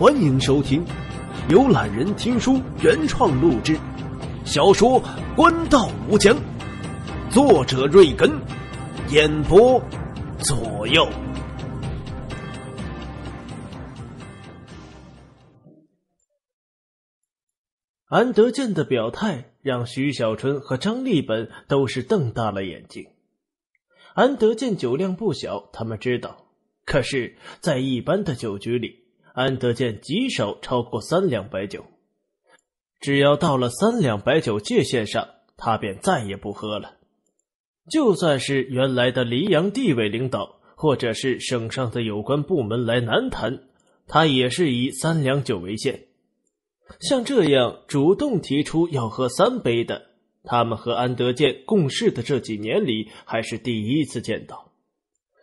欢迎收听，由懒人听书原创录制小说《官道无疆》，作者瑞根，演播左右。安德健的表态让徐小春和张立本都是瞪大了眼睛。安德健酒量不小，他们知道，可是，在一般的酒局里。安德建极少超过三两白酒，只要到了三两白酒界限上，他便再也不喝了。就算是原来的黎阳地委领导，或者是省上的有关部门来南谈，他也是以三两酒为限。像这样主动提出要喝三杯的，他们和安德建共事的这几年里还是第一次见到。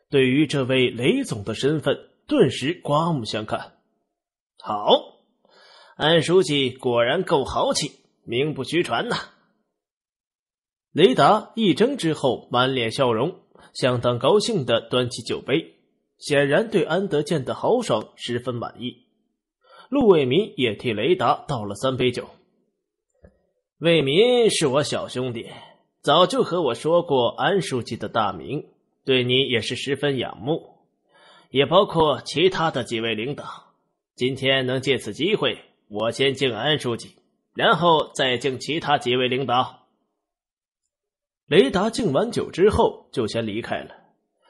对于这位雷总的身份，顿时刮目相看。好，安书记果然够豪气，名不虚传呐！雷达一怔之后，满脸笑容，相当高兴的端起酒杯，显然对安德建的豪爽十分满意。陆伟民也替雷达倒了三杯酒。伟民是我小兄弟，早就和我说过安书记的大名，对你也是十分仰慕，也包括其他的几位领导。今天能借此机会，我先敬安书记，然后再敬其他几位领导。雷达敬完酒之后，就先离开了。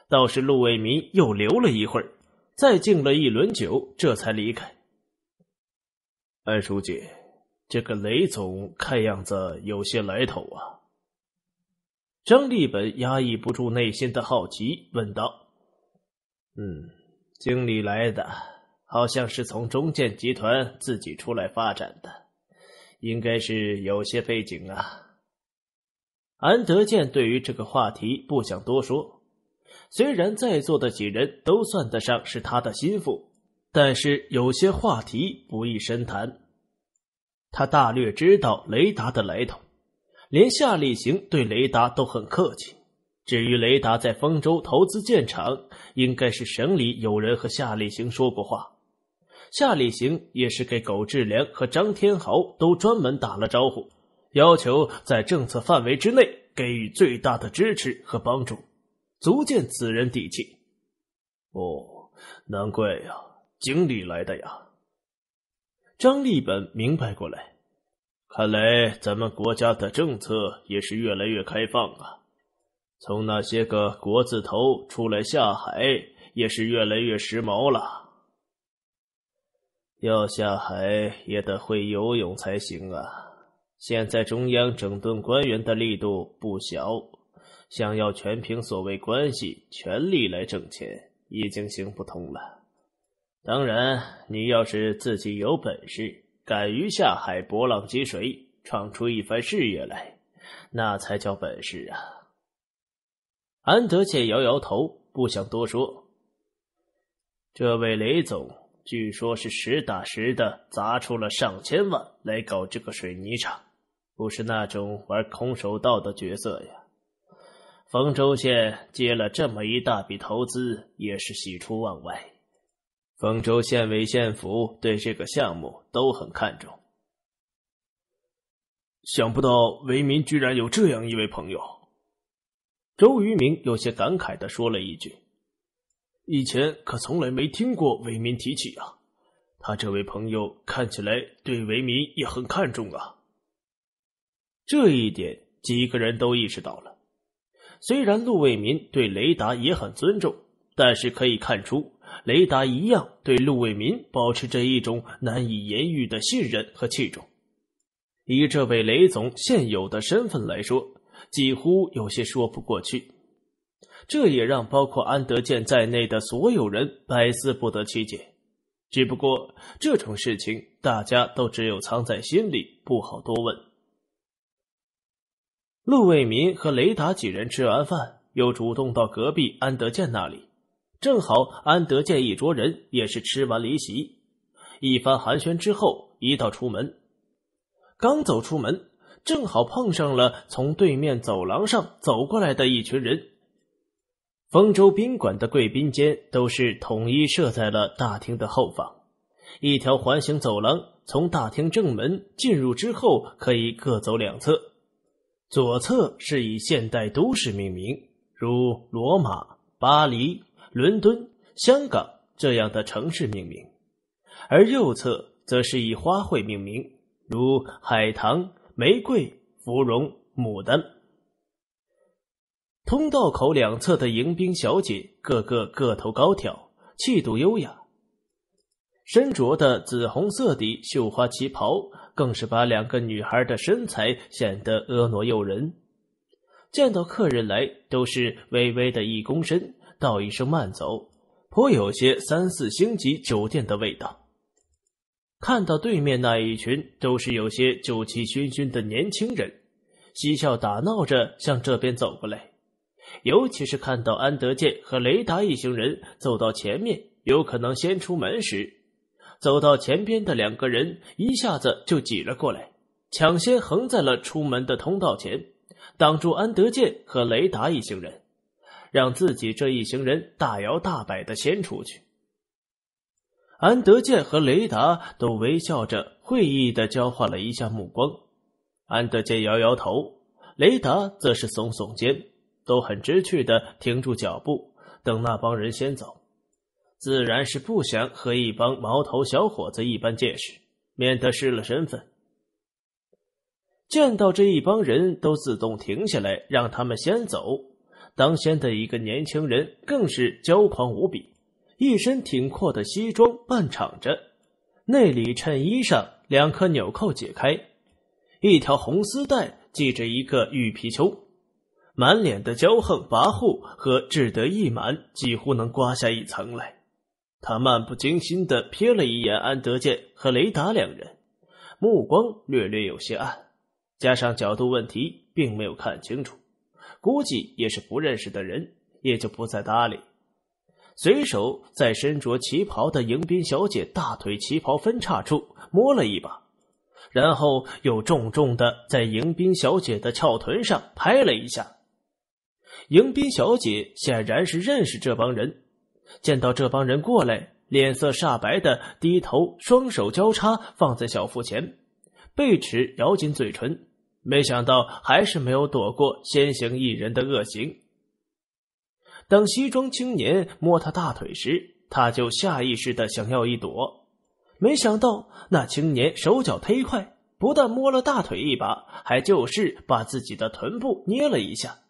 倒是陆伟民又留了一会儿，再敬了一轮酒，这才离开。安书记，这个雷总看样子有些来头啊。张立本压抑不住内心的好奇，问道：“嗯，经理来的。”好像是从中建集团自己出来发展的，应该是有些背景啊。安德建对于这个话题不想多说，虽然在座的几人都算得上是他的心腹，但是有些话题不宜深谈。他大略知道雷达的来头，连夏立行对雷达都很客气。至于雷达在丰州投资建厂，应该是省里有人和夏立行说过话。夏立行也是给苟志良和张天豪都专门打了招呼，要求在政策范围之内给予最大的支持和帮助，足见此人底气。哦，难怪呀，经理来的呀。张立本明白过来，看来咱们国家的政策也是越来越开放啊，从那些个国字头出来下海也是越来越时髦了。要下海也得会游泳才行啊！现在中央整顿官员的力度不小，想要全凭所谓关系、权力来挣钱，已经行不通了。当然，你要是自己有本事，敢于下海搏浪击水，闯出一番事业来，那才叫本事啊！安德切摇摇头，不想多说。这位雷总。据说是实打实的砸出了上千万来搞这个水泥厂，不是那种玩空手道的角色呀。丰州县接了这么一大笔投资，也是喜出望外。丰州县委县府对这个项目都很看重，想不到为民居然有这样一位朋友。周渝民有些感慨的说了一句。以前可从来没听过为民提起啊，他这位朋友看起来对为民也很看重啊。这一点几个人都意识到了。虽然陆为民对雷达也很尊重，但是可以看出，雷达一样对陆为民保持着一种难以言喻的信任和器重。以这位雷总现有的身份来说，几乎有些说不过去。这也让包括安德建在内的所有人百思不得其解，只不过这种事情大家都只有藏在心里，不好多问。陆为民和雷达几人吃完饭，又主动到隔壁安德建那里，正好安德建一桌人也是吃完离席，一番寒暄之后，一道出门。刚走出门，正好碰上了从对面走廊上走过来的一群人。丰州宾馆的贵宾间都是统一设在了大厅的后方，一条环形走廊从大厅正门进入之后，可以各走两侧。左侧是以现代都市命名，如罗马、巴黎、伦敦、香港这样的城市命名；而右侧则是以花卉命名，如海棠、玫瑰、芙蓉、牡丹。通道口两侧的迎宾小姐，个个个头高挑，气度优雅，身着的紫红色底绣花旗袍，更是把两个女孩的身材显得婀娜诱人。见到客人来，都是微微的一躬身，道一声“慢走”，颇有些三四星级酒店的味道。看到对面那一群，都是有些酒气熏熏的年轻人，嬉笑打闹着向这边走过来。尤其是看到安德建和雷达一行人走到前面，有可能先出门时，走到前边的两个人一下子就挤了过来，抢先横在了出门的通道前，挡住安德建和雷达一行人，让自己这一行人大摇大摆的先出去。安德建和雷达都微笑着会意的交换了一下目光，安德建摇摇头，雷达则是耸耸肩。都很知趣的停住脚步，等那帮人先走。自然是不想和一帮毛头小伙子一般见识，免得失了身份。见到这一帮人都自动停下来，让他们先走。当先的一个年轻人更是骄狂无比，一身挺阔的西装半敞着，内里衬衣上两颗纽扣解开，一条红丝带系着一个玉貔貅。满脸的骄横、跋扈和志得意满，几乎能刮下一层来。他漫不经心地瞥了一眼安德建和雷达两人，目光略略有些暗，加上角度问题，并没有看清楚，估计也是不认识的人，也就不再搭理。随手在身着旗袍的迎宾小姐大腿旗袍分叉处摸了一把，然后又重重的在迎宾小姐的翘臀上拍了一下。迎宾小姐显然是认识这帮人，见到这帮人过来，脸色煞白的低头，双手交叉放在小腹前，背齿咬紧嘴唇。没想到还是没有躲过先行一人的恶行。等西装青年摸他大腿时，他就下意识的想要一躲，没想到那青年手脚忒快，不但摸了大腿一把，还就是把自己的臀部捏了一下。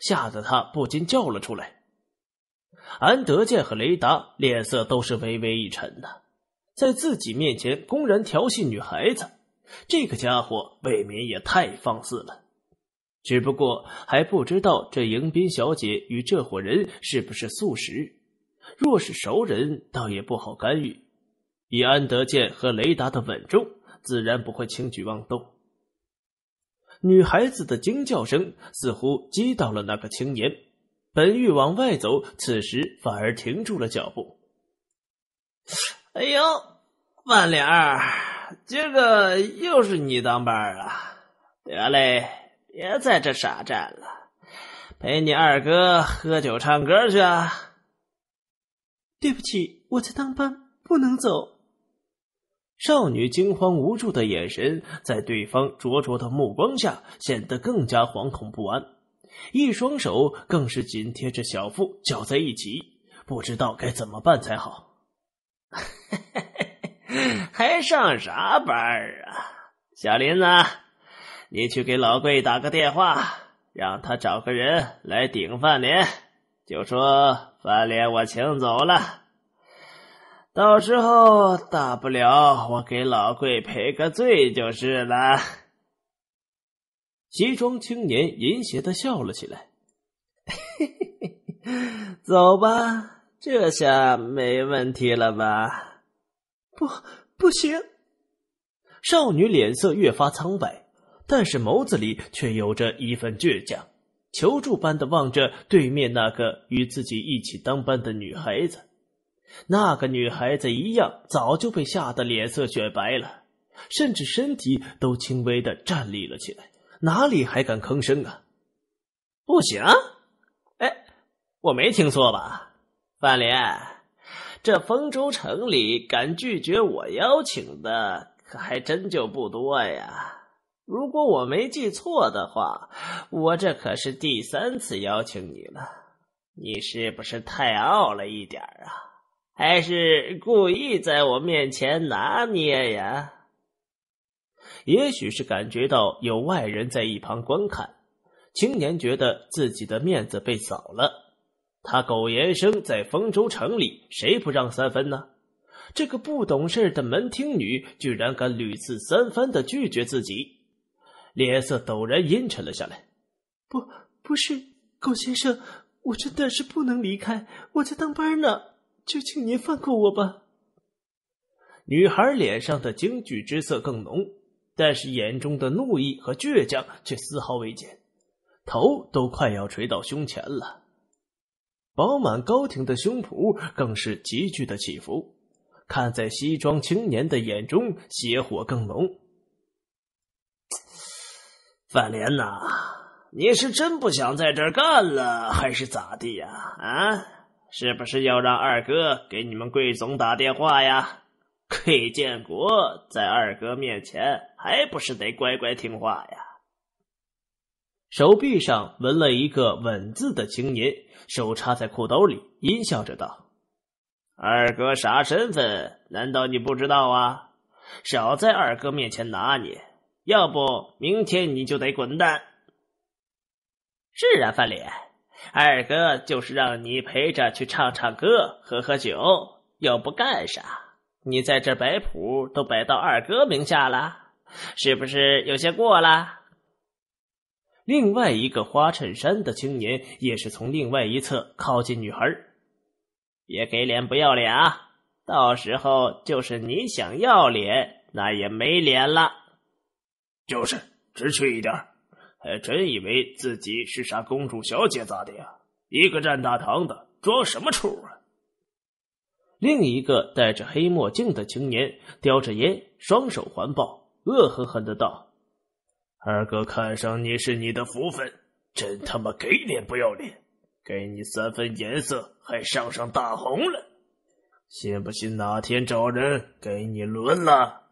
吓得他不禁叫了出来。安德建和雷达脸色都是微微一沉的，在自己面前公然调戏女孩子，这个家伙未免也太放肆了。只不过还不知道这迎宾小姐与这伙人是不是素食，若是熟人，倒也不好干预。以安德建和雷达的稳重，自然不会轻举妄动。女孩子的惊叫声似乎击倒了那个青年，本欲往外走，此时反而停住了脚步。哎呦，万莲儿，今个又是你当班了，得嘞，别在这傻站了，陪你二哥喝酒唱歌去啊！对不起，我在当班，不能走。少女惊慌无助的眼神，在对方灼灼的目光下，显得更加惶恐不安。一双手更是紧贴着小腹，绞在一起，不知道该怎么办才好。还上啥班啊，小林子？你去给老贵打个电话，让他找个人来顶范连，就说范连我请走了。到时候大不了我给老贵赔个罪就是了。西装青年淫邪的笑了起来，嘿嘿嘿，走吧，这下没问题了吧？不，不行！少女脸色越发苍白，但是眸子里却有着一份倔强，求助般的望着对面那个与自己一起当班的女孩子。那个女孩子一样，早就被吓得脸色雪白了，甚至身体都轻微的站立了起来，哪里还敢吭声啊？不行，哎，我没听错吧？范莲，这丰州城里敢拒绝我邀请的，可还真就不多呀。如果我没记错的话，我这可是第三次邀请你了，你是不是太傲了一点啊？还是故意在我面前拿捏呀？也许是感觉到有外人在一旁观看，青年觉得自己的面子被扫了。他苟延生在丰州城里，谁不让三分呢？这个不懂事的门厅女居然敢屡次三番的拒绝自己，脸色陡然阴沉了下来。不，不是苟先生，我真的是不能离开，我在当班呢。就请您放过我吧。女孩脸上的惊惧之色更浓，但是眼中的怒意和倔强却丝毫未减，头都快要垂到胸前了，饱满高挺的胸脯更是急剧的起伏。看在西装青年的眼中，邪火更浓。范莲呐，你是真不想在这儿干了，还是咋地呀？啊？是不是要让二哥给你们贵总打电话呀？贵 建国在二哥面前还不是得乖乖听话呀？手臂上纹了一个“稳”字的青年，手插在裤兜里，阴笑着道：“二哥啥身份？难道你不知道啊？少在二哥面前拿你，要不明天你就得滚蛋。”是啊，翻脸。二哥就是让你陪着去唱唱歌、喝喝酒，又不干啥。你在这摆谱都摆到二哥名下了，是不是有些过了？另外一个花衬衫的青年也是从另外一侧靠近女孩，别给脸不要脸啊！到时候就是你想要脸，那也没脸了。就是直趣一点。还真以为自己是啥公主小姐咋的呀？一个站大堂的，装什么处啊？另一个戴着黑墨镜的青年叼着烟，双手环抱，恶狠狠的道：“二哥看上你是你的福分，真他妈给脸不要脸，给你三分颜色还上上大红了，信不信哪天找人给你抡了？”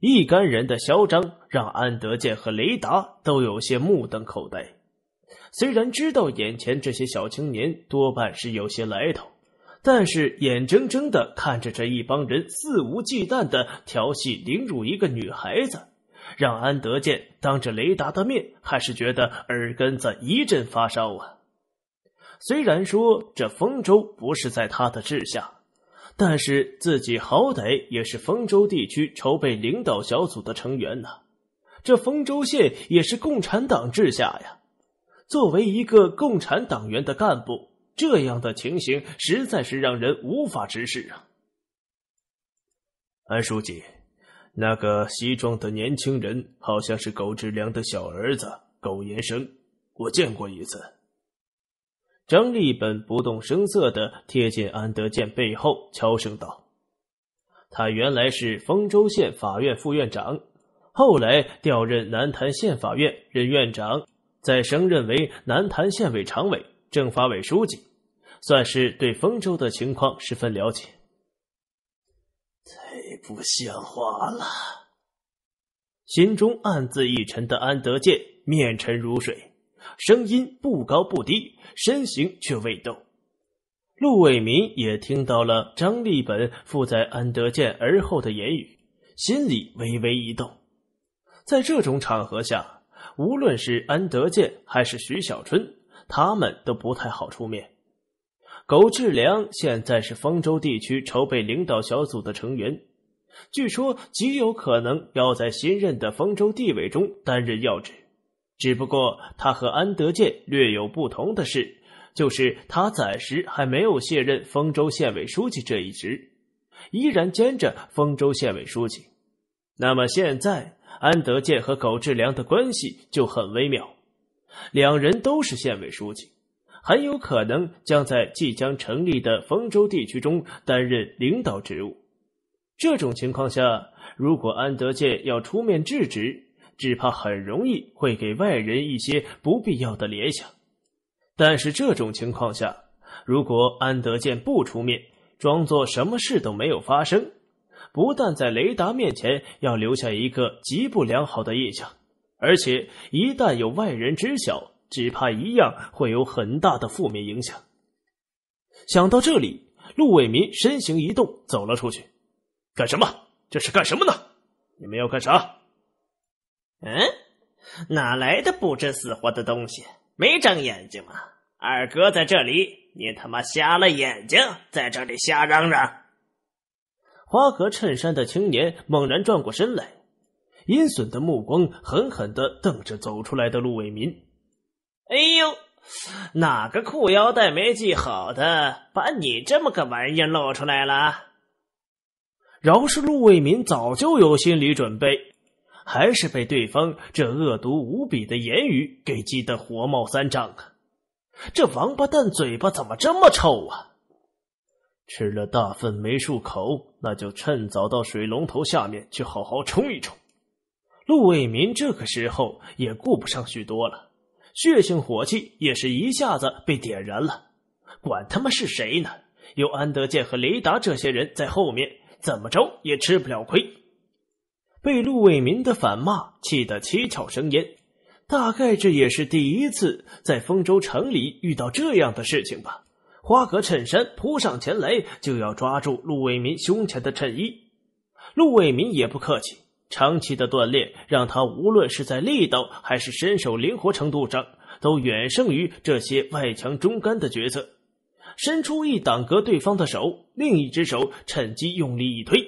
一干人的嚣张让安德建和雷达都有些目瞪口呆。虽然知道眼前这些小青年多半是有些来头，但是眼睁睁的看着这一帮人肆无忌惮的调戏凌辱一个女孩子，让安德建当着雷达的面，还是觉得耳根子一阵发烧啊！虽然说这丰州不是在他的治下。但是自己好歹也是丰州地区筹备领导小组的成员呢，这丰州县也是共产党治下呀。作为一个共产党员的干部，这样的情形实在是让人无法直视啊。安书记，那个西装的年轻人好像是苟志良的小儿子苟延生，我见过一次。张立本不动声色地贴近安德建背后，悄声道：“他原来是丰州县法院副院长，后来调任南潭县法院任院长，再升任为南潭县委常委、政法委书记，算是对丰州的情况十分了解。”太不像话了！心中暗自一沉的安德建面沉如水。声音不高不低，身形却未动。陆伟民也听到了张立本附在安德建而后的言语，心里微微一动。在这种场合下，无论是安德建还是徐小春，他们都不太好出面。苟志良现在是方舟地区筹备领导小组的成员，据说极有可能要在新任的方舟地委中担任要职。只不过他和安德建略有不同的是，就是他暂时还没有卸任丰州县委书记这一职，依然兼着丰州县委书记。那么现在，安德建和苟志良的关系就很微妙，两人都是县委书记，很有可能将在即将成立的丰州地区中担任领导职务。这种情况下，如果安德建要出面制止，只怕很容易会给外人一些不必要的联想。但是这种情况下，如果安德建不出面，装作什么事都没有发生，不但在雷达面前要留下一个极不良好的印象，而且一旦有外人知晓，只怕一样会有很大的负面影响。想到这里，陆伟民身形一动，走了出去。干什么？这是干什么呢？你们要干啥？嗯，哪来的不知死活的东西？没长眼睛吗？二哥在这里，你他妈瞎了眼睛，在这里瞎嚷嚷！花格衬衫的青年猛然转过身来，阴损的目光狠狠的瞪着走出来的陆伟民。哎呦，哪个裤腰带没系好的，把你这么个玩意露出来了？饶是陆伟民早就有心理准备。还是被对方这恶毒无比的言语给激得火冒三丈啊！这王八蛋嘴巴怎么这么臭啊？吃了大粪没漱口，那就趁早到水龙头下面去好好冲一冲。陆伟民这个时候也顾不上许多了，血性火气也是一下子被点燃了。管他妈是谁呢？有安德建和雷达这些人在后面，怎么着也吃不了亏。被陆伟民的反骂气得七窍生烟，大概这也是第一次在丰州城里遇到这样的事情吧。花格衬衫扑上前来，就要抓住陆伟民胸前的衬衣。陆伟民也不客气，长期的锻炼让他无论是在力道还是身手灵活程度上，都远胜于这些外强中干的角色。伸出一挡隔对方的手，另一只手趁机用力一推。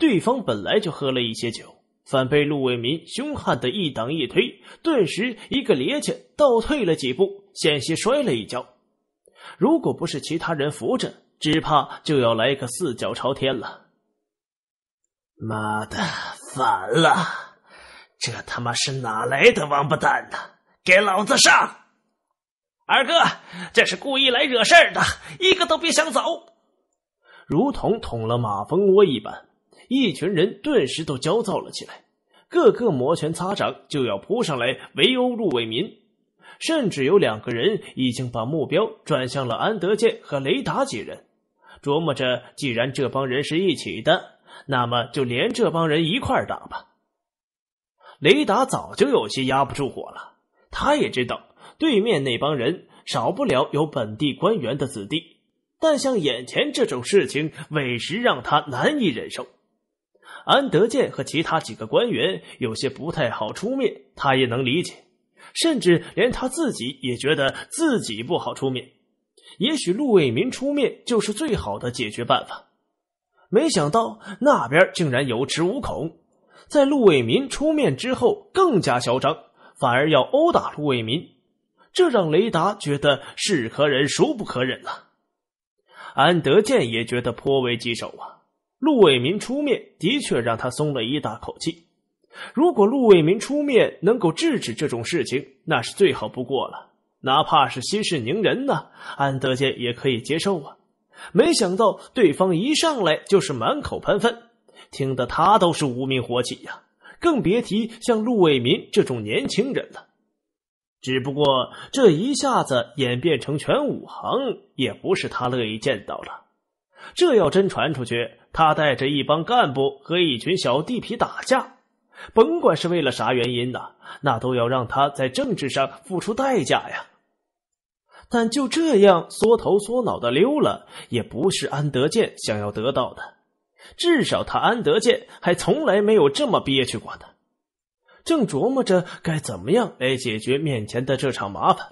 对方本来就喝了一些酒，反被陆为民凶悍的一挡一推，顿时一个趔趄倒退了几步，险些摔了一跤。如果不是其他人扶着，只怕就要来个四脚朝天了。妈的，反了！这他妈是哪来的王八蛋呢？给老子上！二哥，这是故意来惹事儿的，一个都别想走。如同捅了马蜂窝一般。一群人顿时都焦躁了起来，个个摩拳擦掌，就要扑上来围殴陆伟民，甚至有两个人已经把目标转向了安德建和雷达几人，琢磨着既然这帮人是一起的，那么就连这帮人一块打吧。雷达早就有些压不住火了，他也知道对面那帮人少不了有本地官员的子弟，但像眼前这种事情，委实让他难以忍受。安德建和其他几个官员有些不太好出面，他也能理解，甚至连他自己也觉得自己不好出面。也许陆伟民出面就是最好的解决办法。没想到那边竟然有恃无恐，在陆伟民出面之后更加嚣张，反而要殴打陆伟民，这让雷达觉得是可忍孰不可忍了。安德建也觉得颇为棘手啊。陆伟民出面的确让他松了一大口气。如果陆伟民出面能够制止这种事情，那是最好不过了。哪怕是息事宁人呢，安德建也可以接受啊。没想到对方一上来就是满口喷粪，听得他都是无名火起呀，更别提像陆伟民这种年轻人了。只不过这一下子演变成全武行，也不是他乐意见到了。这要真传出去，他带着一帮干部和一群小地痞打架，甭管是为了啥原因呢，那都要让他在政治上付出代价呀。但就这样缩头缩脑的溜了，也不是安德建想要得到的。至少他安德建还从来没有这么憋屈过呢。正琢磨着该怎么样来解决面前的这场麻烦，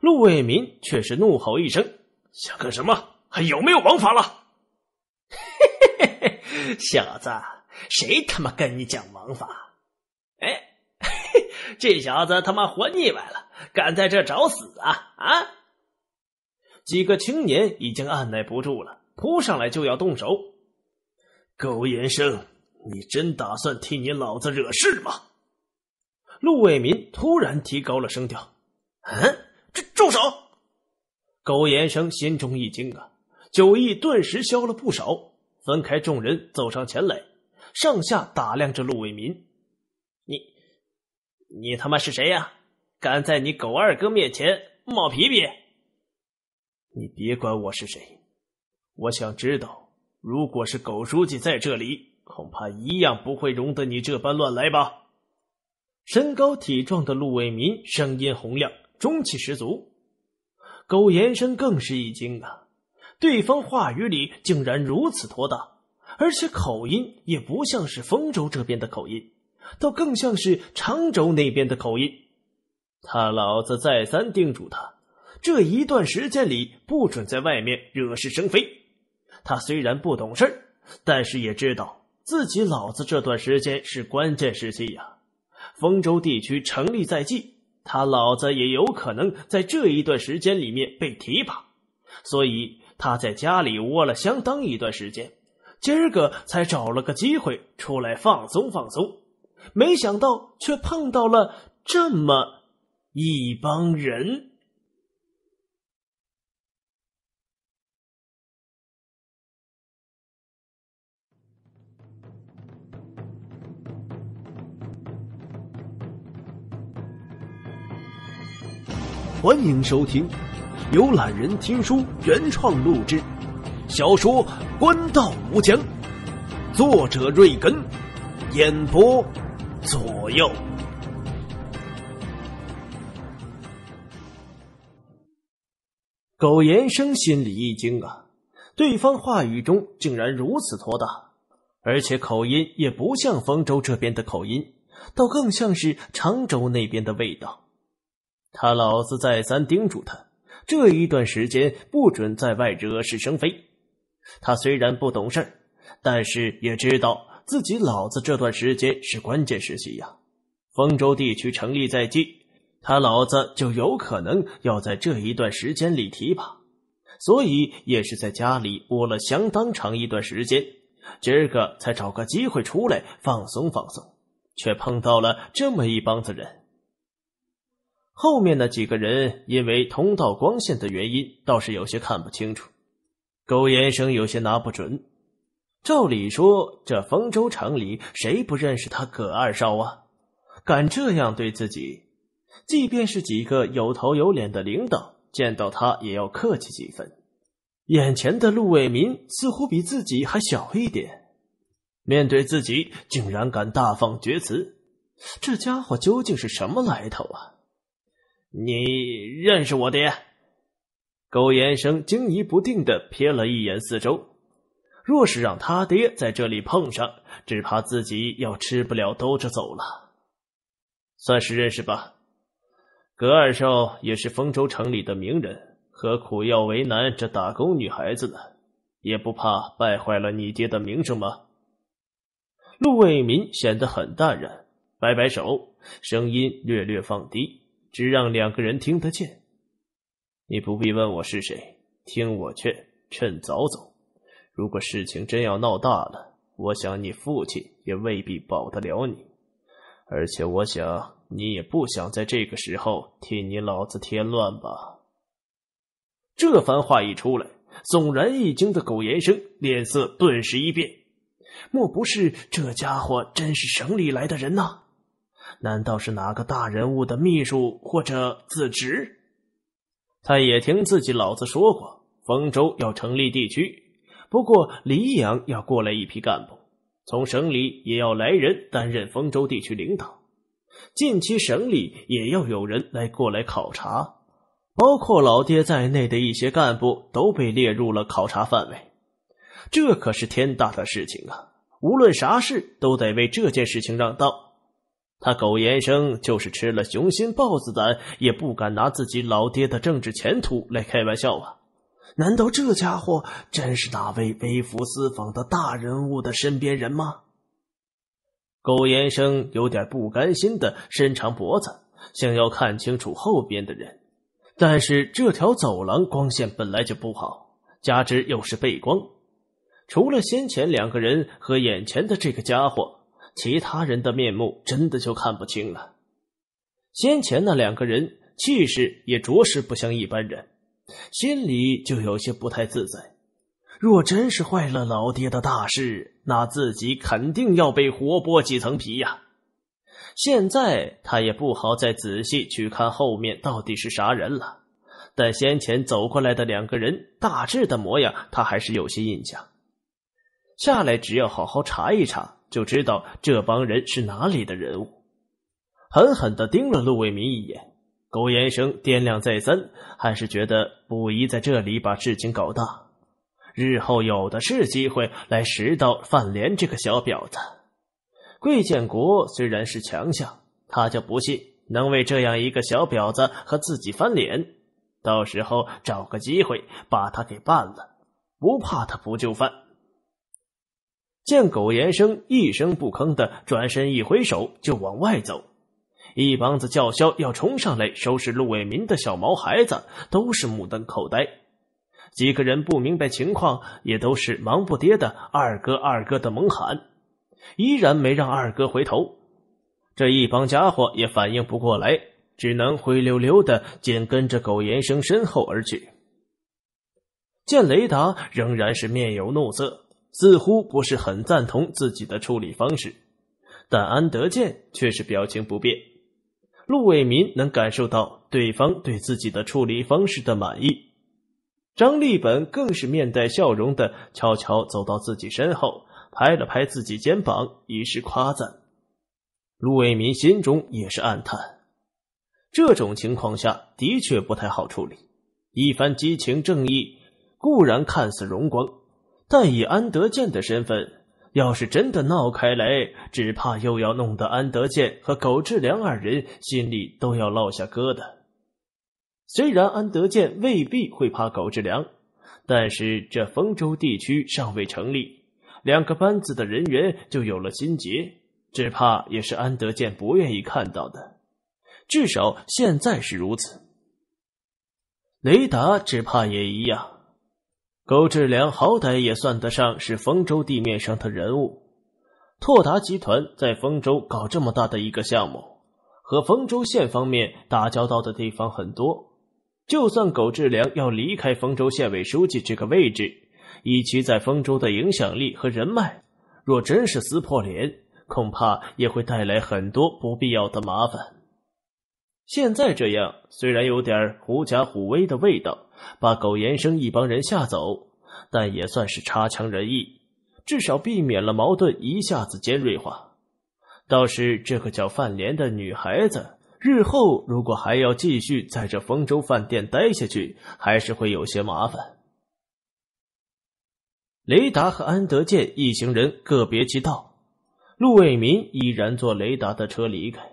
陆伟民却是怒吼一声：“想干什么？还有没有王法了？”嘿！小子，谁他妈跟你讲王法？哎，这小子他妈活腻歪了，敢在这找死啊啊！几个青年已经按耐不住了，扑上来就要动手。苟延生，你真打算替你老子惹事吗？陆伟民突然提高了声调：“嗯，住住手！”苟延生心中一惊啊，酒意顿时消了不少。分开众人，走上前来，上下打量着陆伟民：“你，你他妈是谁呀？敢在你狗二哥面前冒皮皮？你别管我是谁，我想知道，如果是狗书记在这里，恐怕一样不会容得你这般乱来吧？”身高体壮的陆伟民声音洪亮，中气十足，苟延生更是一惊啊。对方话语里竟然如此妥当，而且口音也不像是丰州这边的口音，倒更像是常州那边的口音。他老子再三叮嘱他，这一段时间里不准在外面惹是生非。他虽然不懂事但是也知道自己老子这段时间是关键时期呀。丰州地区成立在即，他老子也有可能在这一段时间里面被提拔，所以。他在家里窝了相当一段时间，今儿个才找了个机会出来放松放松，没想到却碰到了这么一帮人。欢迎收听。游览人听书原创录制小说《官道无疆》，作者：瑞根，演播：左右。苟延生心里一惊啊！对方话语中竟然如此拖沓，而且口音也不像丰州这边的口音，倒更像是常州那边的味道。他老子再三叮嘱他。这一段时间不准在外惹是生非。他虽然不懂事儿，但是也知道自己老子这段时间是关键时期呀。丰州地区成立在即，他老子就有可能要在这一段时间里提拔，所以也是在家里窝了相当长一段时间。今儿个才找个机会出来放松放松，却碰到了这么一帮子人。后面那几个人因为通道光线的原因，倒是有些看不清楚。苟延生有些拿不准。照理说，这丰州城里谁不认识他葛二少啊？敢这样对自己？即便是几个有头有脸的领导，见到他也要客气几分。眼前的陆伟民似乎比自己还小一点，面对自己竟然敢大放厥词，这家伙究竟是什么来头啊？你认识我爹？苟延生惊疑不定的瞥了一眼四周，若是让他爹在这里碰上，只怕自己要吃不了兜着走了。算是认识吧。葛二少也是丰州城里的名人，何苦要为难这打工女孩子呢？也不怕败坏了你爹的名声吗？陆卫民显得很淡然，摆摆手，声音略略放低。只让两个人听得见。你不必问我是谁，听我劝，趁早走。如果事情真要闹大了，我想你父亲也未必保得了你。而且，我想你也不想在这个时候替你老子添乱吧。这番话一出来，悚然一惊的苟延生脸色顿时一变。莫不是这家伙真是省里来的人呢？难道是哪个大人物的秘书或者子侄？他也听自己老子说过，丰州要成立地区，不过溧阳要过来一批干部，从省里也要来人担任丰州地区领导。近期省里也要有人来过来考察，包括老爹在内的一些干部都被列入了考察范围。这可是天大的事情啊！无论啥事都得为这件事情让道。他苟延生就是吃了雄心豹子胆，也不敢拿自己老爹的政治前途来开玩笑啊！难道这家伙真是哪位微服私访的大人物的身边人吗？苟延生有点不甘心的伸长脖子，想要看清楚后边的人，但是这条走廊光线本来就不好，加之又是背光，除了先前两个人和眼前的这个家伙。其他人的面目真的就看不清了。先前那两个人气势也着实不像一般人，心里就有些不太自在。若真是坏了老爹的大事，那自己肯定要被活剥几层皮呀！现在他也不好再仔细去看后面到底是啥人了。但先前走过来的两个人大致的模样，他还是有些印象。下来只要好好查一查。就知道这帮人是哪里的人物，狠狠的盯了陆伟民一眼。苟延生掂量再三，还是觉得不宜在这里把事情搞大，日后有的是机会来拾到范连这个小婊子。桂建国虽然是强项，他就不信能为这样一个小婊子和自己翻脸，到时候找个机会把他给办了，不怕他不就范。见苟延生一声不吭的转身，一挥手就往外走，一帮子叫嚣要冲上来收拾陆伟民的小毛孩子都是目瞪口呆。几个人不明白情况，也都是忙不迭的“二哥，二哥”的猛喊，依然没让二哥回头。这一帮家伙也反应不过来，只能灰溜溜的紧跟着苟延生身后而去。见雷达仍然是面有怒色。似乎不是很赞同自己的处理方式，但安德建却是表情不变。陆伟民能感受到对方对自己的处理方式的满意，张立本更是面带笑容的悄悄走到自己身后，拍了拍自己肩膀，以示夸赞。陆伟民心中也是暗叹，这种情况下的确不太好处理。一番激情正义固然看似荣光。但以安德建的身份，要是真的闹开来，只怕又要弄得安德建和苟志良二人心里都要落下疙瘩。虽然安德建未必会怕苟志良，但是这丰州地区尚未成立，两个班子的人员就有了心结，只怕也是安德建不愿意看到的，至少现在是如此。雷达只怕也一样。苟志良好歹也算得上是丰州地面上的人物，拓达集团在丰州搞这么大的一个项目，和丰州县方面打交道的地方很多。就算苟志良要离开丰州县委书记这个位置，以及在丰州的影响力和人脉，若真是撕破脸，恐怕也会带来很多不必要的麻烦。现在这样虽然有点狐假虎威的味道，把苟延生一帮人吓走，但也算是差强人意，至少避免了矛盾一下子尖锐化。倒是这个叫范莲的女孩子，日后如果还要继续在这丰州饭店待下去，还是会有些麻烦。雷达和安德建一行人个别即到，陆卫民依然坐雷达的车离开。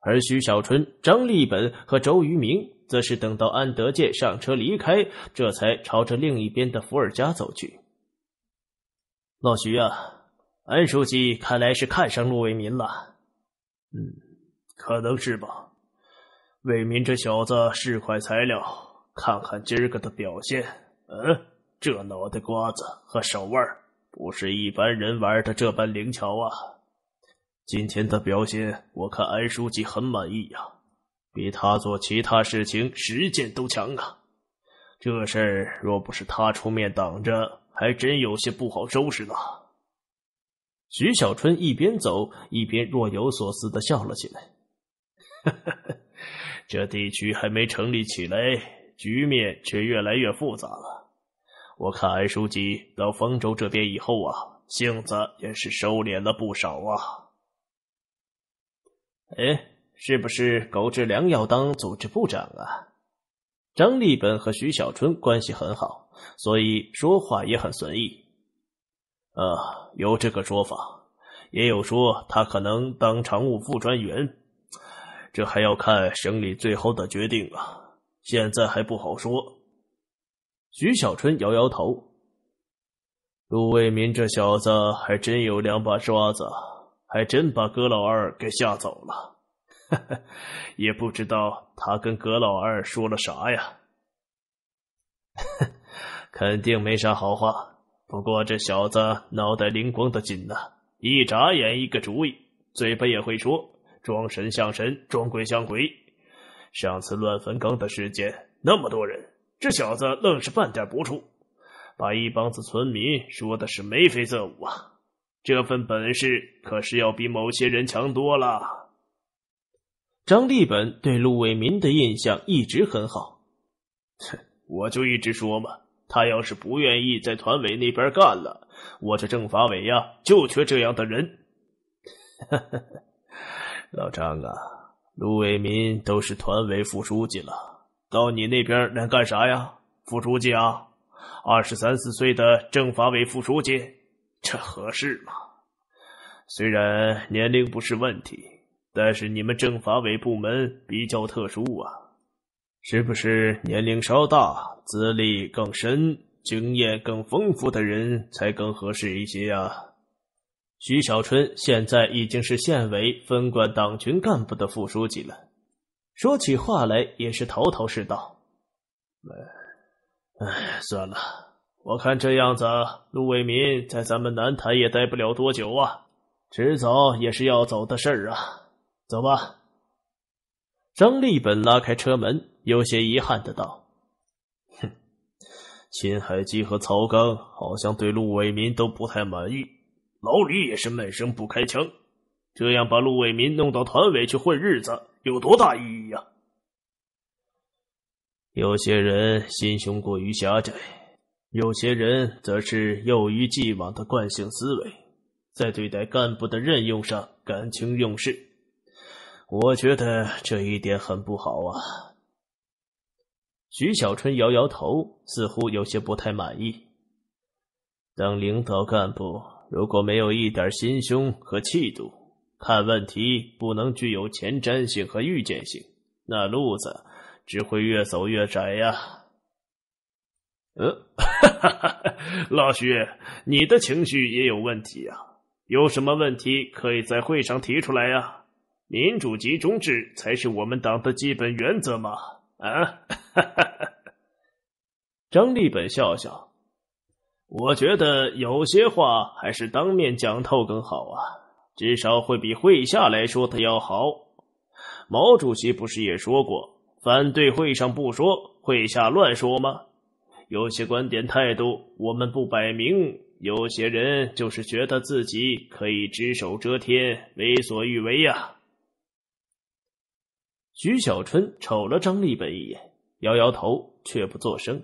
而徐小春、张立本和周渝民则是等到安德建上车离开，这才朝着另一边的伏尔加走去。老徐啊，安书记看来是看上陆为民了。嗯，可能是吧。为民这小子是块材料，看看今儿个的表现。嗯，这脑袋瓜子和手腕不是一般人玩的这般灵巧啊。今天的表现，我看安书记很满意呀，比他做其他事情实践都强啊。这事儿若不是他出面挡着，还真有些不好收拾呢。徐小春一边走一边若有所思的笑了起来：“ 这地区还没成立起来，局面却越来越复杂了。我看安书记到丰州这边以后啊，性子也是收敛了不少啊。”哎，是不是苟志良要当组织部长啊？张立本和徐小春关系很好，所以说话也很随意。啊，有这个说法，也有说他可能当常务副专员，这还要看省里最后的决定啊，现在还不好说。徐小春摇摇头，陆卫民这小子还真有两把刷子。还真把葛老二给吓走了，哈哈，也不知道他跟葛老二说了啥呀，哼，肯定没啥好话。不过这小子脑袋灵光的紧呐，一眨眼一个主意，嘴巴也会说，装神像神，装鬼像鬼。上次乱坟岗的事件，那么多人，这小子愣是半点不怵，把一帮子村民说的是眉飞色舞啊。这份本事可是要比某些人强多了。张立本对陆伟民的印象一直很好，哼，我就一直说嘛，他要是不愿意在团委那边干了，我这政法委呀就缺这样的人。老张啊，陆伟民都是团委副书记了，到你那边能干啥呀？副书记啊，二十三四岁的政法委副书记。这合适吗？虽然年龄不是问题，但是你们政法委部门比较特殊啊，是不是年龄稍大、资历更深、经验更丰富的人才更合适一些啊？徐小春现在已经是县委分管党群干部的副书记了，说起话来也是头头是道。哎，算了。我看这样子，陆伟民在咱们南台也待不了多久啊，迟早也是要走的事儿啊。走吧。张立本拉开车门，有些遗憾的道：“哼，秦海基和曹刚好像对陆伟民都不太满意。老李也是闷声不开腔，这样把陆伟民弄到团委去混日子，有多大意义呀？”有些人心胸过于狭窄。有些人则是囿于既往的惯性思维，在对待干部的任用上感情用事，我觉得这一点很不好啊。徐小春摇摇头，似乎有些不太满意。当领导干部如果没有一点心胸和气度，看问题不能具有前瞻性和预见性，那路子只会越走越窄呀。哈，老徐，你的情绪也有问题呀？有什么问题可以在会上提出来呀？民主集中制才是我们党的基本原则嘛！啊，张立本笑笑，我觉得有些话还是当面讲透更好啊，至少会比会下来说的要好。毛主席不是也说过：“反对会上不说，会下乱说吗？”有些观点态度我们不摆明，有些人就是觉得自己可以只手遮天，为所欲为呀。徐小春瞅了张立本一眼，摇摇头，却不作声。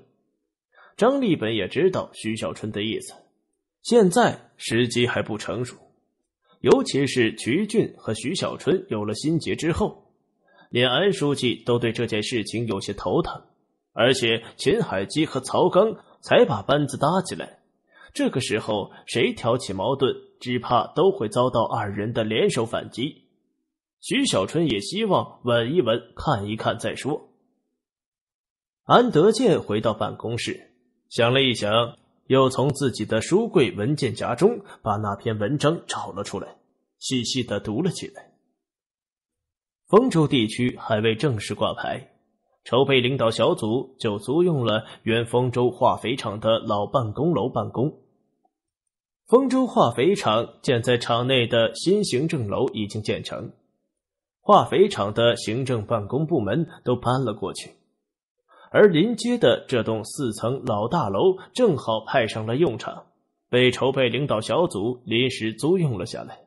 张立本也知道徐小春的意思，现在时机还不成熟，尤其是徐俊和徐小春有了心结之后，连安书记都对这件事情有些头疼。而且秦海基和曹刚才把班子搭起来，这个时候谁挑起矛盾，只怕都会遭到二人的联手反击。徐小春也希望稳一稳，看一看再说。安德建回到办公室，想了一想，又从自己的书柜文件夹中把那篇文章找了出来，细细的读了起来。丰州地区还未正式挂牌。筹备领导小组就租用了原丰州化肥厂的老办公楼办公。丰州化肥厂建在厂内的新行政楼已经建成，化肥厂的行政办公部门都搬了过去，而临街的这栋四层老大楼正好派上了用场，被筹备领导小组临时租用了下来。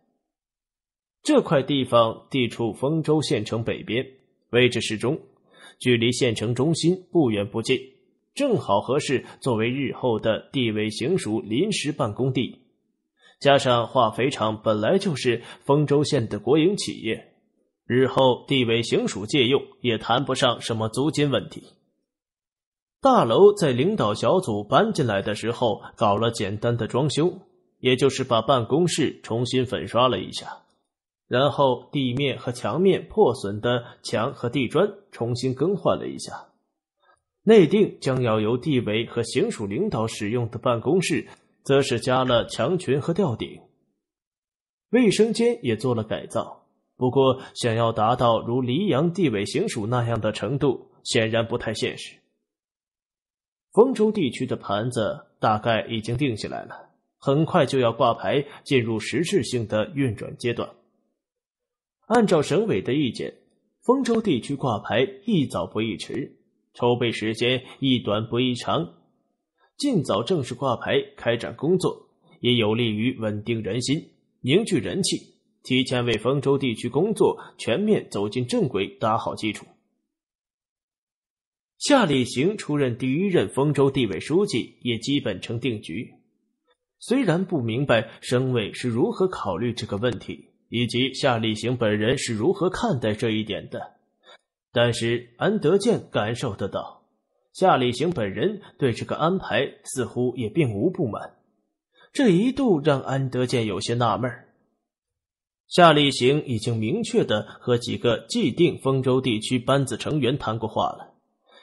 这块地方地处丰州县城北边，位置适中。距离县城中心不远不近，正好合适作为日后的地委行署临时办公地。加上化肥厂本来就是丰州县的国营企业，日后地委行署借用也谈不上什么租金问题。大楼在领导小组搬进来的时候搞了简单的装修，也就是把办公室重新粉刷了一下。然后，地面和墙面破损的墙和地砖重新更换了一下。内定将要由地委和行署领导使用的办公室，则是加了墙裙和吊顶，卫生间也做了改造。不过，想要达到如黎阳地委行署那样的程度，显然不太现实。丰州地区的盘子大概已经定下来了，很快就要挂牌，进入实质性的运转阶段。按照省委的意见，丰州地区挂牌宜早不宜迟，筹备时间宜短不宜长，尽早正式挂牌开展工作，也有利于稳定人心、凝聚人气，提前为丰州地区工作全面走进正轨打好基础。夏立行出任第一任丰州地委书记也基本成定局，虽然不明白省委是如何考虑这个问题。以及夏立行本人是如何看待这一点的？但是安德健感受得到，夏立行本人对这个安排似乎也并无不满，这一度让安德健有些纳闷夏立行已经明确的和几个既定丰州地区班子成员谈过话了，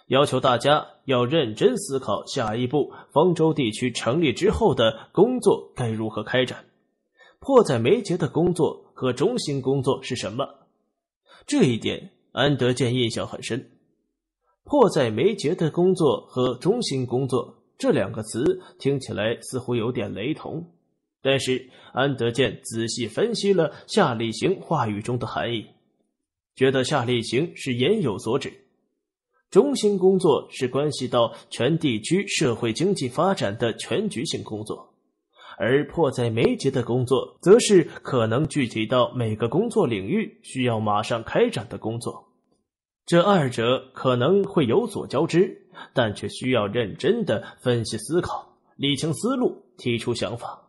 要求大家要认真思考下一步丰州地区成立之后的工作该如何开展，迫在眉睫的工作。和中心工作是什么？这一点安德建印象很深。迫在眉睫的工作和中心工作这两个词听起来似乎有点雷同，但是安德建仔细分析了夏立行话语中的含义，觉得夏立行是言有所指。中心工作是关系到全地区社会经济发展的全局性工作。而迫在眉睫的工作，则是可能具体到每个工作领域需要马上开展的工作。这二者可能会有所交织，但却需要认真的分析思考，理清思路，提出想法。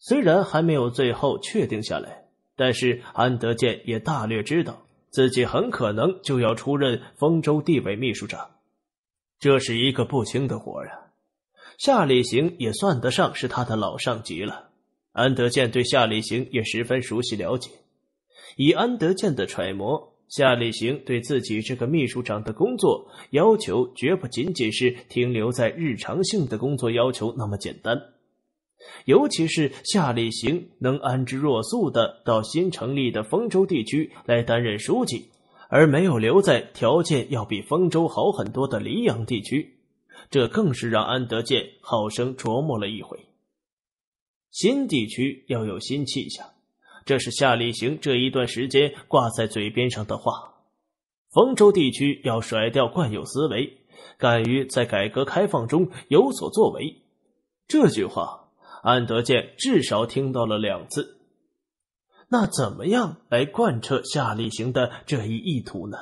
虽然还没有最后确定下来，但是安德建也大略知道自己很可能就要出任丰州地委秘书长，这是一个不轻的活呀。夏立行也算得上是他的老上级了。安德建对夏立行也十分熟悉了解。以安德建的揣摩，夏立行对自己这个秘书长的工作要求，绝不仅仅是停留在日常性的工作要求那么简单。尤其是夏立行能安之若素的到新成立的丰州地区来担任书记，而没有留在条件要比丰州好很多的黎阳地区。这更是让安德建好生琢磨了一回。新地区要有新气象，这是夏立行这一段时间挂在嘴边上的话。丰州地区要甩掉惯有思维，敢于在改革开放中有所作为。这句话，安德建至少听到了两次。那怎么样来贯彻夏立行的这一意图呢？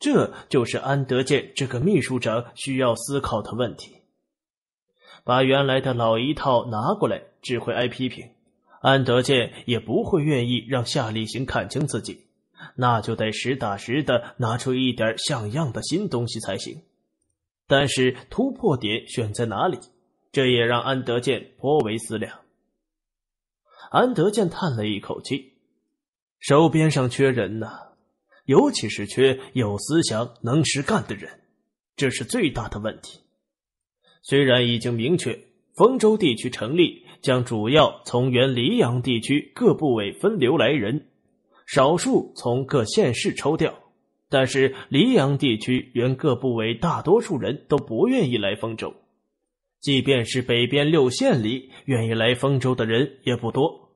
这就是安德建这个秘书长需要思考的问题。把原来的老一套拿过来只会挨批评，安德建也不会愿意让夏立行看清自己，那就得实打实的拿出一点像样的新东西才行。但是突破点选在哪里，这也让安德建颇为思量。安德建叹了一口气，手边上缺人呢。尤其是缺有思想、能实干的人，这是最大的问题。虽然已经明确丰州地区成立，将主要从原黎阳地区各部委分流来人，少数从各县市抽调，但是黎阳地区原各部委大多数人都不愿意来丰州，即便是北边六县里愿意来丰州的人也不多。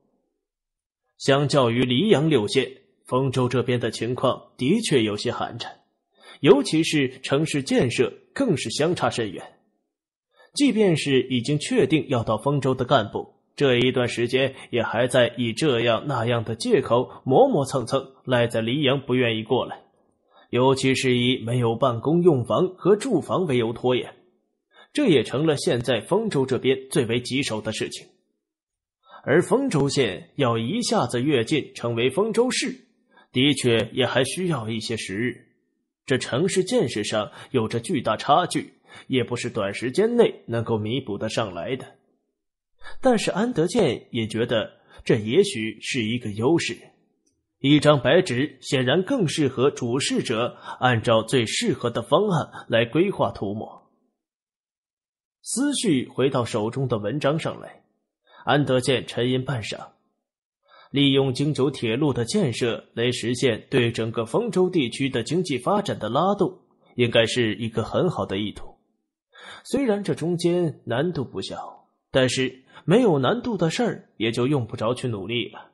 相较于黎阳六县。丰州这边的情况的确有些寒碜，尤其是城市建设更是相差甚远。即便是已经确定要到丰州的干部，这一段时间也还在以这样那样的借口磨磨蹭蹭，赖在黎阳不愿意过来。尤其是以没有办公用房和住房为由拖延，这也成了现在丰州这边最为棘手的事情。而丰州县要一下子跃进成为丰州市。的确，也还需要一些时日。这城市建设上有着巨大差距，也不是短时间内能够弥补得上来的。但是安德建也觉得，这也许是一个优势。一张白纸显然更适合主事者按照最适合的方案来规划涂抹。思绪回到手中的文章上来，安德建沉吟半晌。利用京九铁路的建设来实现对整个丰州地区的经济发展的拉动，应该是一个很好的意图。虽然这中间难度不小，但是没有难度的事儿也就用不着去努力了。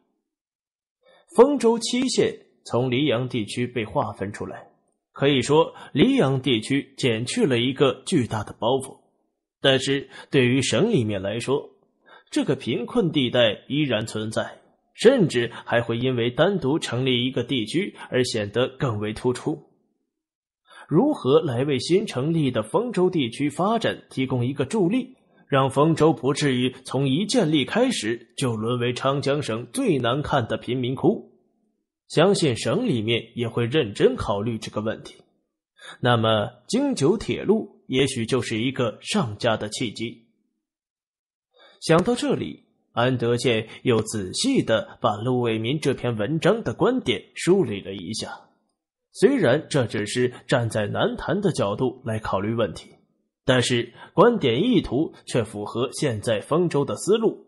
丰州七县从黎阳地区被划分出来，可以说黎阳地区减去了一个巨大的包袱，但是对于省里面来说，这个贫困地带依然存在。甚至还会因为单独成立一个地区而显得更为突出。如何来为新成立的丰州地区发展提供一个助力，让丰州不至于从一建立开始就沦为昌江省最难看的贫民窟？相信省里面也会认真考虑这个问题。那么，京九铁路也许就是一个上佳的契机。想到这里。安德健又仔细的把陆伟民这篇文章的观点梳理了一下，虽然这只是站在南坛的角度来考虑问题，但是观点意图却符合现在丰州的思路，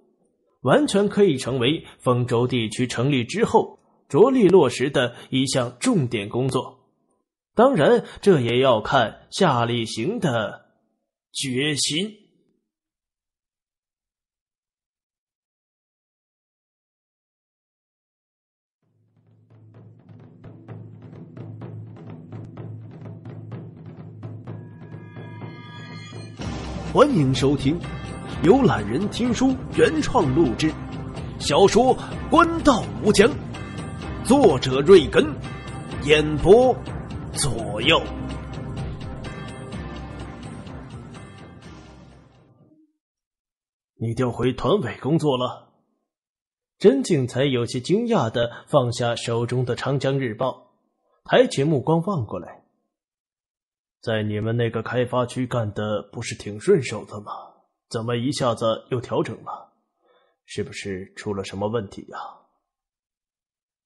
完全可以成为丰州地区成立之后着力落实的一项重点工作。当然，这也要看夏立行的决心。欢迎收听，由懒人听书原创录制小说《官道无疆》，作者：瑞根，演播：左右。你调回团委工作了？甄静才有些惊讶的放下手中的《长江日报》，抬起目光望过来。在你们那个开发区干的不是挺顺手的吗？怎么一下子又调整了？是不是出了什么问题啊？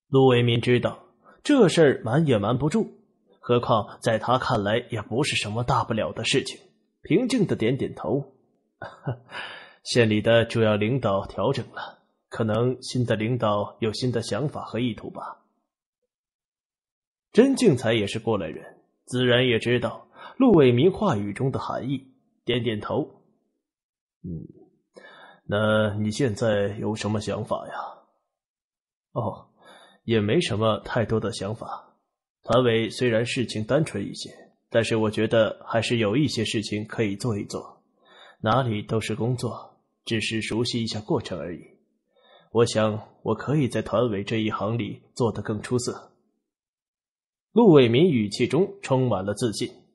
陆为民知道这事儿瞒也瞒不住，何况在他看来也不是什么大不了的事情，平静的点点头。县里的主要领导调整了，可能新的领导有新的想法和意图吧。甄敬才也是过来人，自然也知道。陆伟民话语中的含义，点点头。嗯，那你现在有什么想法呀？哦，也没什么太多的想法。团委虽然事情单纯一些，但是我觉得还是有一些事情可以做一做。哪里都是工作，只是熟悉一下过程而已。我想，我可以在团委这一行里做得更出色。陆伟民语气中充满了自信。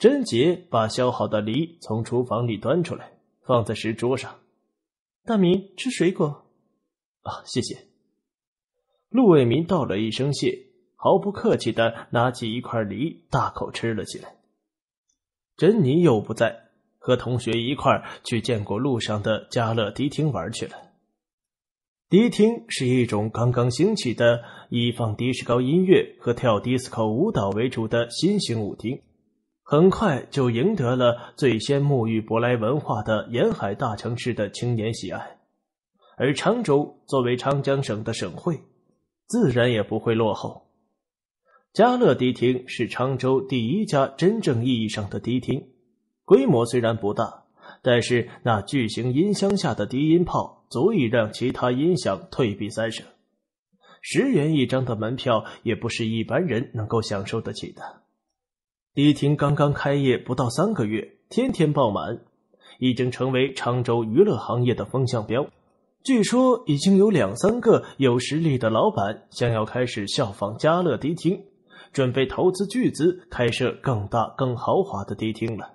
贞洁把削好的梨从厨房里端出来，放在石桌上。大明吃水果，啊，谢谢。陆伟民道了一声谢，毫不客气的拿起一块梨，大口吃了起来。珍妮又不在，和同学一块去建国路上的家乐迪厅玩去了。迪厅是一种刚刚兴起的，以放迪士高音乐和跳迪斯科舞蹈为主的新型舞厅。很快就赢得了最先沐浴舶来文化的沿海大城市的青年喜爱，而沧州作为长江省的省会，自然也不会落后。嘉乐迪厅是沧州第一家真正意义上的迪厅，规模虽然不大，但是那巨型音箱下的低音炮足以让其他音响退避三舍。十元一张的门票也不是一般人能够享受得起的。迪厅刚刚开业不到三个月，天天爆满，已经成为常州娱乐行业的风向标。据说已经有两三个有实力的老板想要开始效仿家乐迪厅，准备投资巨资开设更大更豪华的迪厅了。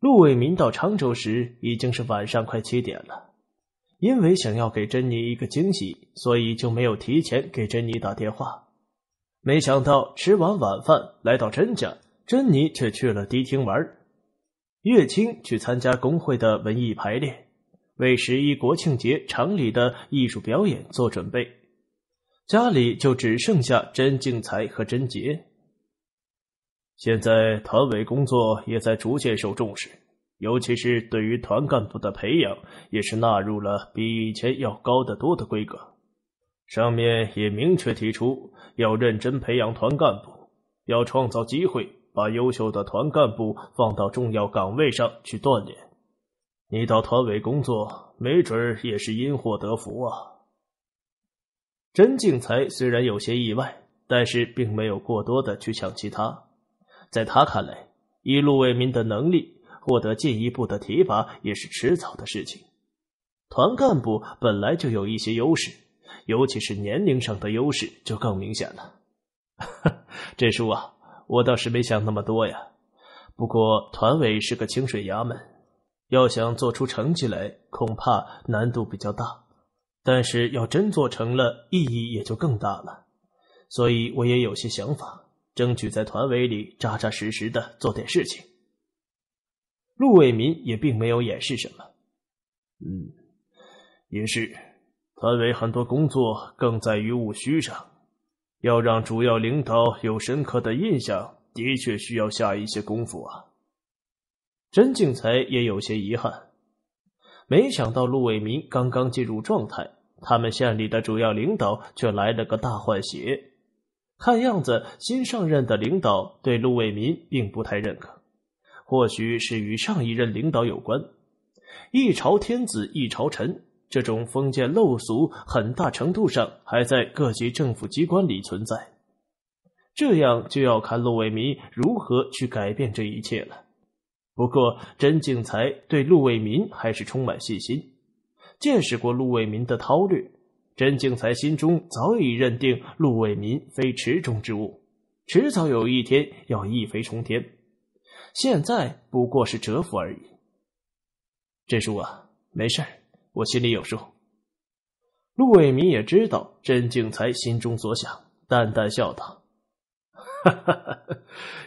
陆伟民到常州时已经是晚上快七点了，因为想要给珍妮一个惊喜，所以就没有提前给珍妮打电话。没想到吃完晚饭，来到甄家，珍妮却去了迪厅玩。月清去参加工会的文艺排练，为十一国庆节厂里的艺术表演做准备。家里就只剩下甄静才和甄杰。现在团委工作也在逐渐受重视，尤其是对于团干部的培养，也是纳入了比以前要高得多的规格。上面也明确提出要认真培养团干部，要创造机会把优秀的团干部放到重要岗位上去锻炼。你到团委工作，没准也是因祸得福啊。甄敬才虽然有些意外，但是并没有过多的去想其他。在他看来，以陆为民的能力，获得进一步的提拔也是迟早的事情。团干部本来就有一些优势。尤其是年龄上的优势就更明显了。这书啊，我倒是没想那么多呀。不过团委是个清水衙门，要想做出成绩来，恐怕难度比较大。但是要真做成了，意义也就更大了。所以我也有些想法，争取在团委里扎扎实实的做点事情。陆伟民也并没有掩饰什么。嗯，也是。团委很多工作更在于务虚上，要让主要领导有深刻的印象，的确需要下一些功夫啊。甄敬才也有些遗憾，没想到陆伟民刚刚进入状态，他们县里的主要领导却来了个大换血。看样子，新上任的领导对陆伟民并不太认可，或许是与上一任领导有关。一朝天子一朝臣。这种封建陋俗，很大程度上还在各级政府机关里存在。这样就要看陆伟民如何去改变这一切了。不过，甄敬才对陆伟民还是充满信心。见识过陆伟民的韬略，甄敬才心中早已认定陆伟民非池中之物，迟早有一天要一飞冲天。现在不过是蛰伏而已。真叔啊，没事儿。我心里有数。陆伟民也知道甄敬才心中所想，淡淡笑道：“哈哈，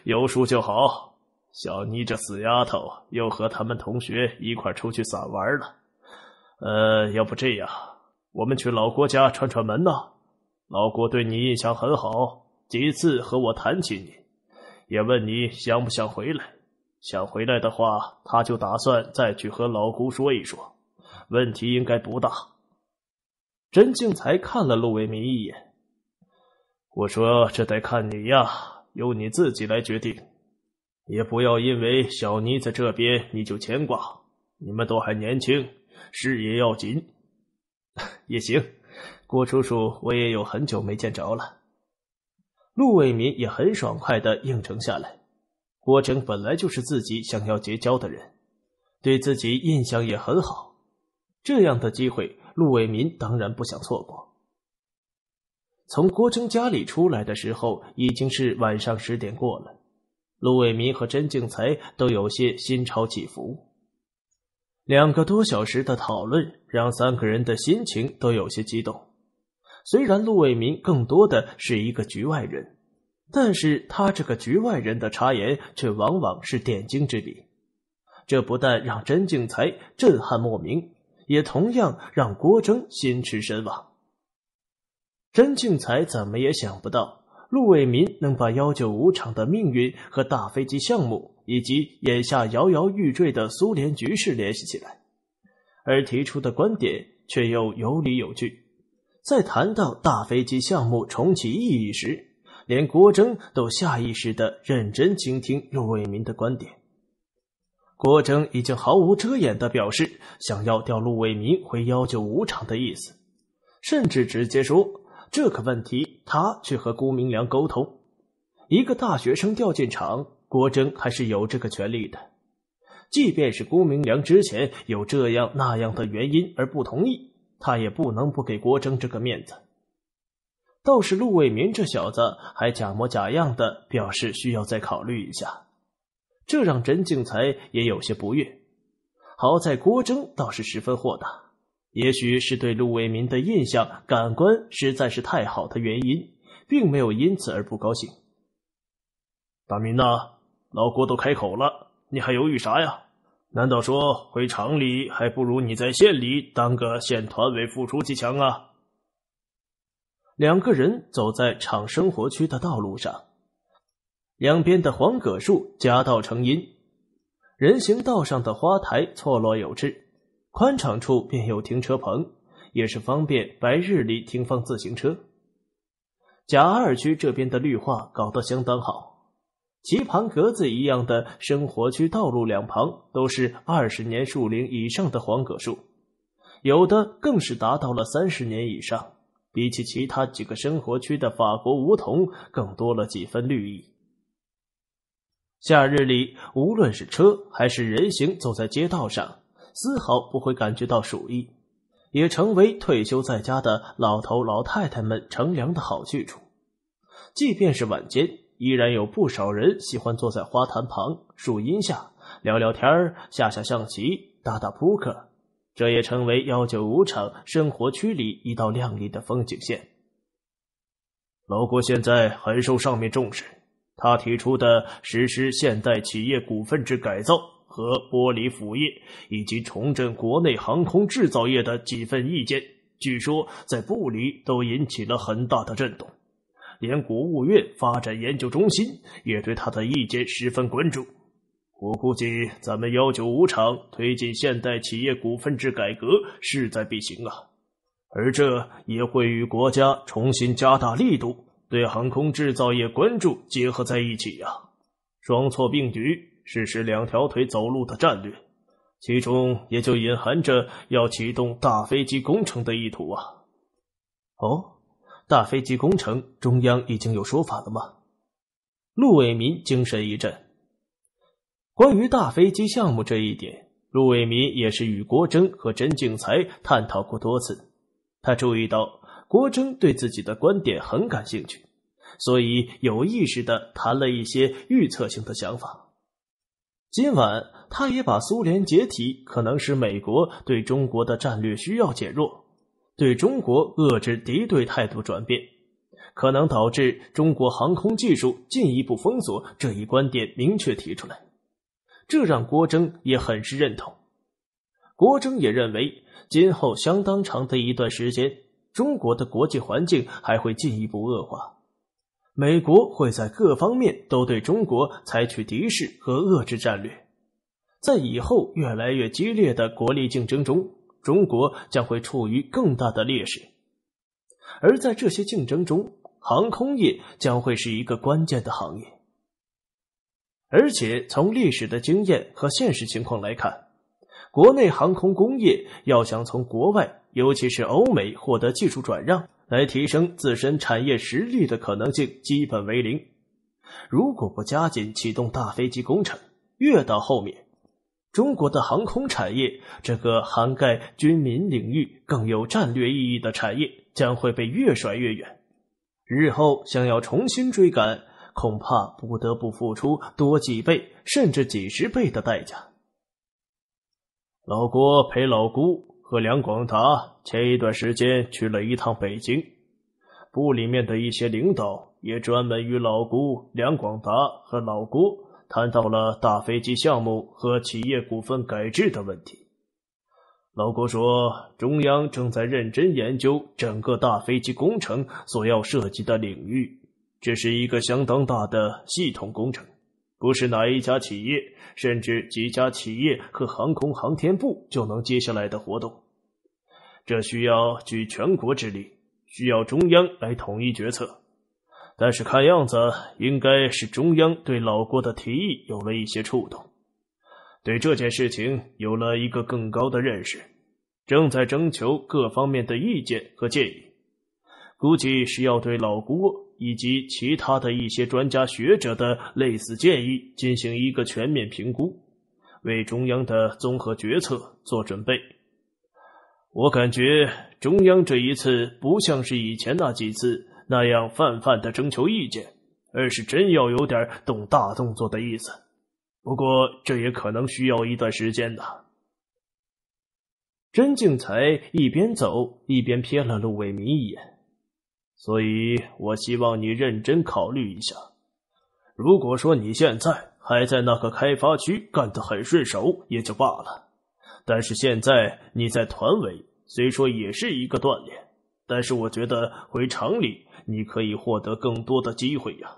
有数就好。小妮这死丫头又和他们同学一块出去散玩了。呃，要不这样，我们去老郭家串串门呢？老郭对你印象很好，几次和我谈起你，也问你想不想回来。想回来的话，他就打算再去和老姑说一说。”问题应该不大。甄静才看了陆为民一眼，我说：“这得看你呀，由你自己来决定。也不要因为小妮子这边你就牵挂。你们都还年轻，事业要紧。”也行，郭叔叔，我也有很久没见着了。陆伟民也很爽快的应承下来。郭成本来就是自己想要结交的人，对自己印象也很好。这样的机会，陆伟民当然不想错过。从郭征家里出来的时候，已经是晚上十点过了。陆伟民和甄敬才都有些心潮起伏。两个多小时的讨论，让三个人的心情都有些激动。虽然陆伟民更多的是一个局外人，但是他这个局外人的插言，却往往是点睛之笔。这不但让甄敬才震撼莫名。也同样让郭征心驰神往。甄庆才怎么也想不到，陆伟民能把幺九五厂的命运和大飞机项目以及眼下摇摇欲坠的苏联局势联系起来，而提出的观点却又有理有据。在谈到大飞机项目重启意义时，连郭征都下意识的认真倾听陆伟民的观点。郭征已经毫无遮掩的表示想要调陆伟民回幺九五厂的意思，甚至直接说这个问题他去和辜明良沟通。一个大学生调进厂，郭征还是有这个权利的。即便是辜明良之前有这样那样的原因而不同意，他也不能不给郭征这个面子。倒是陆伟民这小子还假模假样的表示需要再考虑一下。这让甄敬才也有些不悦。好在郭征倒是十分豁达，也许是对陆伟民的印象、感官实在是太好的原因，并没有因此而不高兴。大民呐，老郭都开口了，你还犹豫啥呀？难道说回厂里还不如你在县里当个县团委副书记强啊？两个人走在厂生活区的道路上。两边的黄葛树夹道成荫，人行道上的花台错落有致，宽敞处便有停车棚，也是方便白日里停放自行车。甲二区这边的绿化搞得相当好，棋盘格子一样的生活区道路两旁都是二十年树龄以上的黄葛树，有的更是达到了三十年以上，比起其他几个生活区的法国梧桐，更多了几分绿意。夏日里，无论是车还是人行，走在街道上，丝毫不会感觉到暑意，也成为退休在家的老头老太太们乘凉的好去处。即便是晚间，依然有不少人喜欢坐在花坛旁、树荫下聊聊天儿、下下象棋、打打扑克，这也成为幺九五厂生活区里一道亮丽的风景线。老郭现在很受上面重视。他提出的实施现代企业股份制改造和剥离务业，以及重振国内航空制造业的几份意见，据说在部里都引起了很大的震动，连国务院发展研究中心也对他的意见十分关注。我估计咱们幺九五厂推进现代企业股份制改革势在必行啊，而这也会与国家重新加大力度。对航空制造业关注结合在一起呀，双措并举，实施两条腿走路的战略，其中也就隐含着要启动大飞机工程的意图啊。哦，大飞机工程，中央已经有说法了吗？陆伟民精神一振。关于大飞机项目这一点，陆伟民也是与郭铮和甄敬才探讨过多次。他注意到。郭征对自己的观点很感兴趣，所以有意识的谈了一些预测性的想法。今晚，他也把苏联解体可能使美国对中国的战略需要减弱，对中国遏制敌对态度转变，可能导致中国航空技术进一步封锁这一观点明确提出来。这让郭征也很是认同。郭征也认为，今后相当长的一段时间。中国的国际环境还会进一步恶化，美国会在各方面都对中国采取敌视和遏制战略，在以后越来越激烈的国力竞争中，中国将会处于更大的劣势。而在这些竞争中，航空业将会是一个关键的行业，而且从历史的经验和现实情况来看。国内航空工业要想从国外，尤其是欧美获得技术转让，来提升自身产业实力的可能性基本为零。如果不加紧启动大飞机工程，越到后面，中国的航空产业这个涵盖军民领域、更有战略意义的产业，将会被越甩越远。日后想要重新追赶，恐怕不得不付出多几倍甚至几十倍的代价。老郭陪老姑和梁广达前一段时间去了一趟北京，部里面的一些领导也专门与老姑、梁广达和老郭谈到了大飞机项目和企业股份改制的问题。老郭说，中央正在认真研究整个大飞机工程所要涉及的领域，这是一个相当大的系统工程。不是哪一家企业，甚至几家企业和航空航天部就能接下来的活动，这需要举全国之力，需要中央来统一决策。但是看样子，应该是中央对老郭的提议有了一些触动，对这件事情有了一个更高的认识，正在征求各方面的意见和建议，估计是要对老郭。以及其他的一些专家学者的类似建议，进行一个全面评估，为中央的综合决策做准备。我感觉中央这一次不像是以前那几次那样泛泛的征求意见，而是真要有点动大动作的意思。不过这也可能需要一段时间呢。甄敬才一边走一边瞥了陆伟民一眼。所以，我希望你认真考虑一下。如果说你现在还在那个开发区干得很顺手，也就罢了；但是现在你在团委，虽说也是一个锻炼，但是我觉得回厂里你可以获得更多的机会呀。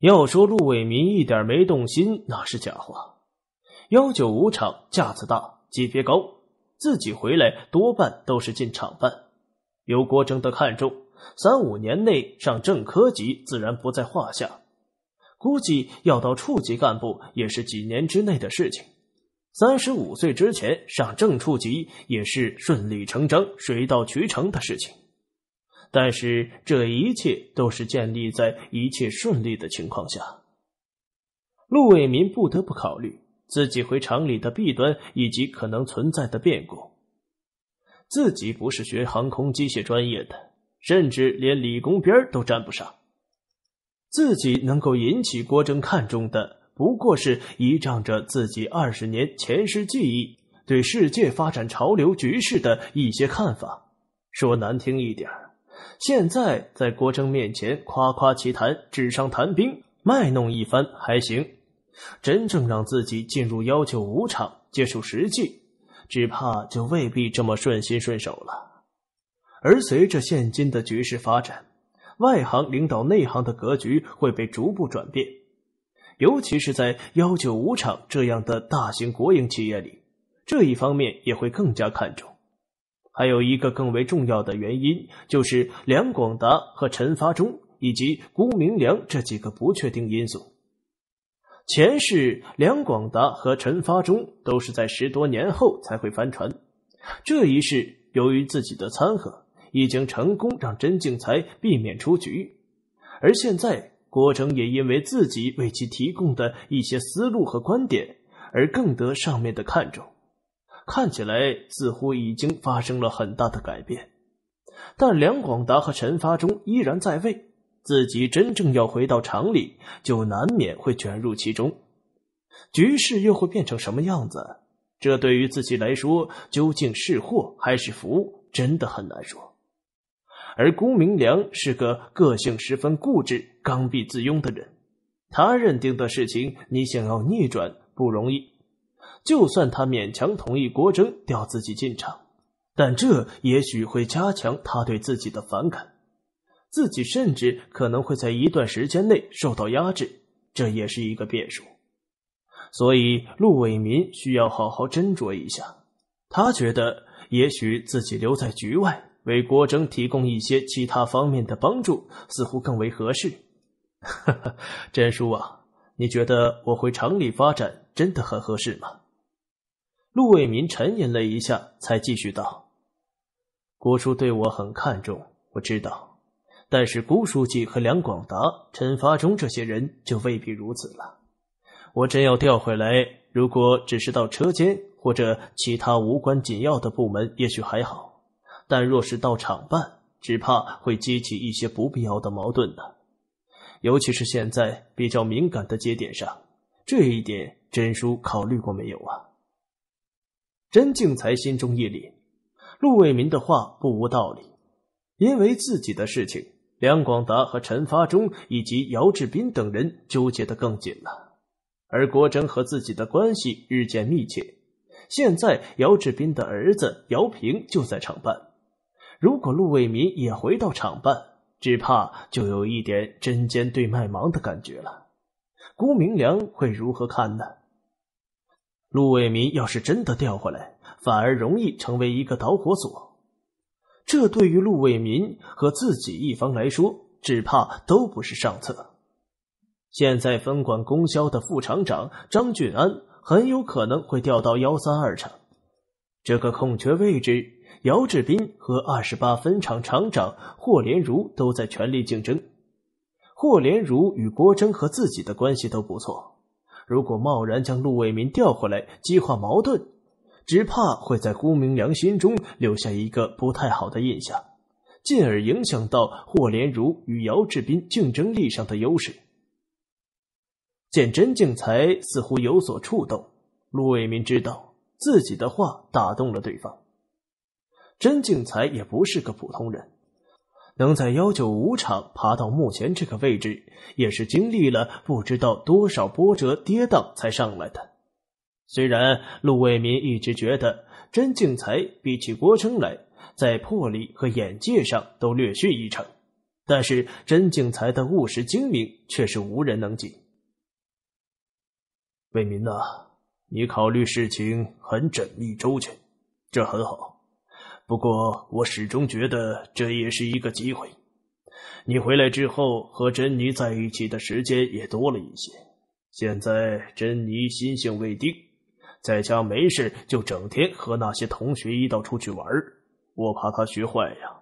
要说陆伟民一点没动心，那是假话。幺九五厂架子大，级别高，自己回来多半都是进厂办。由郭征的看重，三五年内上正科级自然不在话下，估计要到处级干部也是几年之内的事情。三十五岁之前上正处级也是顺理成章、水到渠成的事情。但是这一切都是建立在一切顺利的情况下。陆伟民不得不考虑自己回厂里的弊端以及可能存在的变故。自己不是学航空机械专业的，甚至连理工边都沾不上。自己能够引起郭征看中的，不过是依仗着自己二十年前世记忆，对世界发展潮流局势的一些看法。说难听一点，现在在郭征面前夸夸其谈、纸上谈兵、卖弄一番还行，真正让自己进入幺九五厂接触实际。只怕就未必这么顺心顺手了。而随着现今的局势发展，外行领导内行的格局会被逐步转变，尤其是在幺九五厂这样的大型国营企业里，这一方面也会更加看重。还有一个更为重要的原因，就是梁广达和陈发忠以及辜明良这几个不确定因素。前世梁广达和陈发忠都是在十多年后才会翻船，这一世由于自己的掺和，已经成功让甄敬才避免出局。而现在郭成也因为自己为其提供的一些思路和观点，而更得上面的看重。看起来似乎已经发生了很大的改变，但梁广达和陈发忠依然在位。自己真正要回到厂里，就难免会卷入其中，局势又会变成什么样子？这对于自己来说，究竟是祸还是福，真的很难说。而辜明良是个个性十分固执、刚愎自用的人，他认定的事情，你想要逆转不容易。就算他勉强同意郭征调自己进厂，但这也许会加强他对自己的反感。自己甚至可能会在一段时间内受到压制，这也是一个变数。所以，陆伟民需要好好斟酌一下。他觉得，也许自己留在局外，为郭征提供一些其他方面的帮助，似乎更为合适。呵呵，真叔啊，你觉得我回城里发展真的很合适吗？陆伟民沉吟了一下，才继续道：“郭叔对我很看重，我知道。”但是，辜书记和梁广达、陈发忠这些人就未必如此了。我真要调回来，如果只是到车间或者其他无关紧要的部门，也许还好；但若是到厂办，只怕会激起一些不必要的矛盾呢。尤其是现在比较敏感的节点上，这一点真叔考虑过没有啊？甄敬才心中一凛，陆卫民的话不无道理，因为自己的事情。梁广达和陈发忠以及姚志斌等人纠结的更紧了，而郭征和自己的关系日渐密切。现在姚志斌的儿子姚平就在厂办，如果陆伟民也回到厂办，只怕就有一点针尖对麦芒的感觉了。辜明良会如何看呢？陆伟民要是真的调回来，反而容易成为一个导火索。这对于陆伟民和自己一方来说，只怕都不是上策。现在分管供销的副厂长张俊安很有可能会调到幺三二厂，这个空缺位置，姚志斌和二十八分厂厂长霍连如都在全力竞争。霍连如与郭征和自己的关系都不错，如果贸然将陆伟民调回来，激化矛盾。只怕会在顾明良心中留下一个不太好的印象，进而影响到霍连如与姚志斌竞争力上的优势。见甄敬才似乎有所触动，陆伟民知道自己的话打动了对方。甄敬才也不是个普通人，能在幺九五厂爬到目前这个位置，也是经历了不知道多少波折跌宕才上来的。虽然陆卫民一直觉得甄敬才比起郭生来，在魄力和眼界上都略逊一筹，但是甄敬才的务实精明却是无人能及。为民呐，你考虑事情很缜密周全，这很好。不过我始终觉得这也是一个机会。你回来之后和珍妮在一起的时间也多了一些，现在珍妮心性未定。在家没事，就整天和那些同学一道出去玩我怕他学坏呀，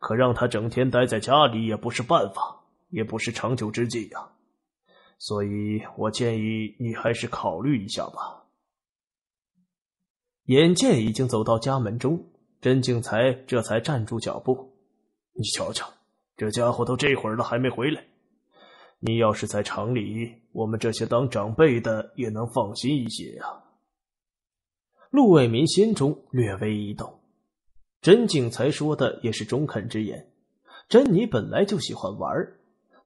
可让他整天待在家里也不是办法，也不是长久之计呀。所以我建议你还是考虑一下吧。眼见已经走到家门中，甄敬才这才站住脚步。你瞧瞧，这家伙都这会儿了还没回来。你要是在厂里，我们这些当长辈的也能放心一些呀。陆伟民心中略微一动，甄静才说的也是中肯之言。珍妮本来就喜欢玩，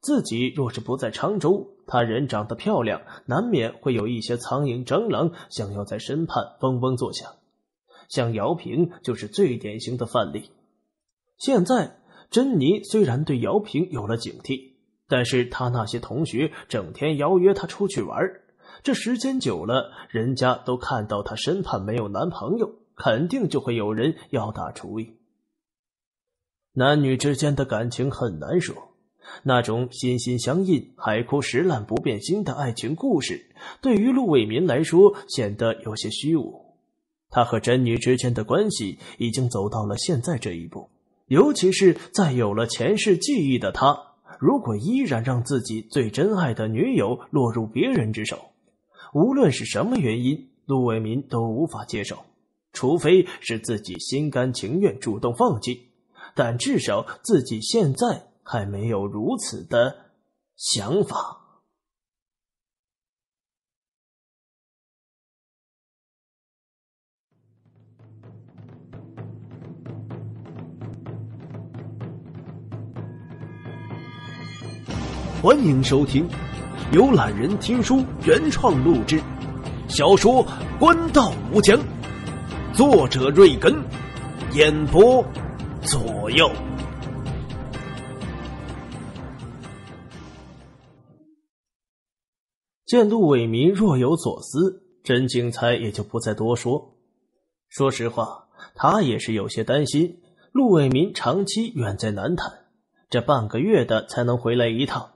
自己若是不在沧州，她人长得漂亮，难免会有一些苍蝇蟑螂想要在身畔嗡嗡作响。像姚平就是最典型的范例。现在珍妮虽然对姚平有了警惕，但是她那些同学整天邀约她出去玩。这时间久了，人家都看到她，身怕没有男朋友，肯定就会有人要打主意。男女之间的感情很难说，那种心心相印、海枯石烂、不变心的爱情故事，对于陆伟民来说显得有些虚无。他和真女之间的关系已经走到了现在这一步，尤其是在有了前世记忆的他，如果依然让自己最珍爱的女友落入别人之手，无论是什么原因，陆伟民都无法接受，除非是自己心甘情愿主动放弃。但至少自己现在还没有如此的想法。欢迎收听。游览人听书原创录制小说《官道无疆》，作者：瑞根，演播：左右。见陆伟民若有所思，甄景才也就不再多说。说实话，他也是有些担心。陆伟民长期远在南坦，这半个月的才能回来一趟。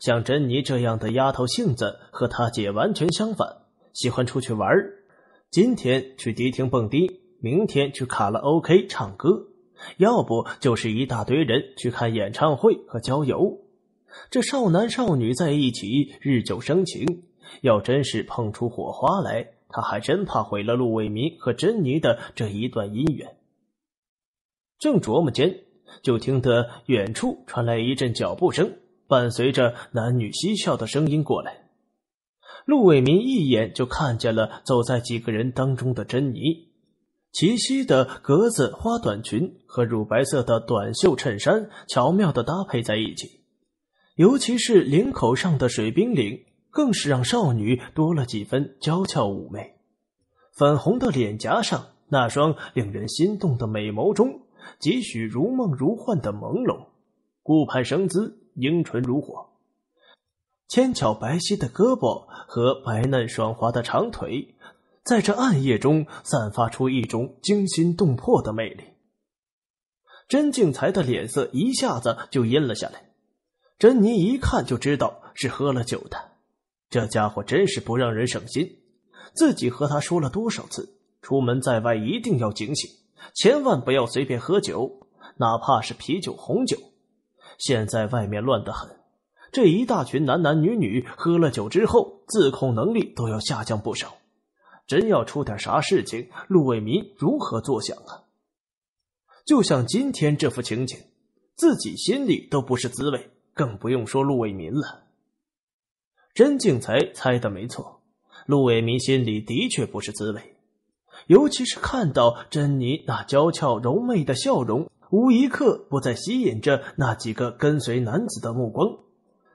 像珍妮这样的丫头，性子和她姐完全相反，喜欢出去玩今天去迪厅蹦迪，明天去卡拉 OK 唱歌，要不就是一大堆人去看演唱会和郊游。这少男少女在一起，日久生情，要真是碰出火花来，他还真怕毁了陆伟民和珍妮的这一段姻缘。正琢磨间，就听得远处传来一阵脚步声。伴随着男女嬉笑的声音过来，陆伟民一眼就看见了走在几个人当中的珍妮。齐膝的格子花短裙和乳白色的短袖衬衫巧妙的搭配在一起，尤其是领口上的水冰领，更是让少女多了几分娇俏妩媚。粉红的脸颊上，那双令人心动的美眸中，几许如梦如幻的朦胧。顾盼生姿。樱唇如火，纤巧白皙的胳膊和白嫩爽滑的长腿，在这暗夜中散发出一种惊心动魄的魅力。甄敬才的脸色一下子就阴了下来。珍妮一看就知道是喝了酒的，这家伙真是不让人省心。自己和他说了多少次，出门在外一定要警醒，千万不要随便喝酒，哪怕是啤酒、红酒。现在外面乱得很，这一大群男男女女喝了酒之后，自控能力都要下降不少。真要出点啥事情，陆伟民如何作想啊？就像今天这副情景，自己心里都不是滋味，更不用说陆伟民了。甄敬才猜的没错，陆伟民心里的确不是滋味，尤其是看到珍妮那娇俏柔媚的笑容。无一刻不再吸引着那几个跟随男子的目光，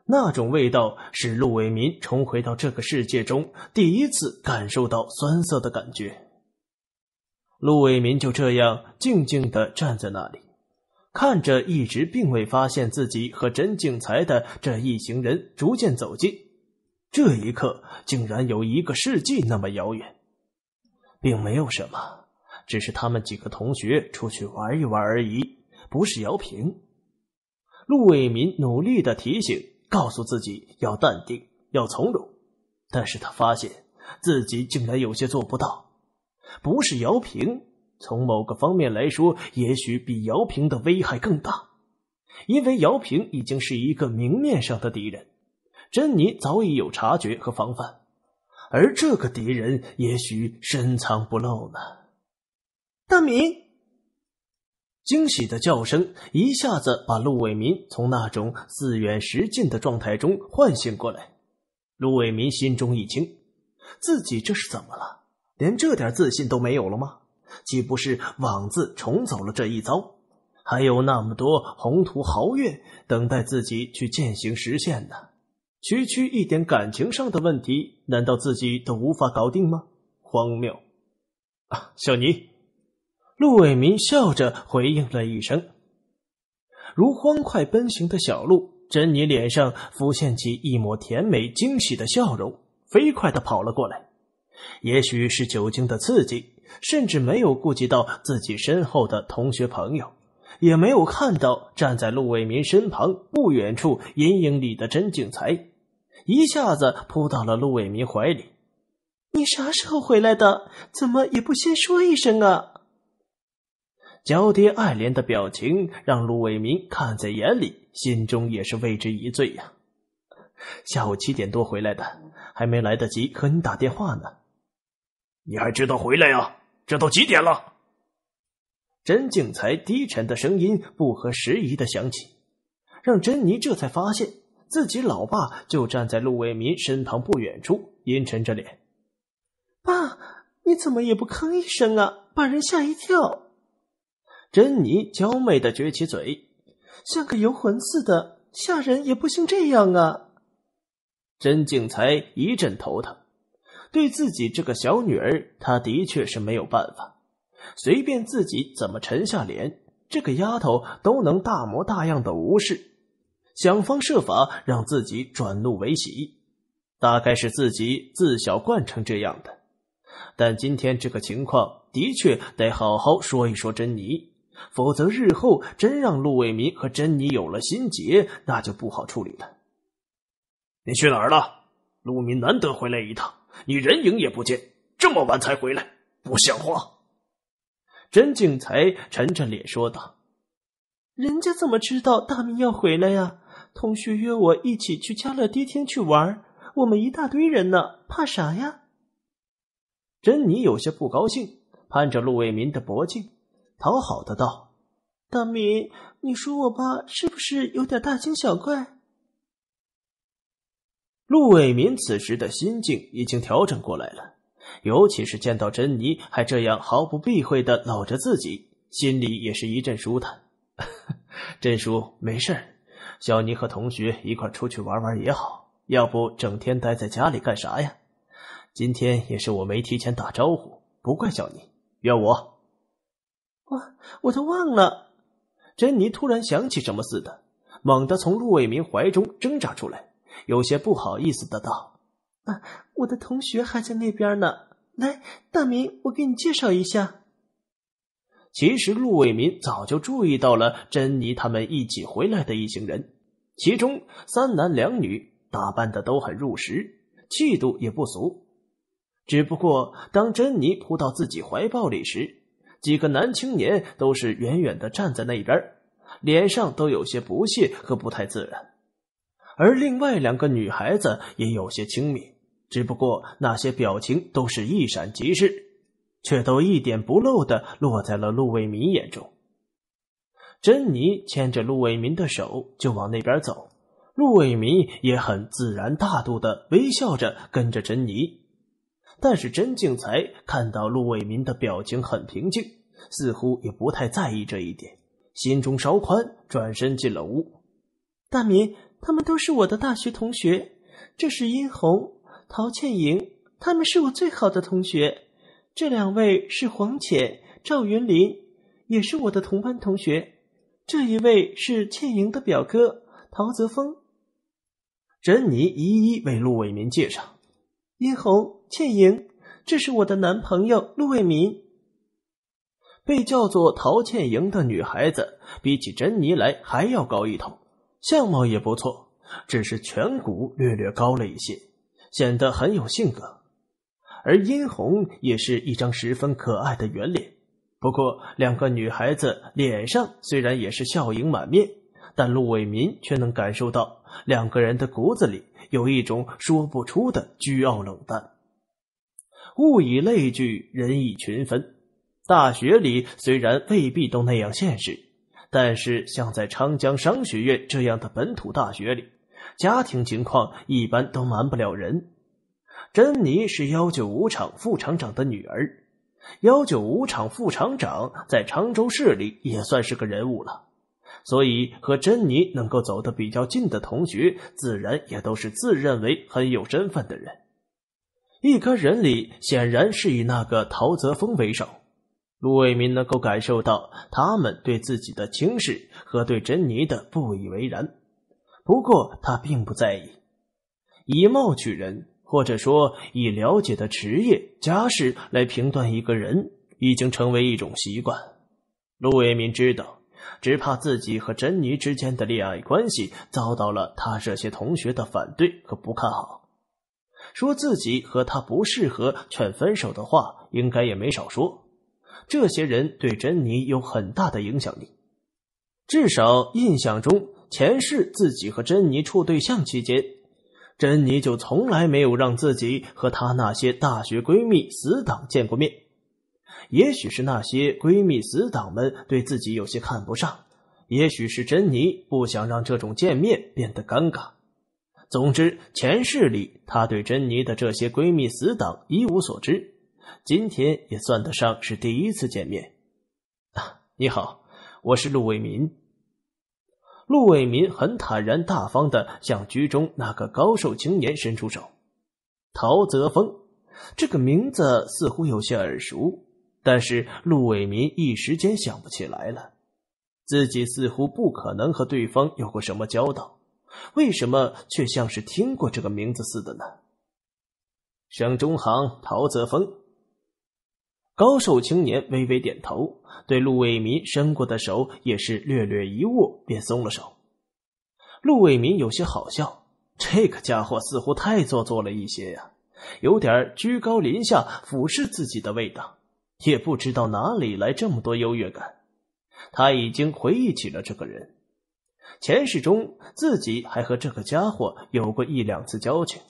那种味道使陆伟民重回到这个世界中，第一次感受到酸涩的感觉。陆伟民就这样静静的站在那里，看着一直并未发现自己和甄静才的这一行人逐渐走近，这一刻竟然有一个世纪那么遥远，并没有什么。只是他们几个同学出去玩一玩而已，不是姚平。陆伟民努力的提醒，告诉自己要淡定，要从容。但是他发现自己竟然有些做不到。不是姚平，从某个方面来说，也许比姚平的危害更大。因为姚平已经是一个明面上的敌人，珍妮早已有察觉和防范，而这个敌人也许深藏不露呢。大明！惊喜的叫声一下子把陆伟民从那种自远时近的状态中唤醒过来。陆伟民心中一惊，自己这是怎么了？连这点自信都没有了吗？岂不是枉自重走了这一遭？还有那么多宏图豪愿等待自己去践行实现呢？区区一点感情上的问题，难道自己都无法搞定吗？荒谬！啊，小尼。陆伟民笑着回应了一声，如欢快奔行的小鹿。珍妮脸上浮现起一抹甜美惊喜的笑容，飞快的跑了过来。也许是酒精的刺激，甚至没有顾及到自己身后的同学朋友，也没有看到站在陆伟民身旁不远处阴影里的甄景才，一下子扑到了陆伟民怀里。“你啥时候回来的？怎么也不先说一声啊？”娇嗲爱怜的表情让陆伟民看在眼里，心中也是为之一醉呀。下午七点多回来的，还没来得及和你打电话呢。你还知道回来呀？这都几点了？甄静才低沉的声音不合时宜的响起，让珍妮这才发现自己老爸就站在陆伟民身旁不远处，阴沉着脸。爸，你怎么也不吭一声啊？把人吓一跳。珍妮娇媚的撅起嘴，像个游魂似的。吓人也不行这样啊！甄静才一阵头疼，对自己这个小女儿，他的确是没有办法。随便自己怎么沉下脸，这个丫头都能大模大样的无视，想方设法让自己转怒为喜。大概是自己自小惯成这样的，但今天这个情况的确得好好说一说珍妮。否则，日后真让陆伟民和珍妮有了心结，那就不好处理了。你去哪儿了？陆明难得回来一趟，你人影也不见，这么晚才回来，不像话。甄敬才沉着脸说道：“人家怎么知道大明要回来呀？同学约我一起去家乐迪厅去玩，我们一大堆人呢，怕啥呀？”珍妮有些不高兴，攀着陆伟民的脖颈。讨好的道：“大明，你说我爸是不是有点大惊小怪？”陆伟民此时的心境已经调整过来了，尤其是见到珍妮还这样毫不避讳的搂着自己，心里也是一阵舒坦。珍叔，没事，小妮和同学一块出去玩玩也好，要不整天待在家里干啥呀？今天也是我没提前打招呼，不怪小妮，怨我。我我都忘了，珍妮突然想起什么似的，猛地从陆伟民怀中挣扎出来，有些不好意思的道：“啊，我的同学还在那边呢，来，大明，我给你介绍一下。”其实陆伟民早就注意到了珍妮他们一起回来的一行人，其中三男两女，打扮的都很入时，气度也不俗。只不过当珍妮扑到自己怀抱里时，几个男青年都是远远的站在那边，脸上都有些不屑和不太自然，而另外两个女孩子也有些轻蔑，只不过那些表情都是一闪即逝，却都一点不漏的落在了陆伟民眼中。珍妮牵着陆伟民的手就往那边走，陆伟民也很自然大度的微笑着跟着珍妮。但是甄敬才看到陆伟民的表情很平静，似乎也不太在意这一点，心中稍宽，转身进了屋。大民，他们都是我的大学同学，这是殷红、陶倩莹，他们是我最好的同学。这两位是黄浅、赵云林，也是我的同班同学。这一位是倩莹的表哥陶泽峰。珍妮一一为陆伟民介绍：殷红。倩莹，这是我的男朋友陆伟民。被叫做陶倩莹的女孩子，比起珍妮来还要高一头，相貌也不错，只是颧骨略略高了一些，显得很有性格。而殷红也是一张十分可爱的圆脸，不过两个女孩子脸上虽然也是笑盈满面，但陆伟民却能感受到两个人的骨子里有一种说不出的倨傲冷淡。物以类聚，人以群分。大学里虽然未必都那样现实，但是像在昌江商学院这样的本土大学里，家庭情况一般都瞒不了人。珍妮是幺九五厂副厂长的女儿，幺九五厂副厂长在常州市里也算是个人物了，所以和珍妮能够走得比较近的同学，自然也都是自认为很有身份的人。一干人里，显然是以那个陶泽峰为首。陆伟民能够感受到他们对自己的轻视和对珍妮的不以为然。不过他并不在意。以貌取人，或者说以了解的职业、家世来评断一个人，已经成为一种习惯。陆伟民知道，只怕自己和珍妮之间的恋爱关系遭到了他这些同学的反对和不看好。说自己和他不适合，劝分手的话应该也没少说。这些人对珍妮有很大的影响力，至少印象中，前世自己和珍妮处对象期间，珍妮就从来没有让自己和她那些大学闺蜜、死党见过面。也许是那些闺蜜、死党们对自己有些看不上，也许是珍妮不想让这种见面变得尴尬。总之，前世里他对珍妮的这些闺蜜死党一无所知，今天也算得上是第一次见面。啊，你好，我是陆伟民。陆伟民很坦然大方的向居中那个高瘦青年伸出手。陶泽峰这个名字似乎有些耳熟，但是陆伟民一时间想不起来了，自己似乎不可能和对方有过什么交道。为什么却像是听过这个名字似的呢？省中行陶泽峰，高瘦青年微微点头，对陆伟民伸过的手也是略略一握，便松了手。陆伟民有些好笑，这个家伙似乎太做作了一些呀，有点居高临下俯视自己的味道，也不知道哪里来这么多优越感。他已经回忆起了这个人。前世中，自己还和这个家伙有过一两次交情。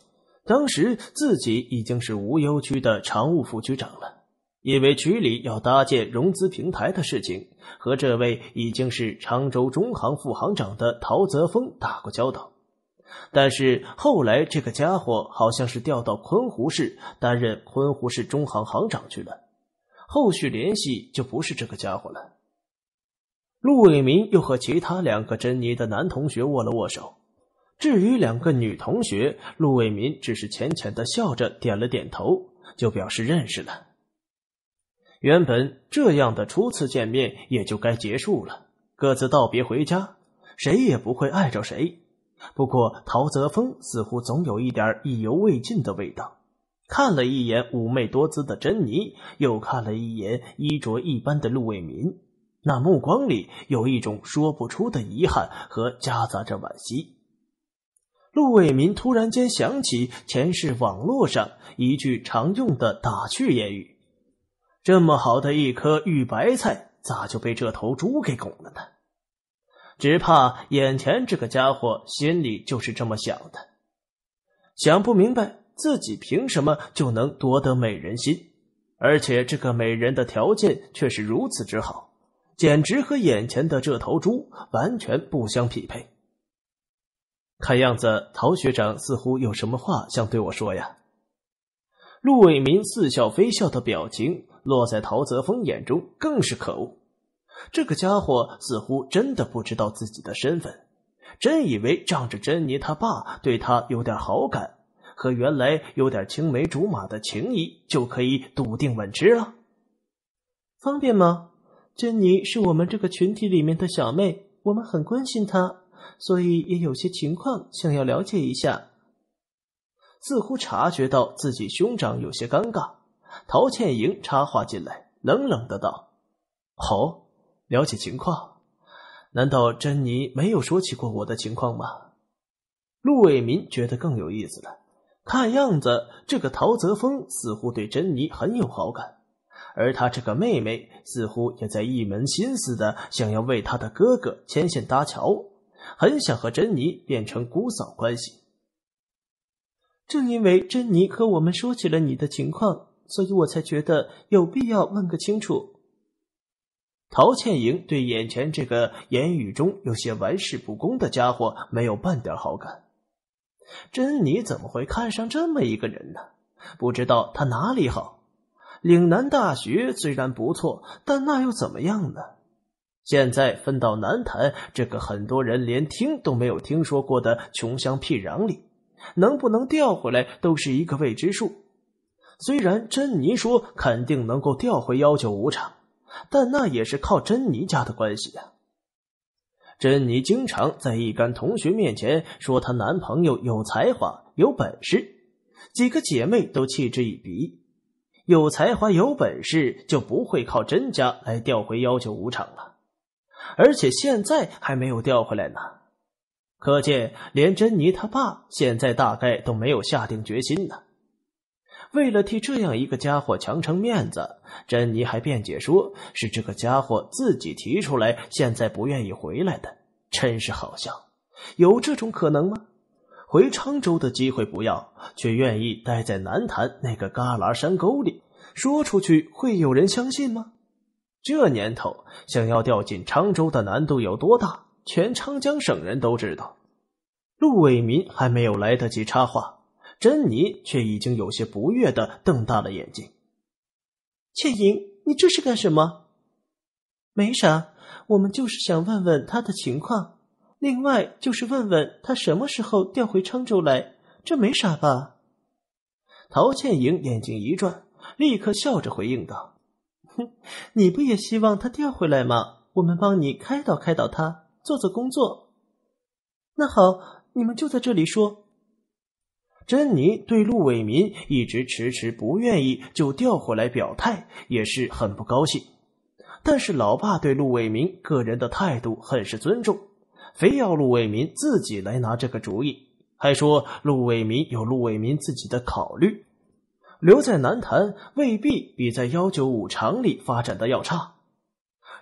当时自己已经是无忧区的常务副区长了，因为区里要搭建融资平台的事情，和这位已经是常州中行副行长的陶泽峰打过交道。但是后来，这个家伙好像是调到昆湖市担任昆湖市中行行长去了，后续联系就不是这个家伙了。陆伟民又和其他两个珍妮的男同学握了握手，至于两个女同学，陆伟民只是浅浅的笑着点了点头，就表示认识了。原本这样的初次见面也就该结束了，各自道别回家，谁也不会碍着谁。不过陶泽峰似乎总有一点意犹未尽的味道，看了一眼妩媚多姿的珍妮，又看了一眼衣着一般的陆伟民。那目光里有一种说不出的遗憾和夹杂着惋惜。陆伟民突然间想起前世网络上一句常用的打趣言语：“这么好的一颗玉白菜，咋就被这头猪给拱了呢？”只怕眼前这个家伙心里就是这么想的，想不明白自己凭什么就能夺得美人心，而且这个美人的条件却是如此之好。简直和眼前的这头猪完全不相匹配。看样子，陶学长似乎有什么话想对我说呀？陆伟民似笑非笑的表情落在陶泽峰眼中，更是可恶。这个家伙似乎真的不知道自己的身份，真以为仗着珍妮他爸对他有点好感和原来有点青梅竹马的情谊，就可以笃定稳吃了？方便吗？珍妮是我们这个群体里面的小妹，我们很关心她，所以也有些情况想要了解一下。似乎察觉到自己兄长有些尴尬，陶倩莹插话进来，冷冷的道：“哦，了解情况？难道珍妮没有说起过我的情况吗？”陆伟民觉得更有意思了，看样子这个陶泽峰似乎对珍妮很有好感。而他这个妹妹似乎也在一门心思的想要为他的哥哥牵线搭桥，很想和珍妮变成姑嫂关系。正因为珍妮和我们说起了你的情况，所以我才觉得有必要问个清楚。陶倩莹对眼前这个言语中有些玩世不恭的家伙没有半点好感。珍妮怎么会看上这么一个人呢？不知道他哪里好。岭南大学虽然不错，但那又怎么样呢？现在分到南坛这个很多人连听都没有听说过的穷乡僻壤里，能不能调回来都是一个未知数。虽然珍妮说肯定能够调回幺九五厂，但那也是靠珍妮家的关系啊。珍妮经常在一干同学面前说她男朋友有才华、有本事，几个姐妹都嗤之以鼻。有才华、有本事，就不会靠甄家来调回幺九五厂了。而且现在还没有调回来呢，可见连珍妮他爸现在大概都没有下定决心呢。为了替这样一个家伙强撑面子，珍妮还辩解说是这个家伙自己提出来，现在不愿意回来的。真是好笑，有这种可能吗？回沧州的机会不要，却愿意待在南坛那个旮旯山沟里，说出去会有人相信吗？这年头，想要掉进沧州的难度有多大，全昌江省人都知道。陆伟民还没有来得及插话，珍妮却已经有些不悦的瞪大了眼睛：“倩莹，你这是干什么？”“没啥，我们就是想问问他的情况。”另外就是问问他什么时候调回沧州来，这没啥吧？陶倩莹眼睛一转，立刻笑着回应道：“哼，你不也希望他调回来吗？我们帮你开导开导他，做做工作。”那好，你们就在这里说。珍妮对陆伟民一直迟迟不愿意就调回来表态，也是很不高兴。但是老爸对陆伟民个人的态度很是尊重。非要陆伟民自己来拿这个主意，还说陆伟民有陆伟民自己的考虑，留在南坛未必比在幺九五厂里发展的要差。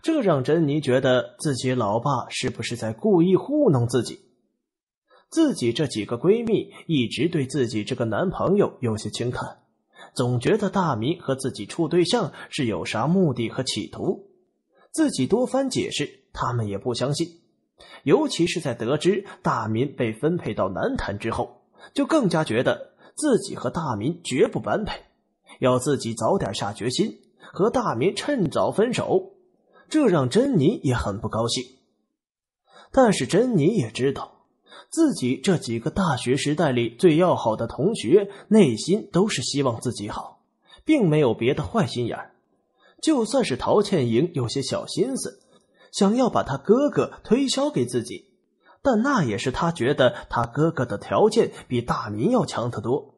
这让珍妮觉得自己老爸是不是在故意糊弄自己？自己这几个闺蜜一直对自己这个男朋友有些轻看，总觉得大明和自己处对象是有啥目的和企图。自己多番解释，他们也不相信。尤其是在得知大民被分配到南坛之后，就更加觉得自己和大民绝不般配，要自己早点下决心和大民趁早分手。这让珍妮也很不高兴。但是珍妮也知道，自己这几个大学时代里最要好的同学，内心都是希望自己好，并没有别的坏心眼就算是陶倩莹有些小心思。想要把他哥哥推销给自己，但那也是他觉得他哥哥的条件比大民要强得多。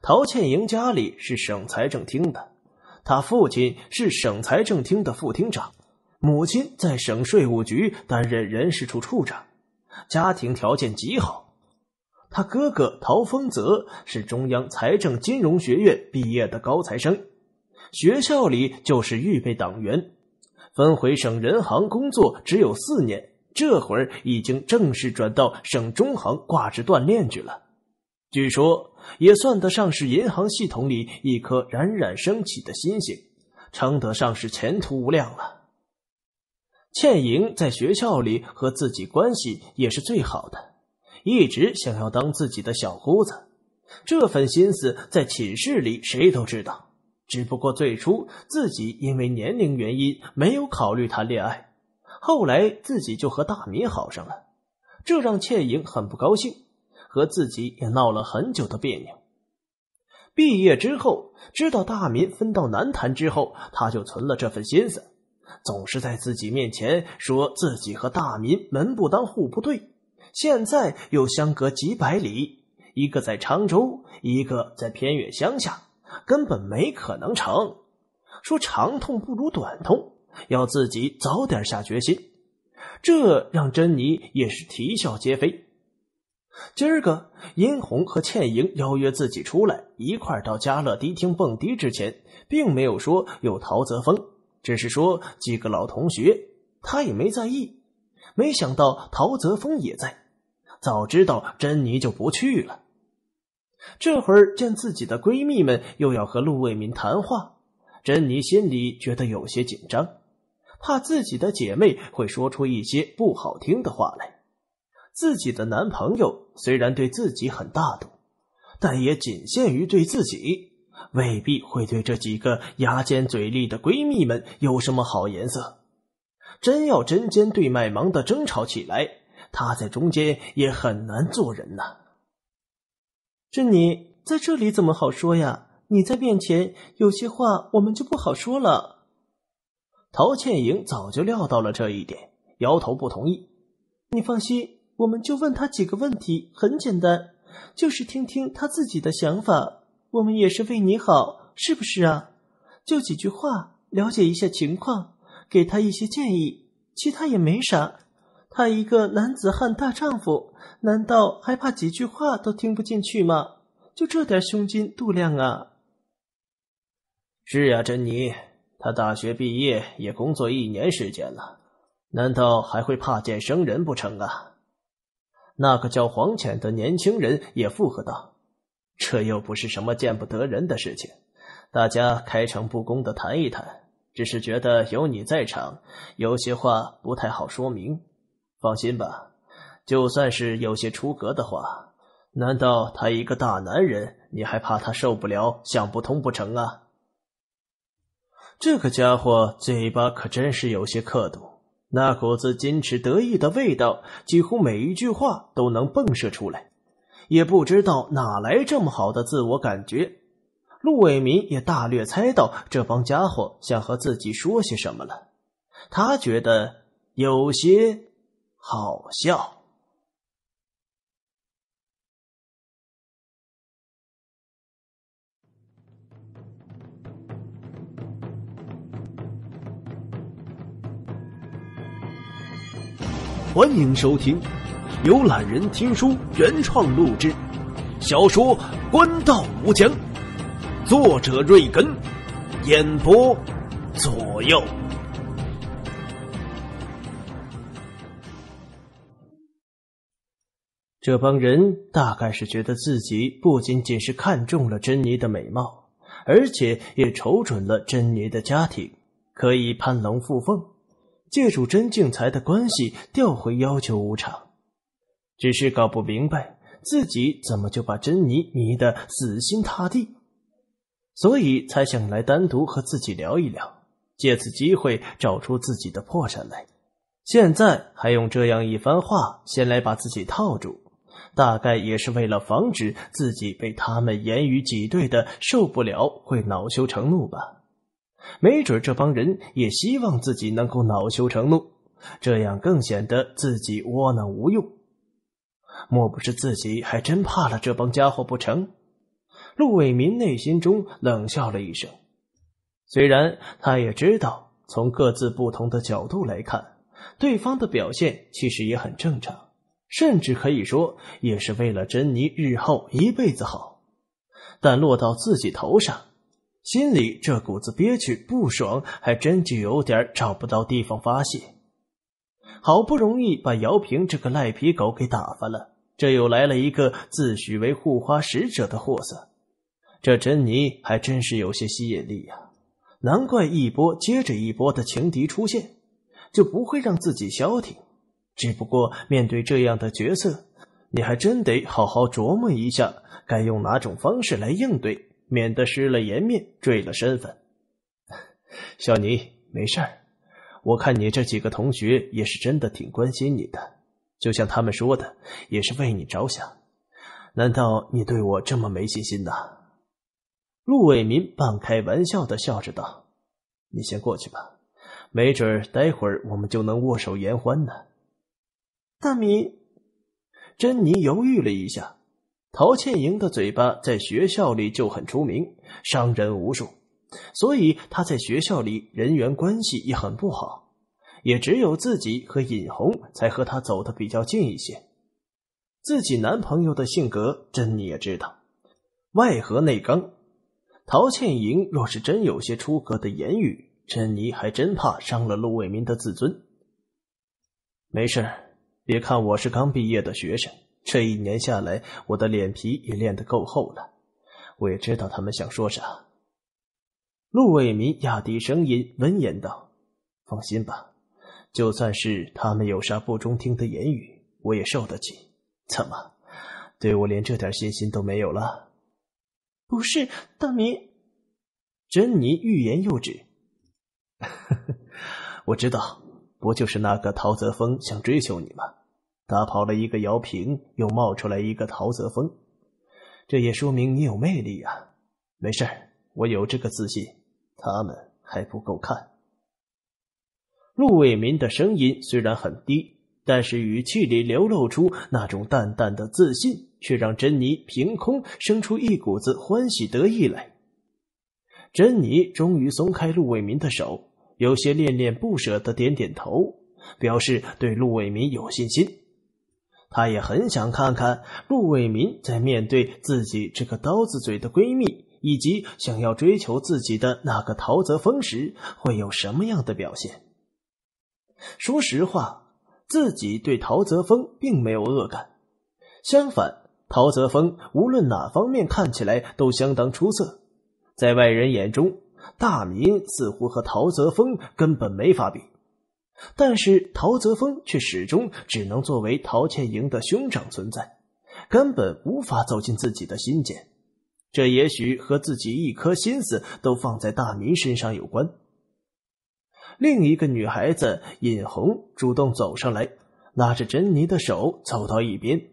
陶倩莹家里是省财政厅的，他父亲是省财政厅的副厅长，母亲在省税务局担任人事处处长，家庭条件极好。他哥哥陶丰泽是中央财政金融学院毕业的高材生，学校里就是预备党员。分回省人行工作只有四年，这会儿已经正式转到省中行挂职锻炼去了。据说也算得上是银行系统里一颗冉冉升起的星星，称得上是前途无量了。倩莹在学校里和自己关系也是最好的，一直想要当自己的小姑子，这份心思在寝室里谁都知道。只不过最初自己因为年龄原因没有考虑谈恋爱，后来自己就和大民好上了，这让倩影很不高兴，和自己也闹了很久的别扭。毕业之后，知道大民分到南坛之后，他就存了这份心思，总是在自己面前说自己和大民门不当户不对，现在又相隔几百里，一个在沧州，一个在偏远乡下。根本没可能成，说长痛不如短痛，要自己早点下决心。这让珍妮也是啼笑皆非。今儿个殷红和倩莹邀约自己出来一块到家乐迪厅蹦迪之前，并没有说有陶泽峰，只是说几个老同学，他也没在意。没想到陶泽峰也在，早知道珍妮就不去了。这会儿见自己的闺蜜们又要和陆卫民谈话，珍妮心里觉得有些紧张，怕自己的姐妹会说出一些不好听的话来。自己的男朋友虽然对自己很大度，但也仅限于对自己，未必会对这几个牙尖嘴利的闺蜜们有什么好颜色。真要针尖对麦芒的争吵起来，她在中间也很难做人呐。是你在这里怎么好说呀？你在面前，有些话我们就不好说了。陶倩莹早就料到了这一点，摇头不同意。你放心，我们就问他几个问题，很简单，就是听听他自己的想法。我们也是为你好，是不是啊？就几句话，了解一下情况，给他一些建议，其他也没啥。他一个男子汉大丈夫，难道还怕几句话都听不进去吗？就这点胸襟肚量啊！是啊，珍妮，他大学毕业也工作一年时间了，难道还会怕见生人不成啊？那个叫黄潜的年轻人也附和道：“这又不是什么见不得人的事情，大家开诚布公的谈一谈，只是觉得有你在场，有些话不太好说明。”放心吧，就算是有些出格的话，难道他一个大男人，你还怕他受不了、想不通不成啊？这个家伙嘴巴可真是有些刻毒，那股子矜持得意的味道，几乎每一句话都能迸射出来。也不知道哪来这么好的自我感觉。陆伟民也大略猜到这帮家伙想和自己说些什么了，他觉得有些。好笑！欢迎收听由懒人听书原创录制小说《官道无疆》，作者：瑞根，演播：左右。这帮人大概是觉得自己不仅仅是看中了珍妮的美貌，而且也瞅准了珍妮的家庭，可以攀龙附凤，借助甄敬才的关系调回要求无常。只是搞不明白自己怎么就把珍妮迷得死心塌地，所以才想来单独和自己聊一聊，借此机会找出自己的破绽来。现在还用这样一番话先来把自己套住。大概也是为了防止自己被他们言语挤兑的受不了，会恼羞成怒吧。没准这帮人也希望自己能够恼羞成怒，这样更显得自己窝囊无用。莫不是自己还真怕了这帮家伙不成？陆伟民内心中冷笑了一声。虽然他也知道，从各自不同的角度来看，对方的表现其实也很正常。甚至可以说，也是为了珍妮日后一辈子好。但落到自己头上，心里这股子憋屈、不爽，还真就有点找不到地方发泄。好不容易把姚平这个赖皮狗给打发了，这又来了一个自诩为护花使者的货色。这珍妮还真是有些吸引力呀，难怪一波接着一波的情敌出现，就不会让自己消停。只不过面对这样的角色，你还真得好好琢磨一下，该用哪种方式来应对，免得失了颜面、坠了身份。小尼，没事儿，我看你这几个同学也是真的挺关心你的，就像他们说的，也是为你着想。难道你对我这么没信心呐？陆伟民半开玩笑的笑着道：“你先过去吧，没准儿待会儿我们就能握手言欢呢。”那米，珍妮犹豫了一下。陶倩莹的嘴巴在学校里就很出名，伤人无数，所以她在学校里人缘关系也很不好。也只有自己和尹红才和她走得比较近一些。自己男朋友的性格，珍妮也知道，外和内刚。陶倩莹若是真有些出格的言语，珍妮还真怕伤了陆伟民的自尊。没事。别看我是刚毕业的学生，这一年下来，我的脸皮也练得够厚了。我也知道他们想说啥。陆伟民压低声音，闻言道：“放心吧，就算是他们有啥不中听的言语，我也受得起。怎么，对我连这点信心都没有了？”不是，大明，珍妮欲言又止。我知道。不就是那个陶泽峰想追求你吗？打跑了一个姚平，又冒出来一个陶泽峰，这也说明你有魅力呀。没事，我有这个自信，他们还不够看。陆伟民的声音虽然很低，但是语气里流露出那种淡淡的自信，却让珍妮凭空生出一股子欢喜得意来。珍妮终于松开陆伟民的手。有些恋恋不舍的点点头，表示对陆伟民有信心。他也很想看看陆伟民在面对自己这个刀子嘴的闺蜜，以及想要追求自己的那个陶泽峰时，会有什么样的表现。说实话，自己对陶泽峰并没有恶感，相反，陶泽峰无论哪方面看起来都相当出色，在外人眼中。大民似乎和陶泽峰根本没法比，但是陶泽峰却始终只能作为陶倩莹的兄长存在，根本无法走进自己的心间。这也许和自己一颗心思都放在大民身上有关。另一个女孩子尹红主动走上来，拉着珍妮的手走到一边，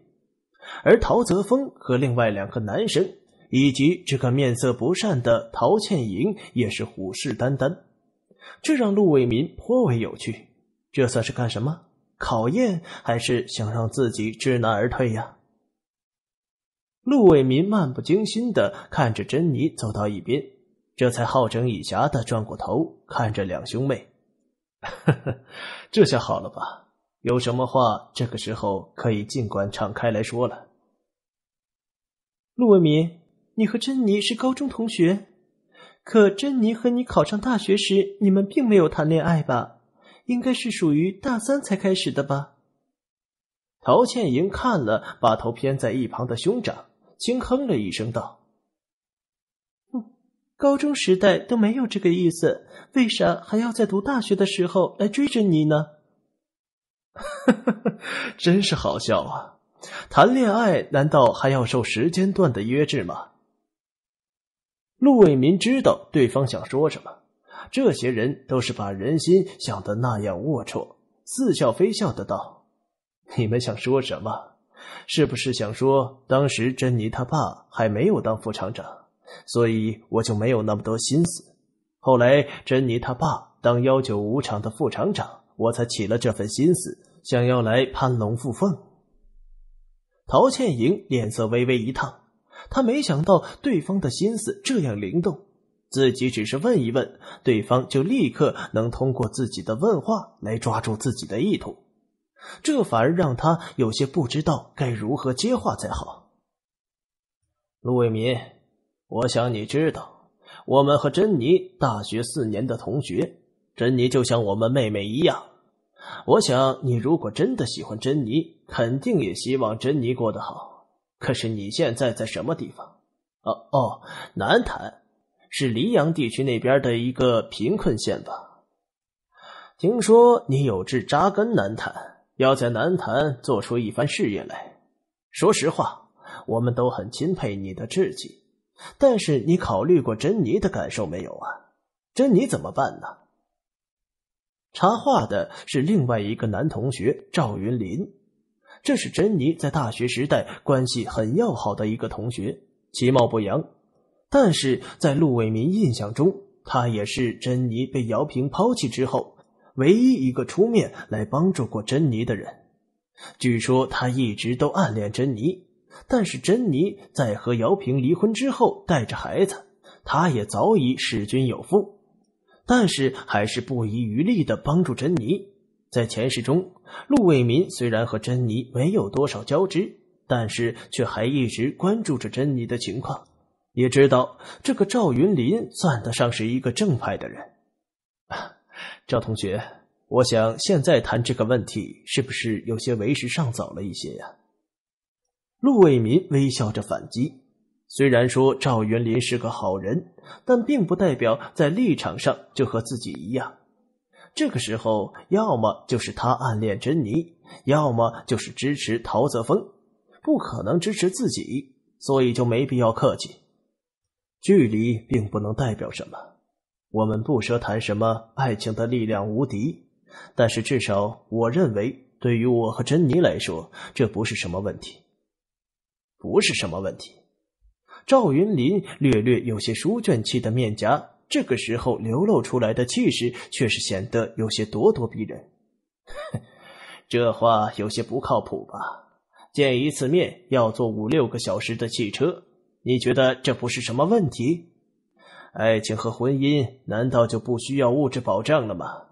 而陶泽峰和另外两个男生。以及这个面色不善的陶倩莹也是虎视眈眈，这让陆伟民颇为有趣。这算是干什么？考验还是想让自己知难而退呀？陆伟民漫不经心的看着珍妮走到一边，这才好整以暇的转过头看着两兄妹。这下好了吧？有什么话这个时候可以尽管敞开来说了。陆伟民。你和珍妮是高中同学，可珍妮和你考上大学时，你们并没有谈恋爱吧？应该是属于大三才开始的吧？陶倩莹看了，把头偏在一旁的兄长，轻哼了一声，道：“嗯，高中时代都没有这个意思，为啥还要在读大学的时候来追着你呢？”哈哈，真是好笑啊！谈恋爱难道还要受时间段的约制吗？陆伟民知道对方想说什么，这些人都是把人心想的那样龌龊，似笑非笑的道：“你们想说什么？是不是想说当时珍妮她爸还没有当副厂长，所以我就没有那么多心思？后来珍妮她爸当幺九五厂的副厂长，我才起了这份心思，想要来攀龙附凤。”陶倩莹脸色微微一烫。他没想到对方的心思这样灵动，自己只是问一问，对方就立刻能通过自己的问话来抓住自己的意图，这反而让他有些不知道该如何接话才好。陆伟民，我想你知道，我们和珍妮大学四年的同学，珍妮就像我们妹妹一样。我想你如果真的喜欢珍妮，肯定也希望珍妮过得好。可是你现在在什么地方？哦哦，南坛，是黎阳地区那边的一个贫困县吧？听说你有志扎根南坛，要在南坛做出一番事业来。说实话，我们都很钦佩你的志气，但是你考虑过珍妮的感受没有啊？珍妮怎么办呢？插话的是另外一个男同学赵云林。这是珍妮在大学时代关系很要好的一个同学，其貌不扬，但是在陆伟民印象中，他也是珍妮被姚平抛弃之后唯一一个出面来帮助过珍妮的人。据说他一直都暗恋珍妮，但是珍妮在和姚平离婚之后带着孩子，他也早已弑君有敌，但是还是不遗余力的帮助珍妮。在前世中，陆伟民虽然和珍妮没有多少交织，但是却还一直关注着珍妮的情况，也知道这个赵云林算得上是一个正派的人。赵同学，我想现在谈这个问题，是不是有些为时尚早了一些呀？陆伟民微笑着反击，虽然说赵云林是个好人，但并不代表在立场上就和自己一样。这个时候，要么就是他暗恋珍妮，要么就是支持陶泽峰，不可能支持自己，所以就没必要客气。距离并不能代表什么，我们不奢谈什么爱情的力量无敌，但是至少我认为，对于我和珍妮来说，这不是什么问题，不是什么问题。赵云林略略有些书卷气的面颊。这个时候流露出来的气势，却是显得有些咄咄逼人。这话有些不靠谱吧？见一次面要坐五六个小时的汽车，你觉得这不是什么问题？爱情和婚姻难道就不需要物质保障了吗？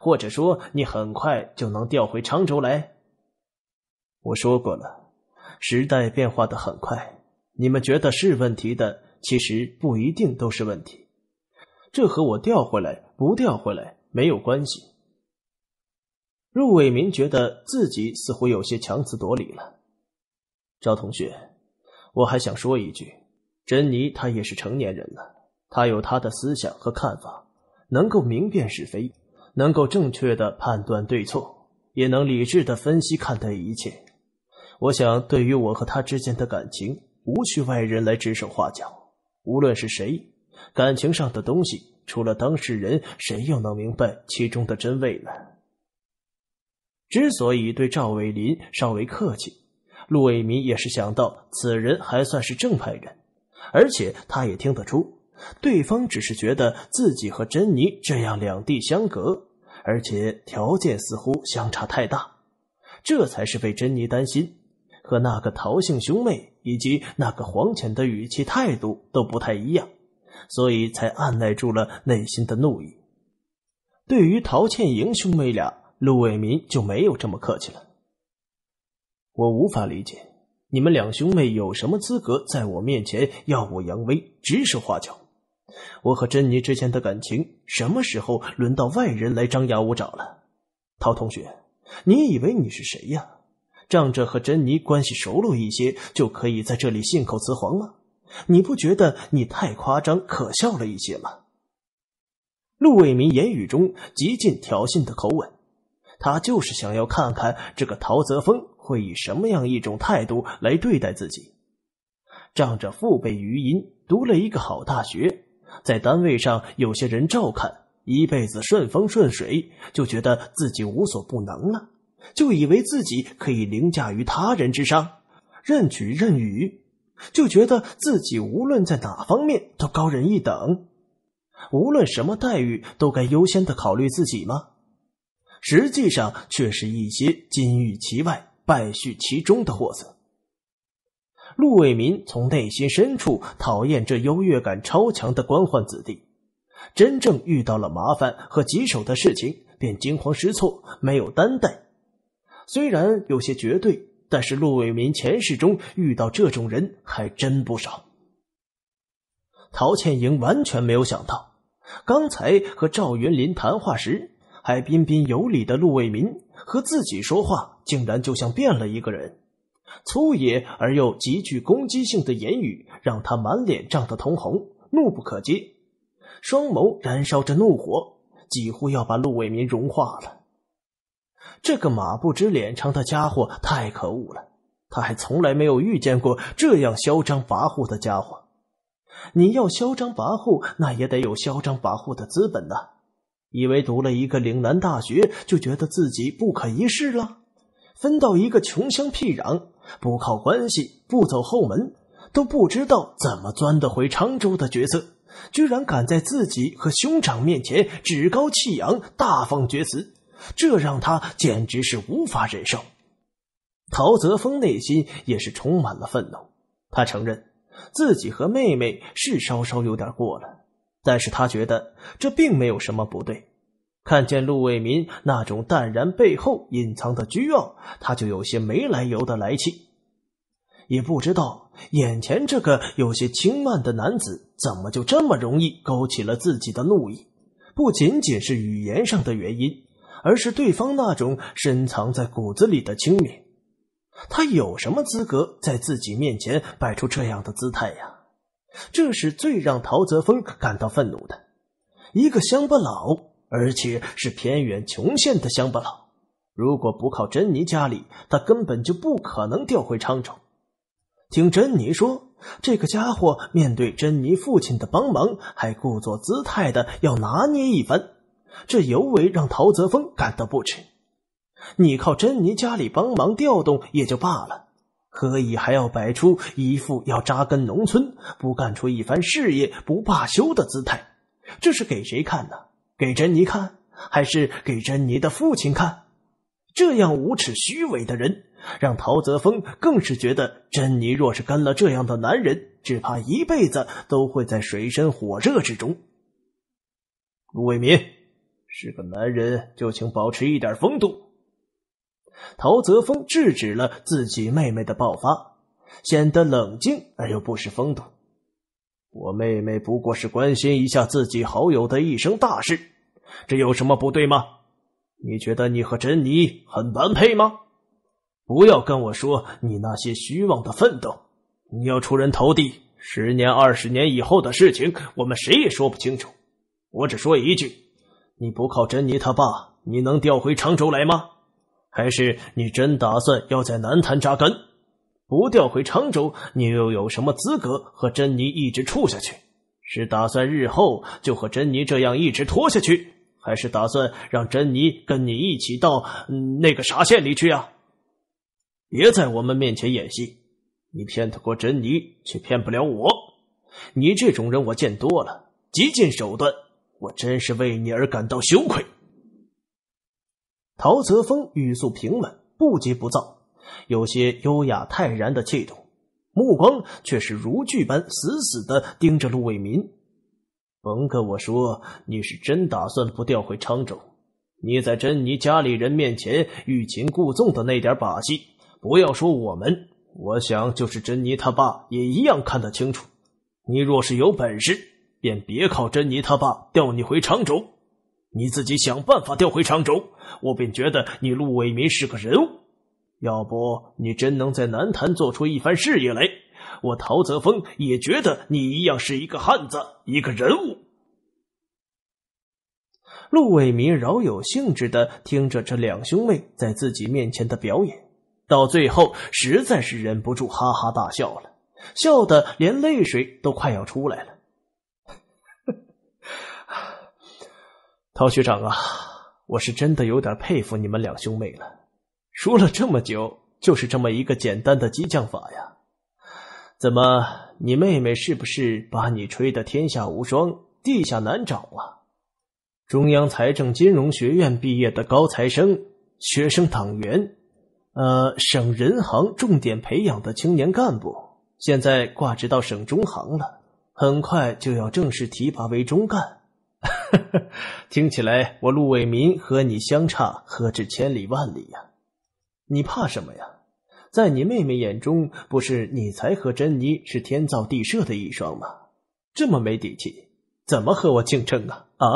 或者说，你很快就能调回常州来？我说过了，时代变化的很快，你们觉得是问题的，其实不一定都是问题。这和我调回来不调回来没有关系。陆伟民觉得自己似乎有些强词夺理了。赵同学，我还想说一句：，珍妮她也是成年人了，她有她的思想和看法，能够明辨是非，能够正确的判断对错，也能理智的分析看待一切。我想，对于我和他之间的感情，无需外人来指手画脚，无论是谁。感情上的东西，除了当事人，谁又能明白其中的真味呢？之所以对赵伟林稍微客气，陆伟民也是想到此人还算是正派人，而且他也听得出，对方只是觉得自己和珍妮这样两地相隔，而且条件似乎相差太大，这才是为珍妮担心。和那个陶姓兄妹以及那个黄浅的语气态度都不太一样。所以才按耐住了内心的怒意。对于陶倩莹兄妹俩，陆伟民就没有这么客气了。我无法理解，你们两兄妹有什么资格在我面前耀武扬威、指手画脚？我和珍妮之间的感情，什么时候轮到外人来张牙舞爪了？陶同学，你以为你是谁呀？仗着和珍妮关系熟络一些，就可以在这里信口雌黄了？你不觉得你太夸张、可笑了一些吗？陆伟民言语中极尽挑衅的口吻，他就是想要看看这个陶泽峰会以什么样一种态度来对待自己。仗着父辈余荫，读了一个好大学，在单位上有些人照看，一辈子顺风顺水，就觉得自己无所不能了，就以为自己可以凌驾于他人之上，任取任予。就觉得自己无论在哪方面都高人一等，无论什么待遇都该优先的考虑自己吗？实际上却是一些金玉其外、败絮其中的货色。陆伟民从内心深处讨厌这优越感超强的官宦子弟，真正遇到了麻烦和棘手的事情，便惊慌失措，没有担待。虽然有些绝对。但是陆伟民前世中遇到这种人还真不少。陶倩莹完全没有想到，刚才和赵元林谈话时还彬彬有礼的陆伟民，和自己说话竟然就像变了一个人，粗野而又极具攻击性的言语，让他满脸涨得通红，怒不可遏，双眸燃烧着怒火，几乎要把陆伟民融化了。这个马不知脸长的家伙太可恶了！他还从来没有遇见过这样嚣张跋扈的家伙。你要嚣张跋扈，那也得有嚣张跋扈的资本呢。以为读了一个岭南大学，就觉得自己不可一世了？分到一个穷乡僻壤，不靠关系，不走后门，都不知道怎么钻得回常州的角色，居然敢在自己和兄长面前趾高气扬，大放厥词。这让他简直是无法忍受。陶泽峰内心也是充满了愤怒。他承认自己和妹妹是稍稍有点过了，但是他觉得这并没有什么不对。看见陆为民那种淡然背后隐藏的倨傲，他就有些没来由的来气。也不知道眼前这个有些轻慢的男子怎么就这么容易勾起了自己的怒意，不仅仅是语言上的原因。而是对方那种深藏在骨子里的轻蔑，他有什么资格在自己面前摆出这样的姿态呀？这是最让陶泽峰感到愤怒的。一个乡巴佬，而且是偏远穷县的乡巴佬。如果不靠珍妮家里，他根本就不可能调回沧州。听珍妮说，这个家伙面对珍妮父亲的帮忙，还故作姿态的要拿捏一番。这尤为让陶泽峰感到不耻。你靠珍妮家里帮忙调动也就罢了，何以还要摆出一副要扎根农村、不干出一番事业不罢休的姿态？这是给谁看呢？给珍妮看，还是给珍妮的父亲看？这样无耻虚伪的人，让陶泽峰更是觉得，珍妮若是跟了这样的男人，只怕一辈子都会在水深火热之中。卢伟民。是个男人就请保持一点风度。陶泽峰制止了自己妹妹的爆发，显得冷静而又不失风度。我妹妹不过是关心一下自己好友的一生大事，这有什么不对吗？你觉得你和珍妮很般配吗？不要跟我说你那些虚妄的奋斗。你要出人头地，十年二十年以后的事情，我们谁也说不清楚。我只说一句。你不靠珍妮他爸，你能调回常州来吗？还是你真打算要在南坛扎根？不调回常州，你又有什么资格和珍妮一直处下去？是打算日后就和珍妮这样一直拖下去，还是打算让珍妮跟你一起到那个啥县里去啊？别在我们面前演戏，你骗得过珍妮，却骗不了我。你这种人我见多了，极尽手段。我真是为你而感到羞愧。陶泽峰语速平稳，不急不躁，有些优雅泰然的气度，目光却是如炬般死死的盯着陆伟民。甭跟我说你是真打算不调回沧州，你在珍妮家里人面前欲擒故纵的那点把戏，不要说我们，我想就是珍妮他爸也一样看得清楚。你若是有本事。便别靠珍妮他爸调你回常州，你自己想办法调回常州。我便觉得你陆伟民是个人物，要不你真能在南坛做出一番事业来，我陶泽峰也觉得你一样是一个汉子，一个人物。陆伟民饶有兴致的听着这两兄妹在自己面前的表演，到最后实在是忍不住哈哈大笑了，笑得连泪水都快要出来了。曹学长啊，我是真的有点佩服你们两兄妹了。输了这么久，就是这么一个简单的激将法呀？怎么，你妹妹是不是把你吹得天下无双、地下难找啊？中央财政金融学院毕业的高材生，学生党员，呃，省人行重点培养的青年干部，现在挂职到省中行了，很快就要正式提拔为中干。呵呵，听起来我陆伟民和你相差何止千里万里呀？你怕什么呀？在你妹妹眼中，不是你才和珍妮是天造地设的一双吗？这么没底气，怎么和我竞争啊？啊！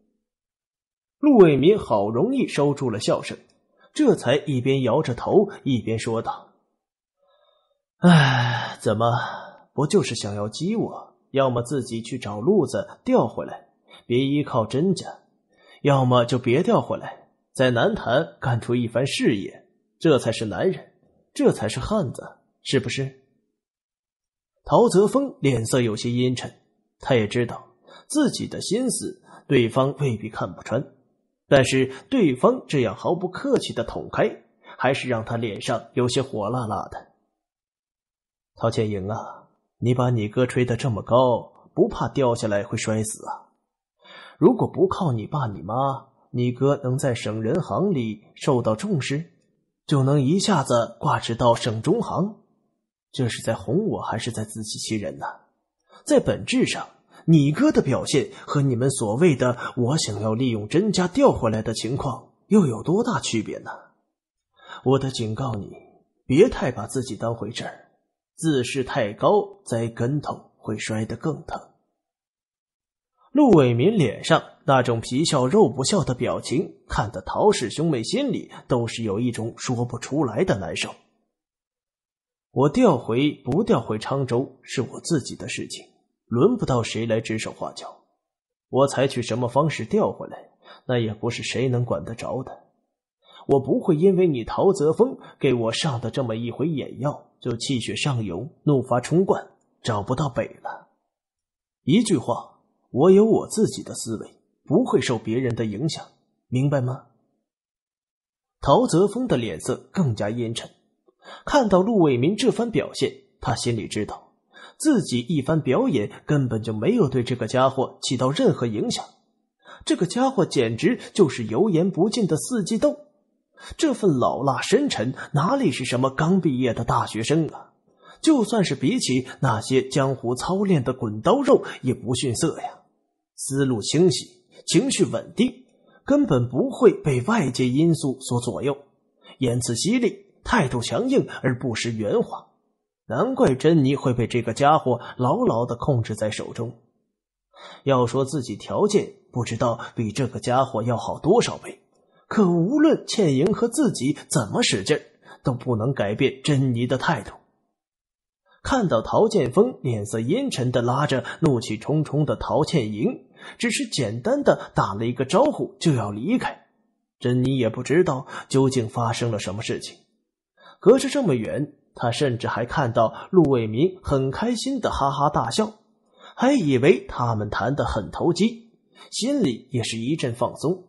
陆伟民好容易收住了笑声，这才一边摇着头一边说道：“哎，怎么不就是想要激我？”要么自己去找路子调回来，别依靠甄家；要么就别调回来，在南坛干出一番事业，这才是男人，这才是汉子，是不是？陶泽峰脸色有些阴沉，他也知道自己的心思，对方未必看不穿，但是对方这样毫不客气的捅开，还是让他脸上有些火辣辣的。陶倩莹啊。你把你哥吹得这么高，不怕掉下来会摔死啊？如果不靠你爸你妈，你哥能在省人行里受到重视，就能一下子挂职到省中行，这是在哄我还是在自欺欺人呢？在本质上，你哥的表现和你们所谓的我想要利用甄家调回来的情况，又有多大区别呢？我得警告你，别太把自己当回事儿。自视太高，栽跟头会摔得更疼。陆伟民脸上那种皮笑肉不笑的表情，看得陶氏兄妹心里都是有一种说不出来的难受。我调回不调回沧州，是我自己的事情，轮不到谁来指手画脚。我采取什么方式调回来，那也不是谁能管得着的。我不会因为你陶泽峰给我上的这么一回眼药。就气血上涌，怒发冲冠，找不到北了。一句话，我有我自己的思维，不会受别人的影响，明白吗？陶泽峰的脸色更加阴沉。看到陆伟民这番表现，他心里知道自己一番表演根本就没有对这个家伙起到任何影响。这个家伙简直就是油盐不进的四季豆。这份老辣深沉，哪里是什么刚毕业的大学生啊？就算是比起那些江湖操练的滚刀肉，也不逊色呀。思路清晰，情绪稳定，根本不会被外界因素所左右。言辞犀利，态度强硬而不失圆滑，难怪珍妮会被这个家伙牢牢的控制在手中。要说自己条件，不知道比这个家伙要好多少倍。可无论倩莹和自己怎么使劲都不能改变珍妮的态度。看到陶剑锋脸色阴沉的拉着怒气冲冲的陶倩莹，只是简单的打了一个招呼就要离开。珍妮也不知道究竟发生了什么事情，隔着这么远，他甚至还看到陆伟明很开心的哈哈大笑，还以为他们谈得很投机，心里也是一阵放松。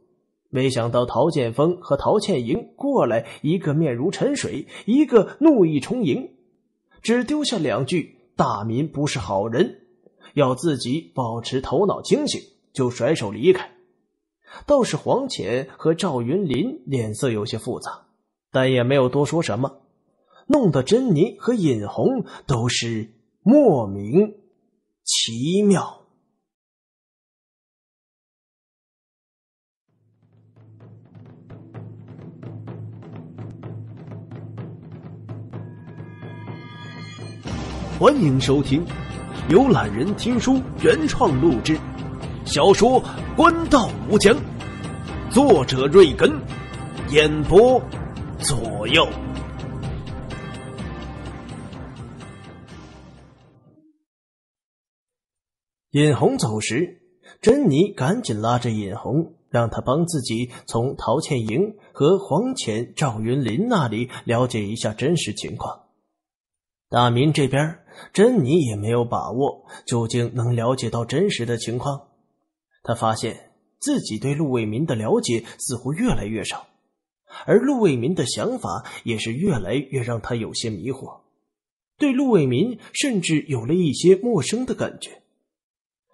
没想到陶剑锋和陶倩莹过来，一个面如沉水，一个怒意充盈，只丢下两句：“大民不是好人，要自己保持头脑清醒。”就甩手离开。倒是黄潜和赵云林脸色有些复杂，但也没有多说什么，弄得珍妮和尹红都是莫名奇妙。欢迎收听，由懒人听书原创录制小说《官道无疆》，作者：瑞根，演播：左右。尹红走时，珍妮赶紧拉着尹红，让他帮自己从陶倩莹和黄浅、赵云林那里了解一下真实情况。大民这边，珍妮也没有把握，究竟能了解到真实的情况。他发现自己对陆伟民的了解似乎越来越少，而陆伟民的想法也是越来越让他有些迷惑，对陆伟民甚至有了一些陌生的感觉。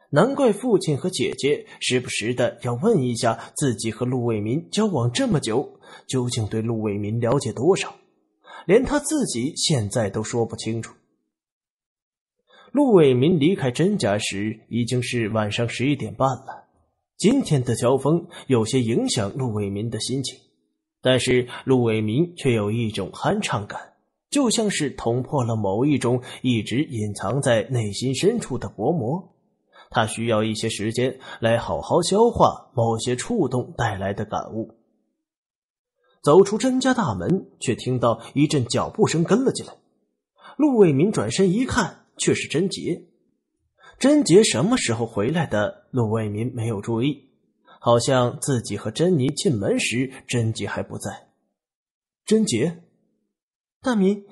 难怪父亲和姐姐时不时的要问一下自己和陆伟民交往这么久，究竟对陆伟民了解多少。连他自己现在都说不清楚。陆伟民离开甄家时已经是晚上十一点半了。今天的交锋有些影响陆伟民的心情，但是陆伟民却有一种酣畅感，就像是捅破了某一种一直隐藏在内心深处的薄膜。他需要一些时间来好好消化某些触动带来的感悟。走出甄家大门，却听到一阵脚步声跟了进来。陆卫民转身一看，却是甄杰。甄杰什么时候回来的？陆卫民没有注意，好像自己和珍妮进门时，甄杰还不在。甄杰，大明，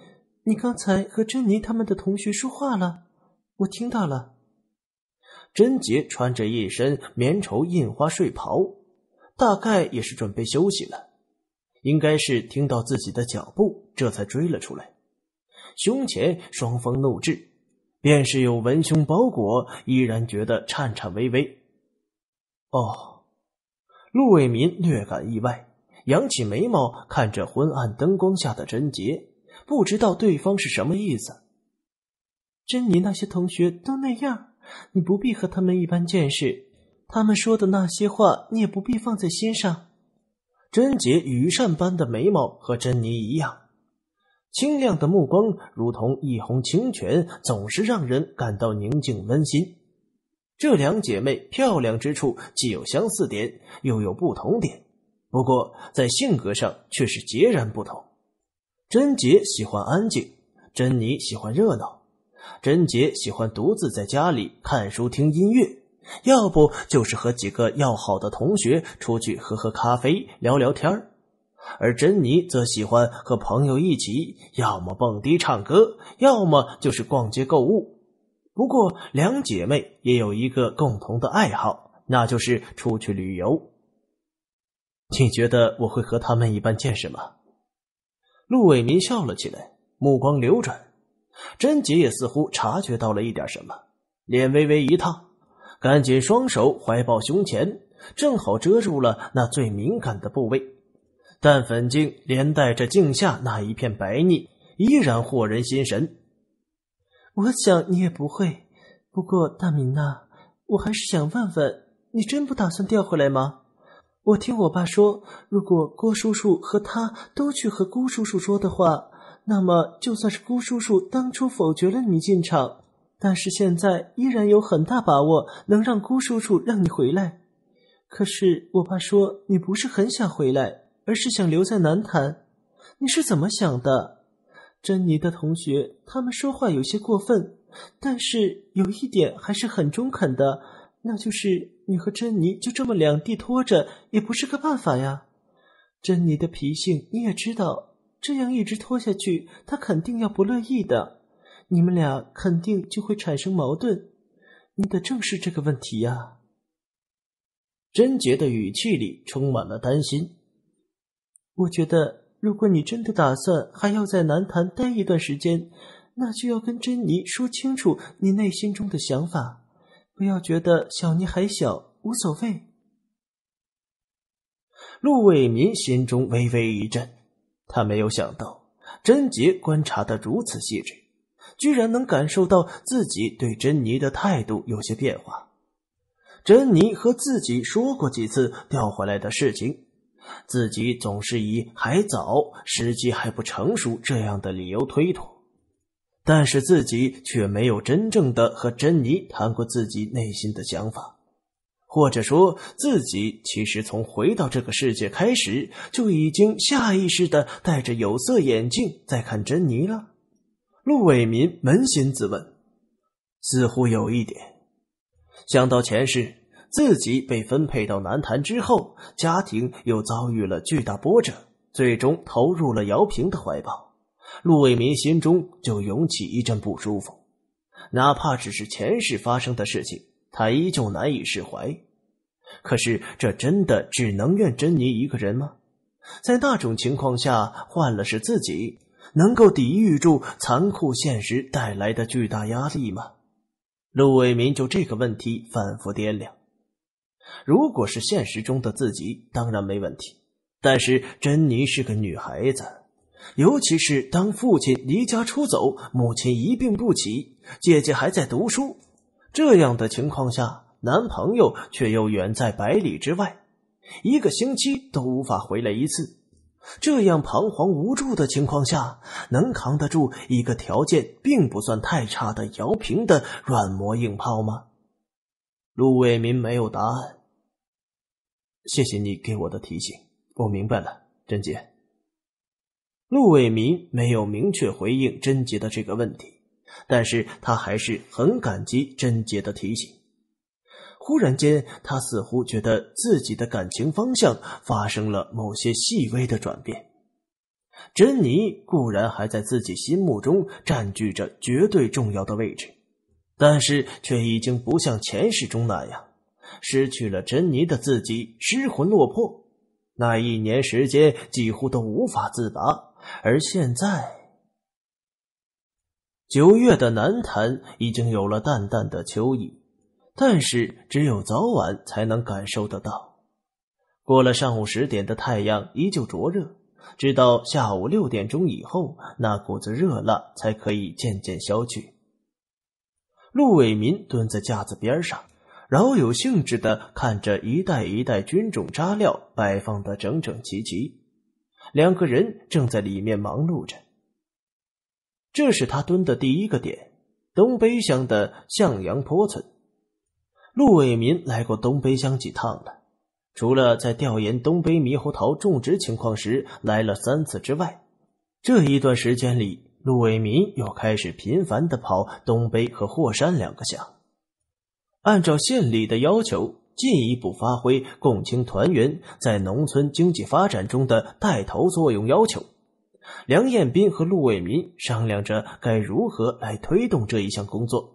你刚才和珍妮他们的同学说话了，我听到了。甄杰穿着一身棉绸印花睡袍，大概也是准备休息了。应该是听到自己的脚步，这才追了出来。胸前双峰怒峙，便是有文胸包裹，依然觉得颤颤巍巍。哦，陆伟民略感意外，扬起眉毛看着昏暗灯光下的贞洁，不知道对方是什么意思。珍妮那些同学都那样，你不必和他们一般见识，他们说的那些话，你也不必放在心上。贞洁羽扇般的眉毛和珍妮一样，清亮的目光如同一泓清泉，总是让人感到宁静温馨。这两姐妹漂亮之处既有相似点，又有不同点。不过在性格上却是截然不同。贞洁喜欢安静，珍妮喜欢热闹。贞洁喜欢独自在家里看书、听音乐。要不就是和几个要好的同学出去喝喝咖啡、聊聊天而珍妮则喜欢和朋友一起，要么蹦迪唱歌，要么就是逛街购物。不过，两姐妹也有一个共同的爱好，那就是出去旅游。你觉得我会和他们一般见识吗？陆伟民笑了起来，目光流转，珍姐也似乎察觉到了一点什么，脸微微一烫。赶紧双手怀抱胸前，正好遮住了那最敏感的部位，但粉镜连带着镜下那一片白腻，依然惑人心神。我想你也不会，不过大明呐，我还是想问问，你真不打算调回来吗？我听我爸说，如果郭叔叔和他都去和郭叔叔说的话，那么就算是郭叔叔当初否决了你进厂。但是现在依然有很大把握能让姑叔叔让你回来，可是我爸说你不是很想回来，而是想留在南坛。你是怎么想的？珍妮的同学他们说话有些过分，但是有一点还是很中肯的，那就是你和珍妮就这么两地拖着也不是个办法呀。珍妮的脾性你也知道，这样一直拖下去，她肯定要不乐意的。你们俩肯定就会产生矛盾，你得正视这个问题呀。贞洁的语气里充满了担心。我觉得，如果你真的打算还要在南坛待一段时间，那就要跟珍妮说清楚你内心中的想法，不要觉得小妮还小无所谓。陆伟民心中微微一震，他没有想到贞洁观察的如此细致。居然能感受到自己对珍妮的态度有些变化。珍妮和自己说过几次调回来的事情，自己总是以还早、时机还不成熟这样的理由推脱，但是自己却没有真正的和珍妮谈过自己内心的想法，或者说自己其实从回到这个世界开始就已经下意识的戴着有色眼镜在看珍妮了。陆伟民扪心自问，似乎有一点。想到前世自己被分配到南坛之后，家庭又遭遇了巨大波折，最终投入了姚平的怀抱，陆伟民心中就涌起一阵不舒服。哪怕只是前世发生的事情，他依旧难以释怀。可是，这真的只能怨珍妮一个人吗？在那种情况下，换了是自己。能够抵御住残酷现实带来的巨大压力吗？陆伟民就这个问题反复掂量。如果是现实中的自己，当然没问题。但是珍妮是个女孩子，尤其是当父亲离家出走，母亲一病不起，姐姐还在读书，这样的情况下，男朋友却又远在百里之外，一个星期都无法回来一次。这样彷徨无助的情况下，能扛得住一个条件并不算太差的姚平的软磨硬泡吗？陆伟民没有答案。谢谢你给我的提醒，我明白了，贞姐。陆伟民没有明确回应贞姐的这个问题，但是他还是很感激贞姐的提醒。忽然间，他似乎觉得自己的感情方向发生了某些细微的转变。珍妮固然还在自己心目中占据着绝对重要的位置，但是却已经不像前世中那样，失去了珍妮的自己失魂落魄，那一年时间几乎都无法自拔。而现在，九月的南坛已经有了淡淡的秋意。但是只有早晚才能感受得到。过了上午十点的太阳依旧灼热，直到下午六点钟以后，那股子热辣才可以渐渐消去。陆伟民蹲在架子边上，饶有兴致的看着一袋一袋军种扎料摆放的整整齐齐，两个人正在里面忙碌着。这是他蹲的第一个点，东北乡的向阳坡村。陆伟民来过东北乡几趟了，除了在调研东北猕猴桃种植情况时来了三次之外，这一段时间里，陆伟民又开始频繁的跑东北和霍山两个乡。按照县里的要求，进一步发挥共青团员在农村经济发展中的带头作用，要求梁彦斌和陆伟民商量着该如何来推动这一项工作。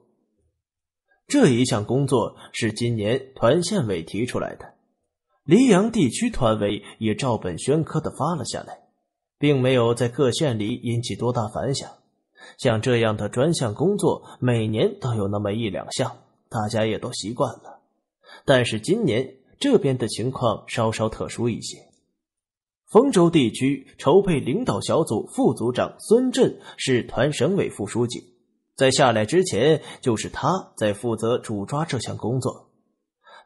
这一项工作是今年团县委提出来的，溧阳地区团委也照本宣科的发了下来，并没有在各县里引起多大反响。像这样的专项工作，每年都有那么一两项，大家也都习惯了。但是今年这边的情况稍稍特殊一些。丰州地区筹备领导小组副组长孙振是团省委副书记。在下来之前，就是他在负责主抓这项工作。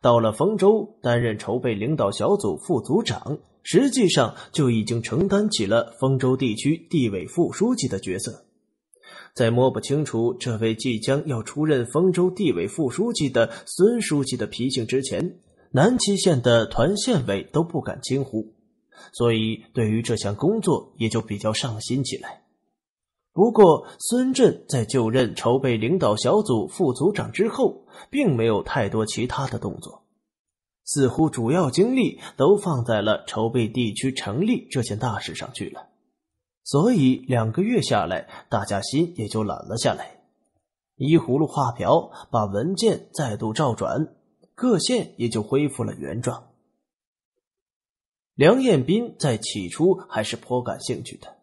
到了丰州，担任筹备领导小组副组长，实际上就已经承担起了丰州地区地委副书记的角色。在摸不清楚这位即将要出任丰州地委副书记的孙书记的脾性之前，南七县的团县委都不敢轻忽，所以对于这项工作也就比较上心起来。不过，孙震在就任筹备领导小组副组长之后，并没有太多其他的动作，似乎主要精力都放在了筹备地区成立这件大事上去了。所以，两个月下来，大家心也就懒了下来。依葫芦画瓢，把文件再度照转，各县也就恢复了原状。梁彦斌在起初还是颇感兴趣的。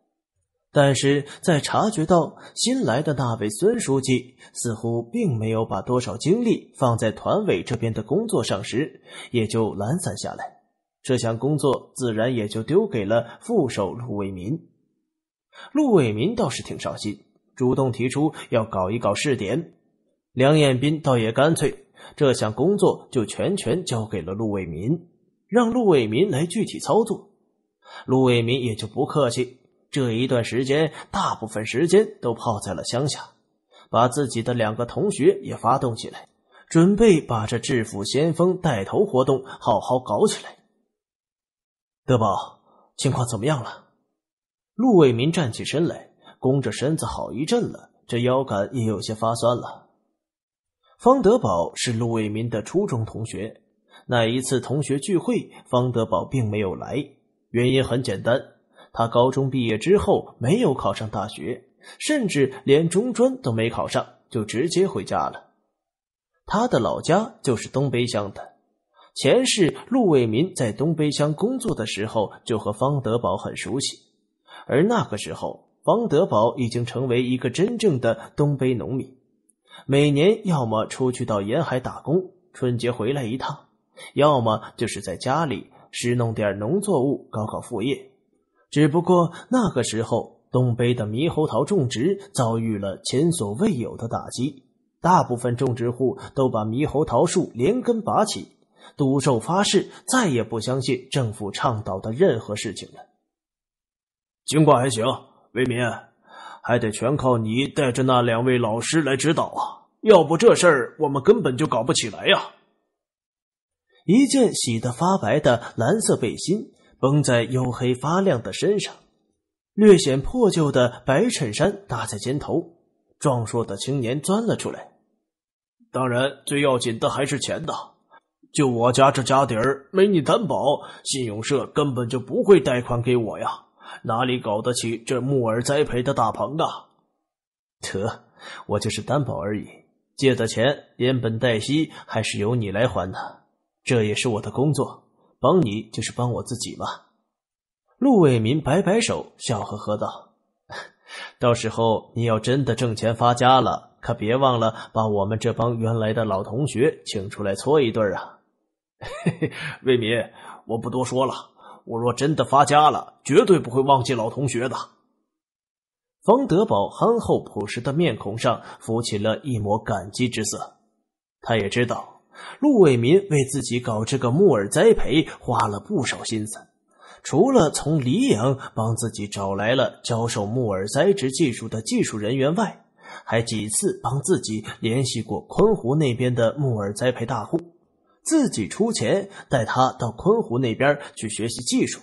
但是在察觉到新来的那位孙书记似乎并没有把多少精力放在团委这边的工作上时，也就懒散下来。这项工作自然也就丢给了副手陆伟民。陆伟民倒是挺上心，主动提出要搞一搞试点。梁彦斌倒也干脆，这项工作就全权交给了陆伟民，让陆伟民来具体操作。陆伟民也就不客气。这一段时间，大部分时间都泡在了乡下，把自己的两个同学也发动起来，准备把这致富先锋带头活动好好搞起来。德宝，情况怎么样了？陆伟民站起身来，弓着身子好一阵了，这腰杆也有些发酸了。方德宝是陆伟民的初中同学，那一次同学聚会，方德宝并没有来，原因很简单。他高中毕业之后没有考上大学，甚至连中专都没考上，就直接回家了。他的老家就是东北乡的。前世陆伟民在东北乡工作的时候，就和方德宝很熟悉。而那个时候，方德宝已经成为一个真正的东北农民，每年要么出去到沿海打工，春节回来一趟；要么就是在家里拾弄点农作物，搞搞副业。只不过那个时候，东北的猕猴桃种植遭遇了前所未有的打击，大部分种植户都把猕猴桃树连根拔起，赌咒发誓再也不相信政府倡导的任何事情了。尽管还行，为民还得全靠你带着那两位老师来指导啊，要不这事儿我们根本就搞不起来呀。一件洗得发白的蓝色背心。绷在黝黑发亮的身上，略显破旧的白衬衫搭在肩头，壮硕的青年钻了出来。当然，最要紧的还是钱的。就我家这家底儿，没你担保，信用社根本就不会贷款给我呀，哪里搞得起这木耳栽培的大棚啊？得，我就是担保而已。借的钱，连本带息还是由你来还的，这也是我的工作。帮你就是帮我自己嘛。陆伟民摆摆手，笑呵呵道：“ 到时候你要真的挣钱发家了，可别忘了把我们这帮原来的老同学请出来搓一顿啊！”嘿嘿，魏民，我不多说了。我若真的发家了，绝对不会忘记老同学的。方德宝憨厚朴实的面孔上浮起了一抹感激之色，他也知道。陆伟民为自己搞这个木耳栽培花了不少心思，除了从溧阳帮自己找来了教授木耳栽植技术的技术人员外，还几次帮自己联系过昆湖那边的木耳栽培大户，自己出钱带他到昆湖那边去学习技术。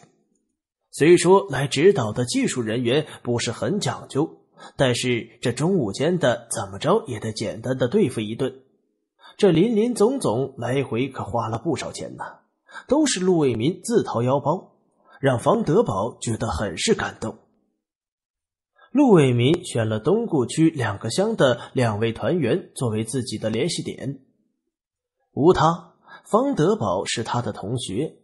虽说来指导的技术人员不是很讲究，但是这中午间的怎么着也得简单的对付一顿。这林林总总来回可花了不少钱呢，都是陆伟民自掏腰包，让方德宝觉得很是感动。陆伟民选了东固区两个乡的两位团员作为自己的联系点，无他，方德宝是他的同学，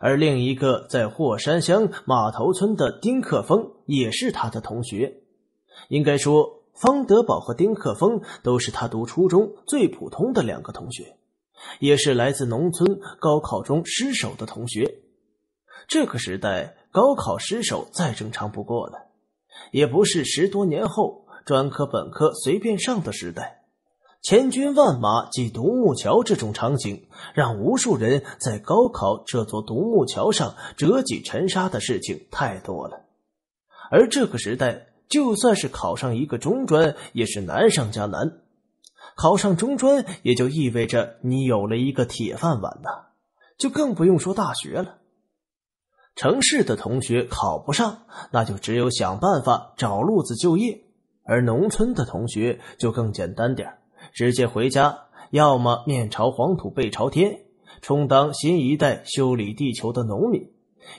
而另一个在霍山乡马头村的丁克峰也是他的同学，应该说。方德宝和丁克峰都是他读初中最普通的两个同学，也是来自农村、高考中失手的同学。这个时代，高考失手再正常不过了，也不是十多年后专科本科随便上的时代。千军万马挤独木桥这种场景，让无数人在高考这座独木桥上折戟沉沙的事情太多了。而这个时代。就算是考上一个中专，也是难上加难。考上中专也就意味着你有了一个铁饭碗呐，就更不用说大学了。城市的同学考不上，那就只有想办法找路子就业；而农村的同学就更简单点直接回家，要么面朝黄土背朝天，充当新一代修理地球的农民，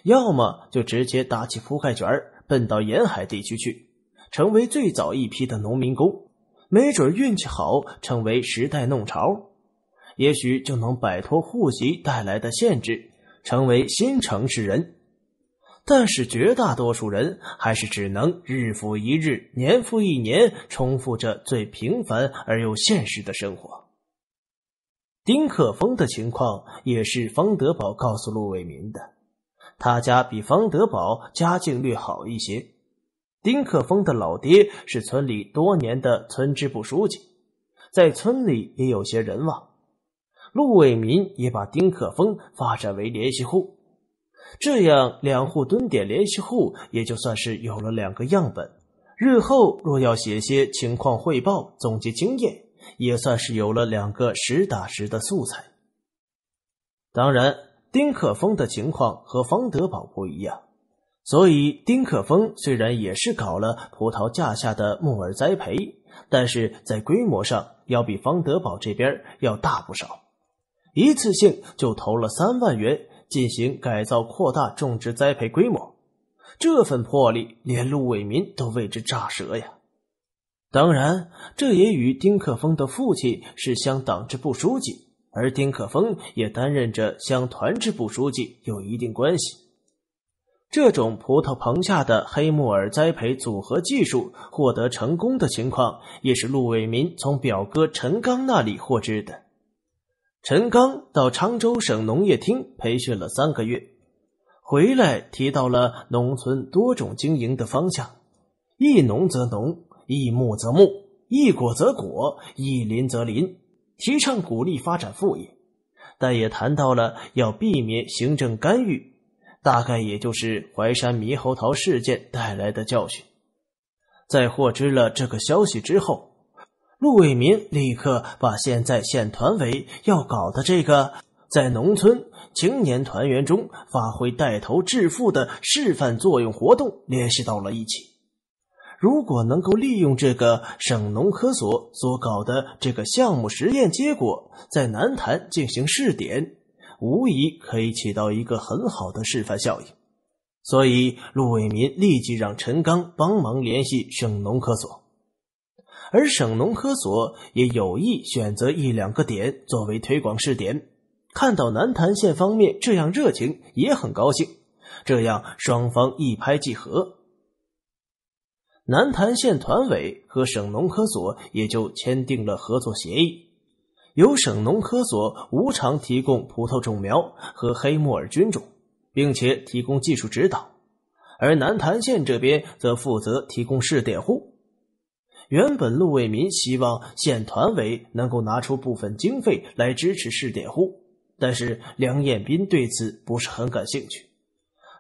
要么就直接打起铺盖卷奔到沿海地区去。成为最早一批的农民工，没准运气好，成为时代弄潮，也许就能摆脱户籍带来的限制，成为新城市人。但是绝大多数人还是只能日复一日、年复一年重复着最平凡而又现实的生活。丁克峰的情况也是方德宝告诉陆伟民的，他家比方德宝家境略好一些。丁克峰的老爹是村里多年的村支部书记，在村里也有些人望。陆伟民也把丁克峰发展为联系户，这样两户蹲点联系户也就算是有了两个样本。日后若要写些情况汇报、总结经验，也算是有了两个实打实的素材。当然，丁克峰的情况和方德宝不一样。所以，丁克峰虽然也是搞了葡萄架下的木耳栽培，但是在规模上要比方德宝这边要大不少，一次性就投了三万元进行改造、扩大种植、栽培规模。这份魄力，连陆伟民都为之炸舌呀！当然，这也与丁克峰的父亲是乡党支部书记，而丁克峰也担任着乡团支部书记，有一定关系。这种葡萄棚下的黑木耳栽培组合技术获得成功的情况，也是陆伟民从表哥陈刚那里获知的。陈刚到昌州省农业厅培训了三个月，回来提到了农村多种经营的方向：一农则农，一木则木，一果则果，一林则林，提倡鼓励发展副业，但也谈到了要避免行政干预。大概也就是淮山猕猴桃事件带来的教训，在获知了这个消息之后，陆伟民立刻把现在县团委要搞的这个在农村青年团员中发挥带头致富的示范作用活动联系到了一起。如果能够利用这个省农科所所搞的这个项目实验结果，在南坛进行试点。无疑可以起到一个很好的示范效应，所以陆伟民立即让陈刚帮忙联系省农科所，而省农科所也有意选择一两个点作为推广试点。看到南潭县方面这样热情，也很高兴，这样双方一拍即合，南潭县团委和省农科所也就签订了合作协议。由省农科所无偿提供葡萄种苗和黑木耳菌种，并且提供技术指导，而南坛县这边则负责提供试点户。原本陆卫民希望县团委能够拿出部分经费来支持试点户，但是梁彦斌对此不是很感兴趣。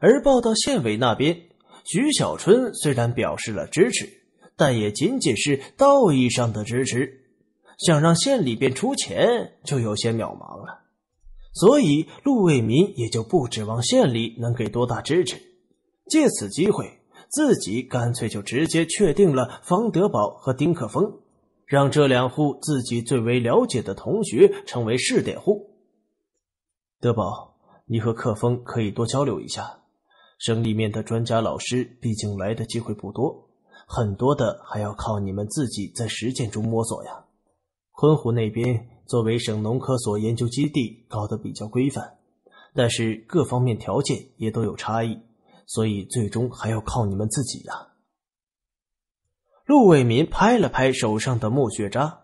而报到县委那边，徐小春虽然表示了支持，但也仅仅是道义上的支持。想让县里边出钱就有些渺茫了，所以陆伟民也就不指望县里能给多大支持。借此机会，自己干脆就直接确定了方德宝和丁克峰，让这两户自己最为了解的同学成为试点户。德宝，你和克峰可以多交流一下。省里面的专家老师毕竟来的机会不多，很多的还要靠你们自己在实践中摸索呀。昆湖那边作为省农科所研究基地，搞得比较规范，但是各方面条件也都有差异，所以最终还要靠你们自己呀。陆伟民拍了拍手上的木屑渣，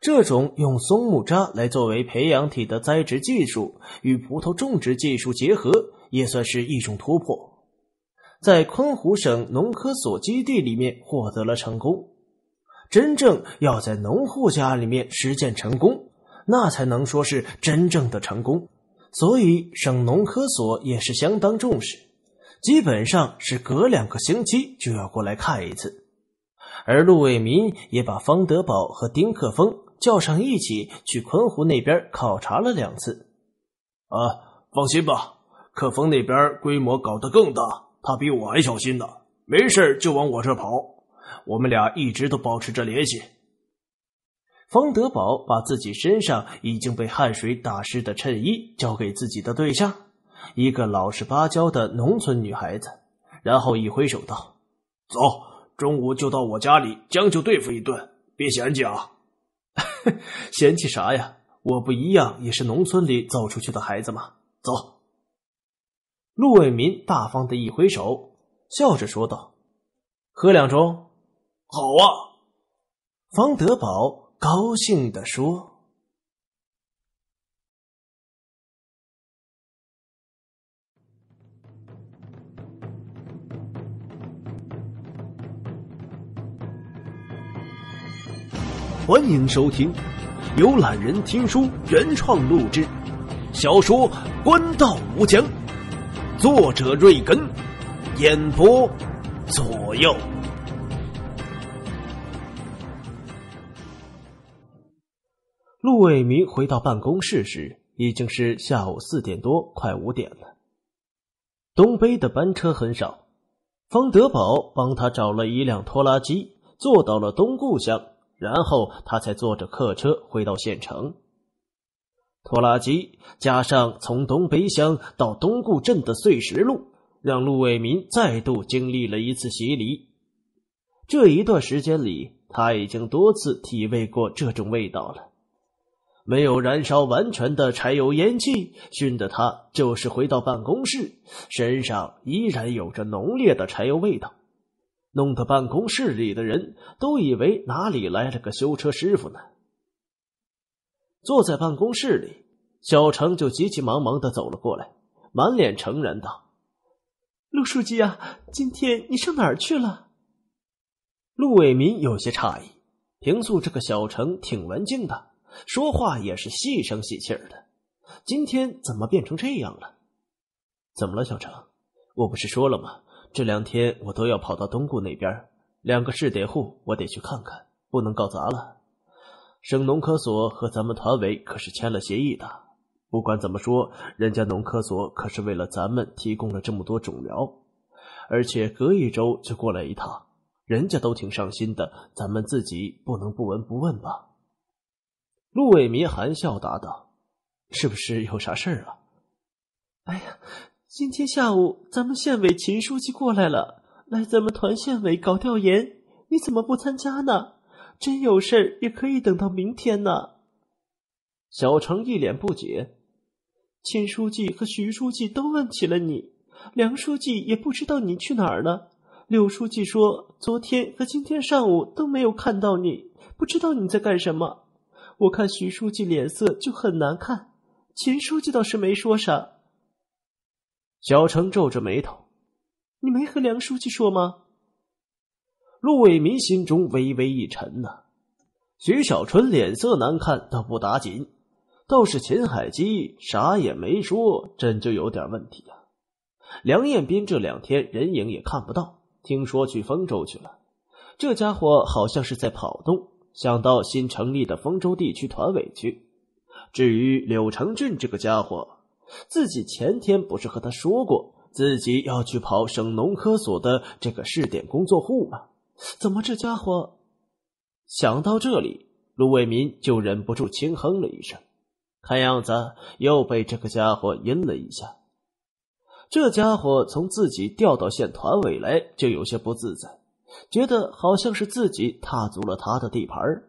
这种用松木渣来作为培养体的栽植技术与葡萄种植技术结合，也算是一种突破，在昆湖省农科所基地里面获得了成功。真正要在农户家里面实践成功，那才能说是真正的成功。所以省农科所也是相当重视，基本上是隔两个星期就要过来看一次。而陆伟民也把方德宝和丁克峰叫上一起去昆湖那边考察了两次。啊，放心吧，克峰那边规模搞得更大，他比我还小心呢，没事就往我这跑。我们俩一直都保持着联系。方德宝把自己身上已经被汗水打湿的衬衣交给自己的对象，一个老实巴交的农村女孩子，然后一挥手道：“走，中午就到我家里将就对付一顿，别嫌弃啊。”“ 嫌弃啥呀？我不一样，也是农村里走出去的孩子嘛。”“走。”陆伟民大方的一挥手，笑着说道：“喝两盅。”好啊，方德宝高兴地说。欢迎收听由懒人听书原创录制小说《官道无疆》，作者：瑞根，演播：左右。陆伟明回到办公室时，已经是下午四点多，快五点了。东北的班车很少，方德宝帮他找了一辆拖拉机，坐到了东固乡，然后他才坐着客车回到县城。拖拉机加上从东北乡到东固镇的碎石路，让陆伟民再度经历了一次洗礼。这一段时间里，他已经多次体味过这种味道了。没有燃烧完全的柴油烟气熏得他，就是回到办公室，身上依然有着浓烈的柴油味道，弄得办公室里的人都以为哪里来了个修车师傅呢。坐在办公室里，小程就急急忙忙的走了过来，满脸诚然道：“陆书记啊，今天你上哪儿去了？”陆伟民有些诧异，平素这个小城挺文静的。说话也是细声细气儿的，今天怎么变成这样了？怎么了，小程？我不是说了吗？这两天我都要跑到东固那边，两个试点户我得去看看，不能搞砸了。省农科所和咱们团委可是签了协议的，不管怎么说，人家农科所可是为了咱们提供了这么多种苗，而且隔一周就过来一趟，人家都挺上心的，咱们自己不能不闻不问吧？陆伟民含笑答道：“是不是有啥事儿啊？”“哎呀，今天下午咱们县委秦书记过来了，来咱们团县委搞调研，你怎么不参加呢？真有事儿也可以等到明天呢。”小程一脸不解：“秦书记和徐书记都问起了你，梁书记也不知道你去哪儿了。柳书记说昨天和今天上午都没有看到你，不知道你在干什么。”我看徐书记脸色就很难看，秦书记倒是没说啥。小程皱着眉头：“你没和梁书记说吗？”陆伟民心中微微一沉。呐，徐小春脸色难看倒不打紧，倒是秦海基啥也没说，真就有点问题呀。梁彦斌这两天人影也看不到，听说去丰州去了，这家伙好像是在跑动。想到新成立的丰州地区团委去。至于柳成俊这个家伙，自己前天不是和他说过自己要去跑省农科所的这个试点工作户吗？怎么这家伙？想到这里，卢伟民就忍不住轻哼了一声，看样子又被这个家伙阴了一下。这家伙从自己调到县团委来就有些不自在。觉得好像是自己踏足了他的地盘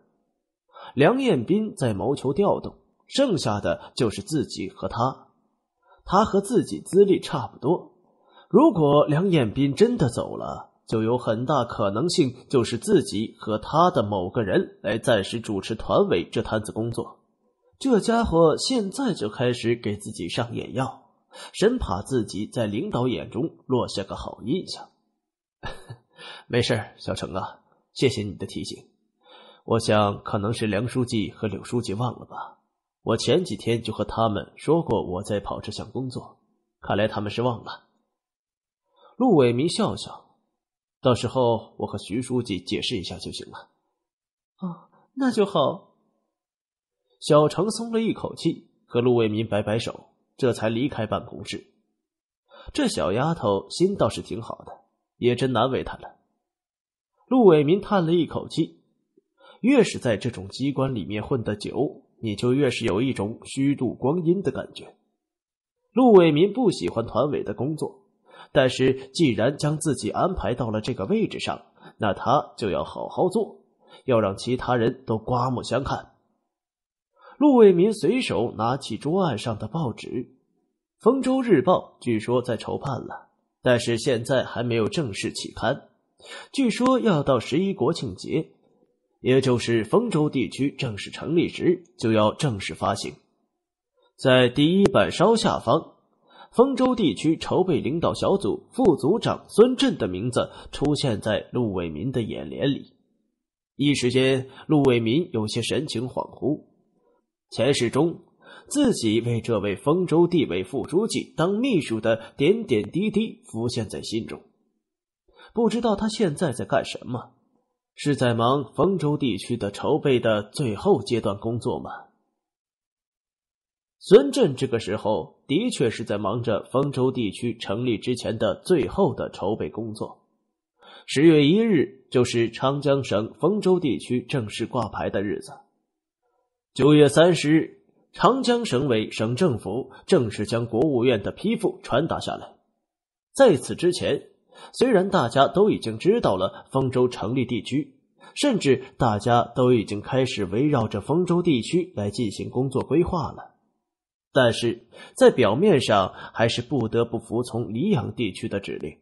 梁彦斌在谋求调动，剩下的就是自己和他。他和自己资历差不多。如果梁彦斌真的走了，就有很大可能性就是自己和他的某个人来暂时主持团委这摊子工作。这家伙现在就开始给自己上眼药，生怕自己在领导眼中落下个好印象。没事，小程啊，谢谢你的提醒。我想可能是梁书记和柳书记忘了吧。我前几天就和他们说过我在跑这项工作，看来他们是忘了。陆伟民笑笑，到时候我和徐书记解释一下就行了。啊，那就好。小程松了一口气，和陆伟民摆摆手，这才离开办公室。这小丫头心倒是挺好的，也真难为她了。陆伟民叹了一口气，越是在这种机关里面混得久，你就越是有一种虚度光阴的感觉。陆伟民不喜欢团委的工作，但是既然将自己安排到了这个位置上，那他就要好好做，要让其他人都刮目相看。陆伟民随手拿起桌案上的报纸，《丰州日报》据说在筹办了，但是现在还没有正式起刊。据说要到十一国庆节，也就是丰州地区正式成立时，就要正式发行。在第一版稍下方，丰州地区筹备领导小组副组长孙振的名字出现在陆伟民的眼帘里，一时间，陆伟民有些神情恍惚。前世中，自己为这位丰州地委副书记当秘书的点点滴滴浮现在心中。不知道他现在在干什么？是在忙丰州地区的筹备的最后阶段工作吗？孙振这个时候的确是在忙着丰州地区成立之前的最后的筹备工作。十月一日就是长江省丰州地区正式挂牌的日子。九月三十日，长江省委省政府正式将国务院的批复传达下来。在此之前。虽然大家都已经知道了丰州成立地区，甚至大家都已经开始围绕着丰州地区来进行工作规划了，但是在表面上还是不得不服从黎阳地区的指令。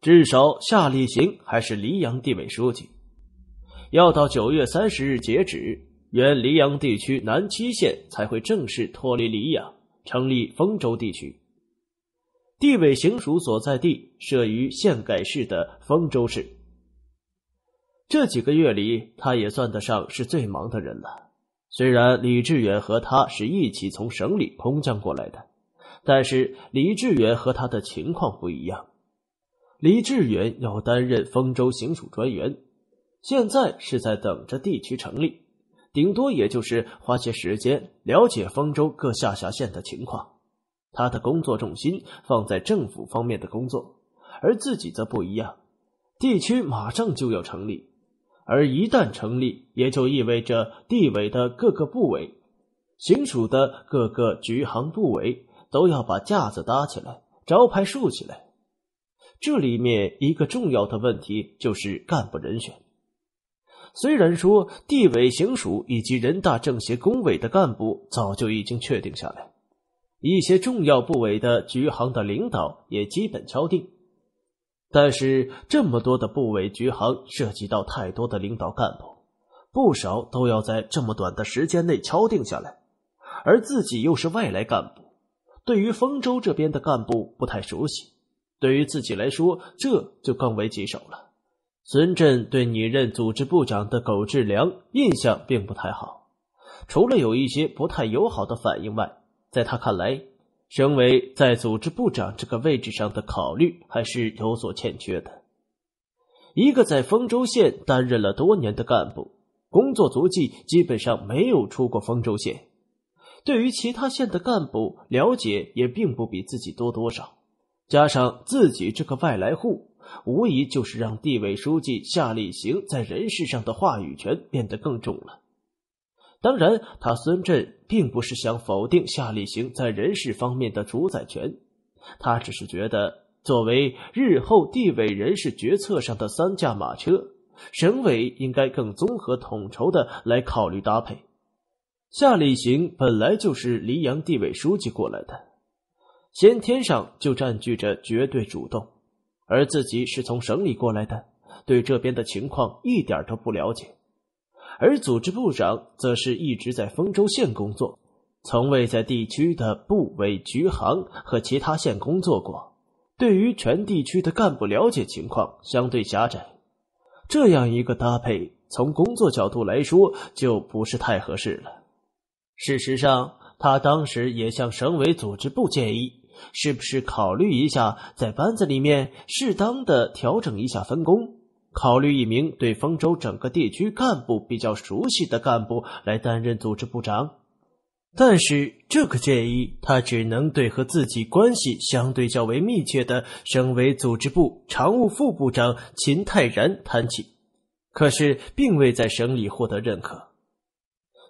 至少夏立行还是黎阳地委书记。要到九月三十日截止，原黎阳地区南七县才会正式脱离黎阳，成立丰州地区。地委行署所在地设于现改市的丰州市。这几个月里，他也算得上是最忙的人了。虽然李志远和他是一起从省里空降过来的，但是李志远和他的情况不一样。李志远要担任丰州行署专员，现在是在等着地区成立，顶多也就是花些时间了解丰州各下辖县的情况。他的工作重心放在政府方面的工作，而自己则不一样。地区马上就要成立，而一旦成立，也就意味着地委的各个部委、行署的各个局行部委都要把架子搭起来，招牌竖起来。这里面一个重要的问题就是干部人选。虽然说地委、行署以及人大、政协、工委的干部早就已经确定下来。一些重要部委的局行的领导也基本敲定，但是这么多的部委局行涉及到太多的领导干部，不少都要在这么短的时间内敲定下来。而自己又是外来干部，对于丰州这边的干部不太熟悉，对于自己来说这就更为棘手了。孙振对你任组织部长的苟志良印象并不太好，除了有一些不太友好的反应外。在他看来，省委在组织部长这个位置上的考虑还是有所欠缺的。一个在丰州县担任了多年的干部，工作足迹基本上没有出过丰州县，对于其他县的干部了解也并不比自己多多少。加上自己这个外来户，无疑就是让地委书记夏立行在人事上的话语权变得更重了。当然，他孙振并不是想否定夏立行在人事方面的主宰权，他只是觉得，作为日后地委人事决策上的三驾马车，省委应该更综合统筹的来考虑搭配。夏立行本来就是黎阳地委书记过来的，先天上就占据着绝对主动，而自己是从省里过来的，对这边的情况一点都不了解。而组织部长则是一直在丰州县工作，从未在地区的部委局行和其他县工作过，对于全地区的干部了解情况相对狭窄。这样一个搭配，从工作角度来说就不是太合适了。事实上，他当时也向省委组织部建议，是不是考虑一下在班子里面适当的调整一下分工。考虑一名对丰州整个地区干部比较熟悉的干部来担任组织部长，但是这个建议他只能对和自己关系相对较为密切的省委组织部常务副部长秦泰然谈起，可是并未在省里获得认可。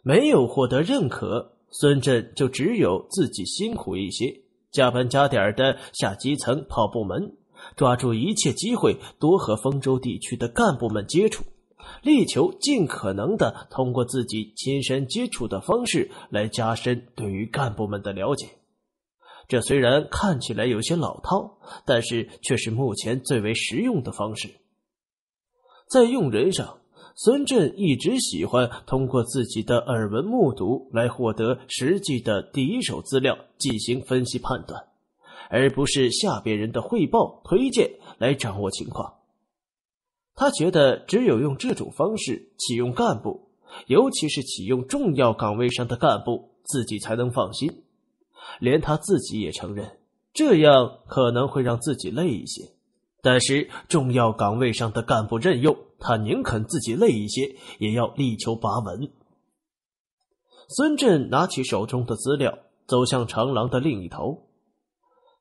没有获得认可，孙振就只有自己辛苦一些，加班加点的下基层跑部门。抓住一切机会，多和丰州地区的干部们接触，力求尽可能的通过自己亲身接触的方式来加深对于干部们的了解。这虽然看起来有些老套，但是却是目前最为实用的方式。在用人上，孙振一直喜欢通过自己的耳闻目睹来获得实际的第一手资料，进行分析判断。而不是下边人的汇报、推荐来掌握情况。他觉得只有用这种方式启用干部，尤其是启用重要岗位上的干部，自己才能放心。连他自己也承认，这样可能会让自己累一些。但是，重要岗位上的干部任用，他宁肯自己累一些，也要力求把稳。孙振拿起手中的资料，走向长廊的另一头。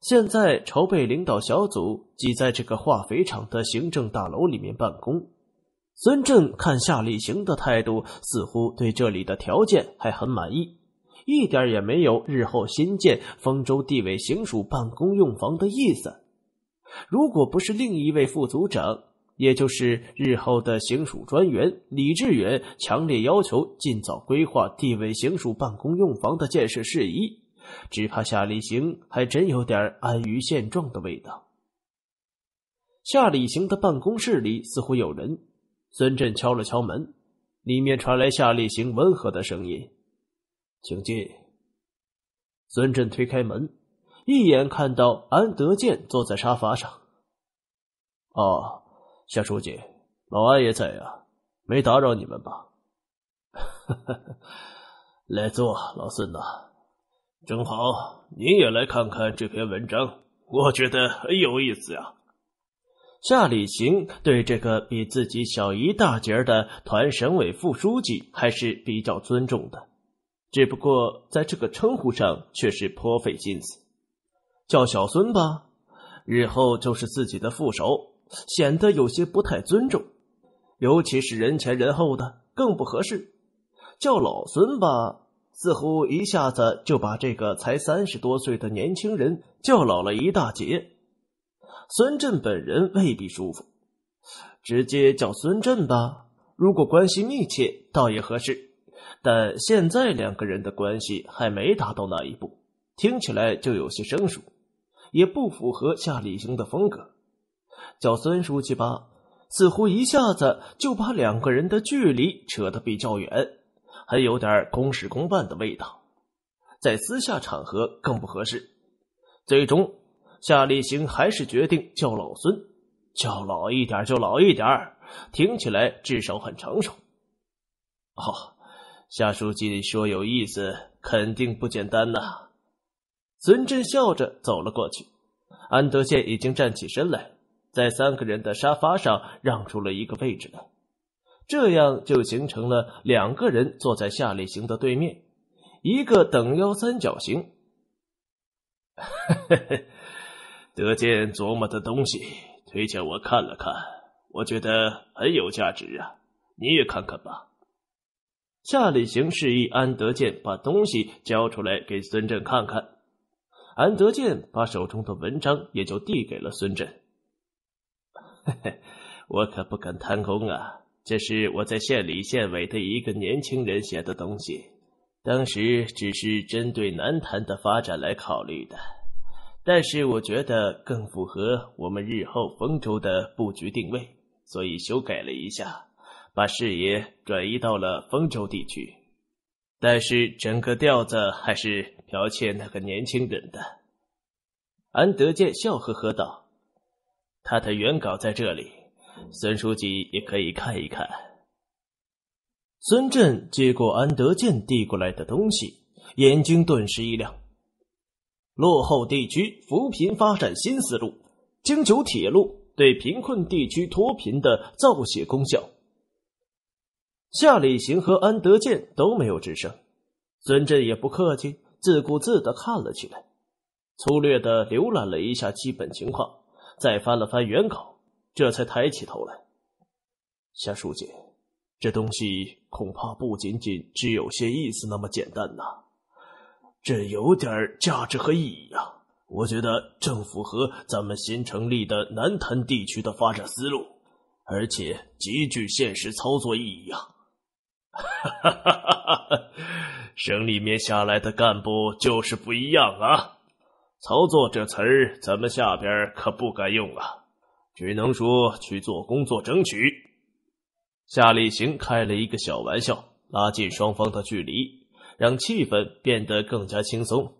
现在筹备领导小组即在这个化肥厂的行政大楼里面办公。孙振看夏立行的态度，似乎对这里的条件还很满意，一点也没有日后新建丰州地委行署办公用房的意思。如果不是另一位副组长，也就是日后的行署专员李志远强烈要求尽早规划地委行署办公用房的建设事宜。只怕夏立行还真有点安于现状的味道。夏立行的办公室里似乎有人，孙振敲了敲门，里面传来夏立行温和的声音：“请进。”孙振推开门，一眼看到安德建坐在沙发上。“哦，夏书记，老安也在呀，没打扰你们吧？”“ 来坐，老孙呐。”正好，你也来看看这篇文章，我觉得很有意思呀。夏礼行对这个比自己小一大截的团省委副书记还是比较尊重的，只不过在这个称呼上却是颇费心思。叫小孙吧，日后就是自己的副手，显得有些不太尊重，尤其是人前人后的更不合适。叫老孙吧。似乎一下子就把这个才三十多岁的年轻人叫老了一大截。孙振本人未必舒服，直接叫孙振吧，如果关系密切，倒也合适。但现在两个人的关系还没达到那一步，听起来就有些生疏，也不符合夏立行的风格。叫孙书记吧，似乎一下子就把两个人的距离扯得比较远。还有点公事公办的味道，在私下场合更不合适。最终，夏立行还是决定叫老孙，叫老一点就老一点，听起来至少很成熟。哦，夏书记说有意思，肯定不简单呐。孙振笑着走了过去，安德建已经站起身来，在三个人的沙发上让出了一个位置来。这样就形成了两个人坐在夏立行的对面，一个等腰三角形。德 健琢磨的东西推荐我看了看，我觉得很有价值啊，你也看看吧。夏立行示意安德健把东西交出来给孙振看看，安德健把手中的文章也就递给了孙振。嘿嘿，我可不敢贪功啊。这是我在县里县委的一个年轻人写的东西，当时只是针对南坛的发展来考虑的，但是我觉得更符合我们日后丰州的布局定位，所以修改了一下，把视野转移到了丰州地区，但是整个调子还是剽窃那个年轻人的。安德建笑呵呵道：“他的原稿在这里。”孙书记也可以看一看。孙振接过安德建递过来的东西，眼睛顿时一亮。落后地区扶贫发展新思路，京九铁路对贫困地区脱贫的造血功效。夏礼行和安德建都没有吱声，孙振也不客气，自顾自的看了起来，粗略的浏览了一下基本情况，再翻了翻原稿。这才抬起头来，夏书记，这东西恐怕不仅仅只有些意思那么简单呐，这有点价值和意义啊！我觉得正符合咱们新成立的南坛地区的发展思路，而且极具现实操作意义啊！哈哈哈哈哈！省里面下来的干部就是不一样啊！操作这词儿咱们下边可不敢用了。只能说去做工作，争取。夏立行开了一个小玩笑，拉近双方的距离，让气氛变得更加轻松。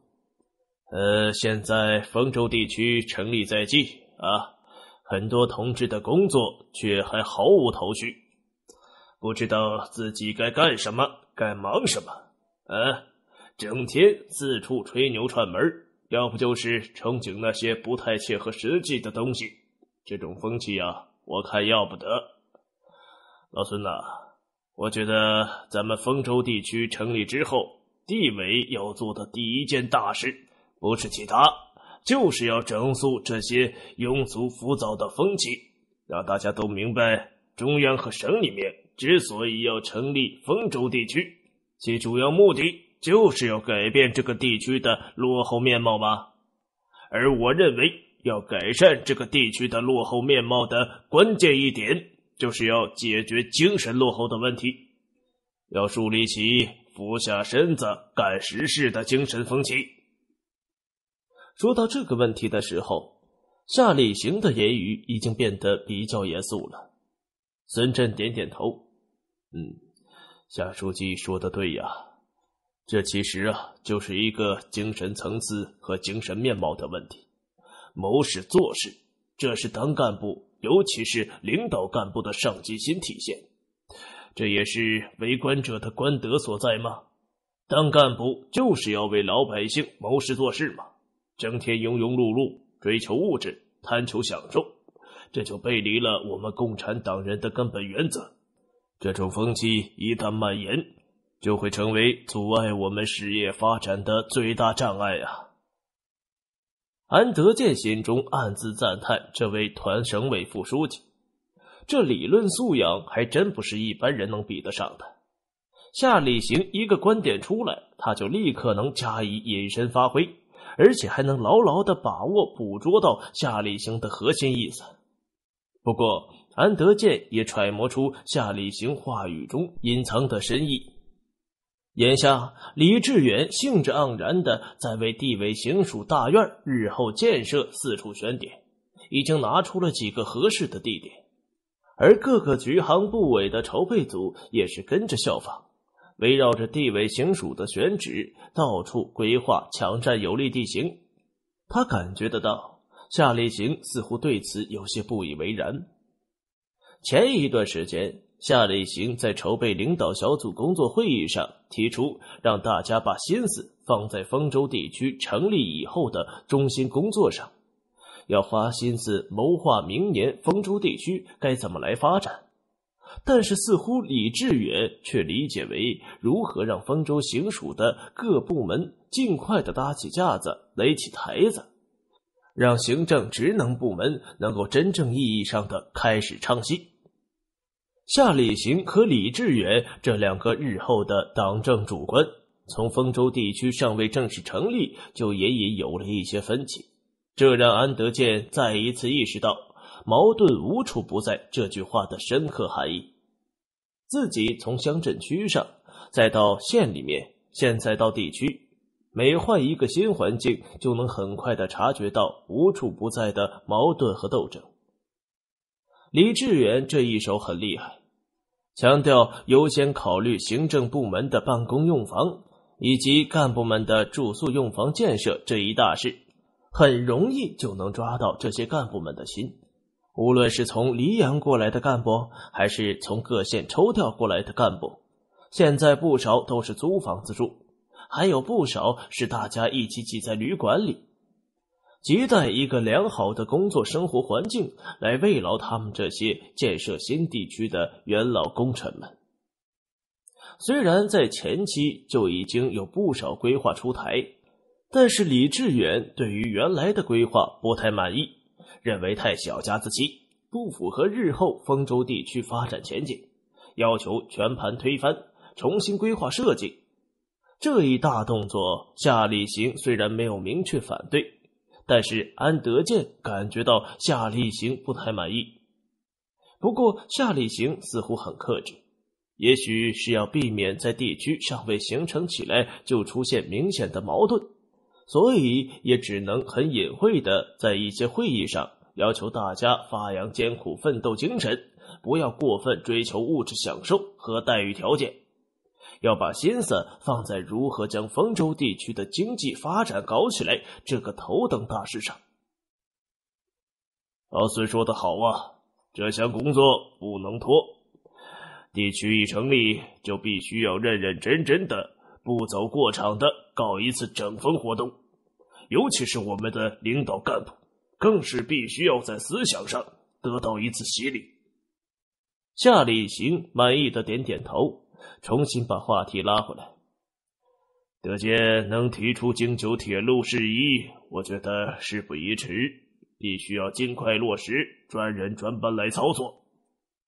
呃，现在丰州地区成立在即啊，很多同志的工作却还毫无头绪，不知道自己该干什么，该忙什么。啊，整天四处吹牛串门，要不就是憧憬那些不太切合实际的东西。这种风气啊，我看要不得。老孙呐，我觉得咱们丰州地区成立之后，地委要做的第一件大事，不是其他，就是要整肃这些庸俗浮躁的风气，让大家都明白，中央和省里面之所以要成立丰州地区，其主要目的就是要改变这个地区的落后面貌吧。而我认为。要改善这个地区的落后面貌的关键一点，就是要解决精神落后的问题，要树立起俯下身子干实事的精神风气。说到这个问题的时候，夏立行的言语已经变得比较严肃了。孙振点点头，嗯，夏书记说的对呀，这其实啊就是一个精神层次和精神面貌的问题。谋事做事，这是当干部，尤其是领导干部的上进心体现。这也是为官者的官德所在吗？当干部就是要为老百姓谋事做事嘛，整天庸庸碌碌，追求物质，贪求享受，这就背离了我们共产党人的根本原则。这种风气一旦蔓延，就会成为阻碍我们事业发展的最大障碍啊！安德建心中暗自赞叹，这位团省委副书记，这理论素养还真不是一般人能比得上的。夏立行一个观点出来，他就立刻能加以引申发挥，而且还能牢牢的把握、捕捉到夏立行的核心意思。不过，安德建也揣摩出夏立行话语中隐藏的深意。眼下，李志远兴致盎然的在为地委行署大院日后建设四处选点，已经拿出了几个合适的地点。而各个局行部委的筹备组也是跟着效仿，围绕着地委行署的选址到处规划，抢占有利地形。他感觉得到夏立行似乎对此有些不以为然。前一段时间。夏立行在筹备领导小组工作会议上提出，让大家把心思放在丰州地区成立以后的中心工作上，要花心思谋划明年丰州地区该怎么来发展。但是，似乎李志远却理解为如何让丰州行署的各部门尽快的搭起架子、垒起台子，让行政职能部门能够真正意义上的开始唱戏。夏礼行和李志远这两个日后的党政主官，从丰州地区尚未正式成立，就隐隐有了一些分歧。这让安德建再一次意识到“矛盾无处不在”这句话的深刻含义。自己从乡镇区上，再到县里面，现在到地区，每换一个新环境，就能很快的察觉到无处不在的矛盾和斗争。李志远这一手很厉害。强调优先考虑行政部门的办公用房以及干部们的住宿用房建设这一大事，很容易就能抓到这些干部们的心。无论是从黎阳过来的干部，还是从各县抽调过来的干部，现在不少都是租房子住，还有不少是大家一起挤在旅馆里。亟待一个良好的工作生活环境来慰劳他们这些建设新地区的元老功臣们。虽然在前期就已经有不少规划出台，但是李志远对于原来的规划不太满意，认为太小家子气，不符合日后丰州地区发展前景，要求全盘推翻，重新规划设计。这一大动作，夏立行虽然没有明确反对。但是安德建感觉到夏立行不太满意，不过夏立行似乎很克制，也许是要避免在地区尚未形成起来就出现明显的矛盾，所以也只能很隐晦的在一些会议上要求大家发扬艰苦奋斗精神，不要过分追求物质享受和待遇条件。要把心思放在如何将丰州地区的经济发展搞起来这个头等大事上。老孙说的好啊，这项工作不能拖。地区一成立，就必须要认认真真的、不走过场的搞一次整风活动。尤其是我们的领导干部，更是必须要在思想上得到一次洗礼。夏立行满意的点点头。重新把话题拉回来，德坚能提出京九铁路事宜，我觉得事不宜迟，必须要尽快落实，专人专班来操作。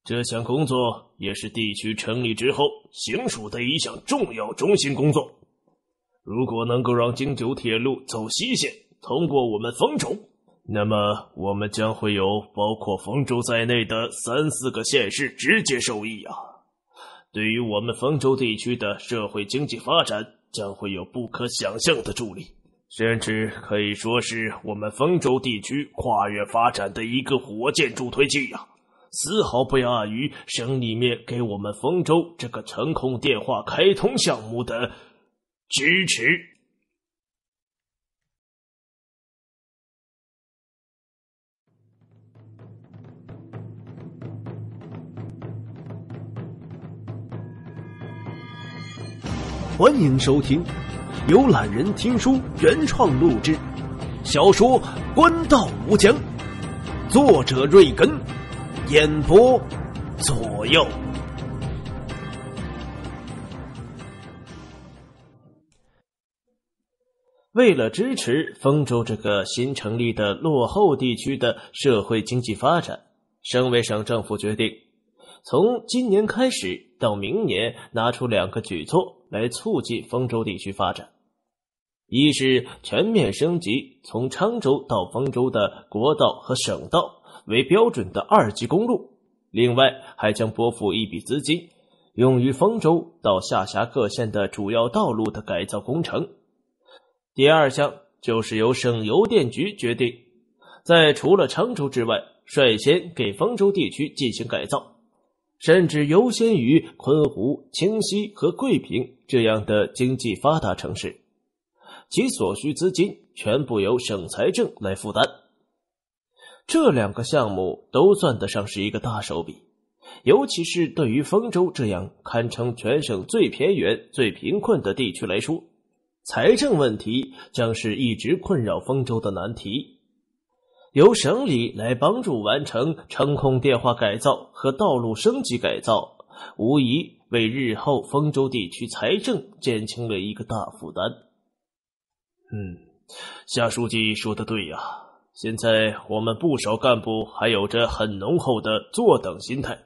这项工作也是地区成立之后行署的一项重要中心工作。如果能够让京九铁路走西线，通过我们丰州，那么我们将会有包括丰州在内的三四个县市直接受益啊。对于我们丰州地区的社会经济发展，将会有不可想象的助力，甚至可以说是我们丰州地区跨越发展的一个火箭助推器呀，丝毫不亚于省里面给我们丰州这个程控电话开通项目的支持。欢迎收听，由懒人听书原创录制小说《官道无疆》，作者瑞根，演播左右。为了支持丰州这个新成立的落后地区的社会经济发展，省委省政府决定，从今年开始到明年拿出两个举措。来促进丰州地区发展，一是全面升级从昌州到丰州的国道和省道为标准的二级公路，另外还将拨付一笔资金，用于丰州到下辖各县的主要道路的改造工程。第二项就是由省邮电局决定，在除了昌州之外，率先给丰州地区进行改造。甚至优先于昆湖、清溪和桂平这样的经济发达城市，其所需资金全部由省财政来负担。这两个项目都算得上是一个大手笔，尤其是对于丰州这样堪称全省最偏远、最贫困的地区来说，财政问题将是一直困扰丰州的难题。由省里来帮助完成程控电话改造和道路升级改造，无疑为日后丰州地区财政减轻了一个大负担。嗯，夏书记说的对呀。现在我们不少干部还有着很浓厚的坐等心态，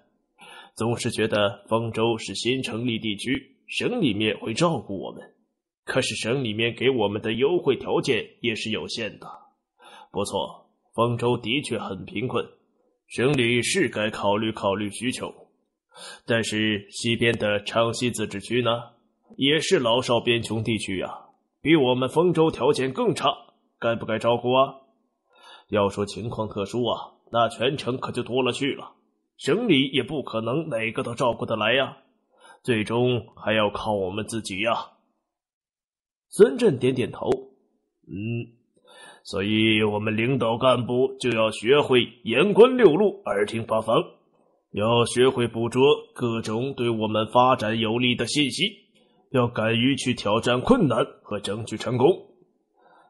总是觉得丰州是新成立地区，省里面会照顾我们。可是省里面给我们的优惠条件也是有限的。不错。丰州的确很贫困，省里是该考虑考虑需求。但是西边的昌西自治区呢，也是老少边穷地区呀，比我们丰州条件更差，该不该照顾啊？要说情况特殊啊，那全城可就多了去了，省里也不可能哪个都照顾得来呀，最终还要靠我们自己呀。孙振点点头，嗯。所以，我们领导干部就要学会眼观六路，耳听八方，要学会捕捉各种对我们发展有利的信息，要敢于去挑战困难和争取成功。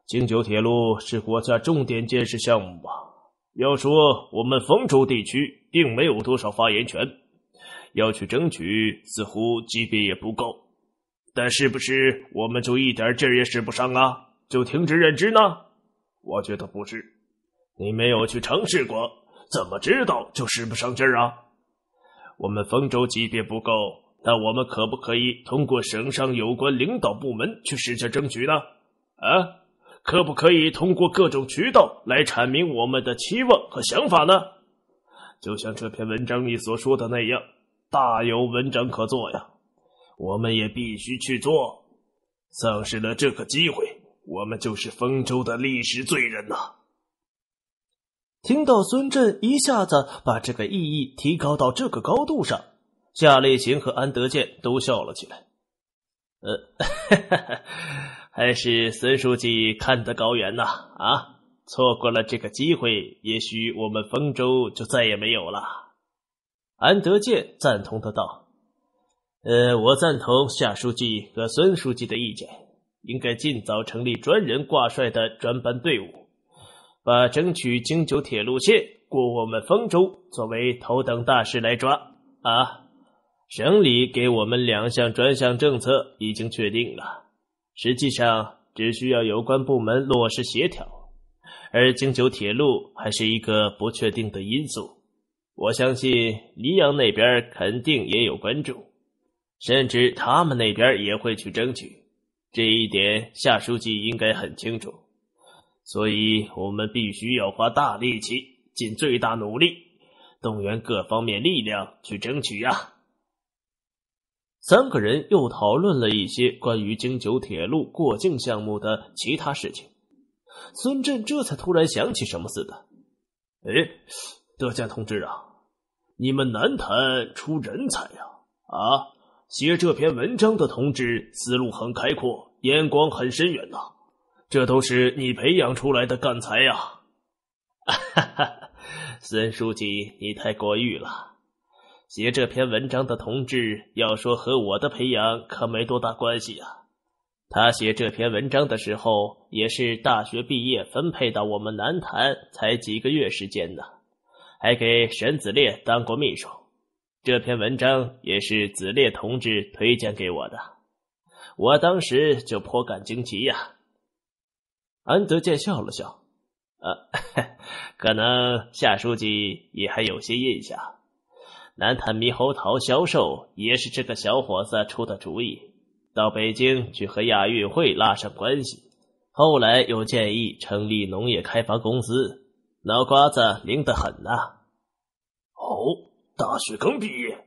京九铁路是国家重点建设项目吧？要说我们丰州地区并没有多少发言权，要去争取，似乎级别也不够。但是，不是我们就一点劲儿也使不上啊？就停止认职呢？我觉得不是，你没有去尝试过，怎么知道就使不上劲儿啊？我们丰州级别不够，但我们可不可以通过省上有关领导部门去使劲争取呢？啊，可不可以通过各种渠道来阐明我们的期望和想法呢？就像这篇文章里所说的那样，大有文章可做呀！我们也必须去做，丧失了这个机会。我们就是丰州的历史罪人呐！听到孙振一下子把这个意义提高到这个高度上，夏立群和安德建都笑了起来。呃，哈哈，还是孙书记看得高远呐！啊，错过了这个机会，也许我们丰州就再也没有了。安德建赞同的道：“呃，我赞同夏书记和孙书记的意见。”应该尽早成立专人挂帅的专班队伍，把争取京九铁路线过我们丰州作为头等大事来抓啊！省里给我们两项专项政策已经确定了，实际上只需要有关部门落实协调。而京九铁路还是一个不确定的因素，我相信溧阳那边肯定也有关注，甚至他们那边也会去争取。这一点夏书记应该很清楚，所以我们必须要花大力气，尽最大努力，动员各方面力量去争取呀。三个人又讨论了一些关于京九铁路过境项目的其他事情。孙振这才突然想起什么似的：“哎，德江同志啊，你们南谈出人才呀！啊，写这篇文章的同志思路很开阔。”眼光很深远呐，这都是你培养出来的干才呀！哈哈，孙书记你太过誉了。写这篇文章的同志要说和我的培养可没多大关系啊。他写这篇文章的时候也是大学毕业分配到我们南坛才几个月时间呢，还给沈子烈当过秘书。这篇文章也是子烈同志推荐给我的。我当时就颇感惊奇呀。安德建笑了笑，呃，可能夏书记也还有些印象。南坦猕猴桃销售也是这个小伙子出的主意，到北京去和亚运会拉上关系，后来又建议成立农业开发公司，脑瓜子灵得很呐。哦，大学刚毕业。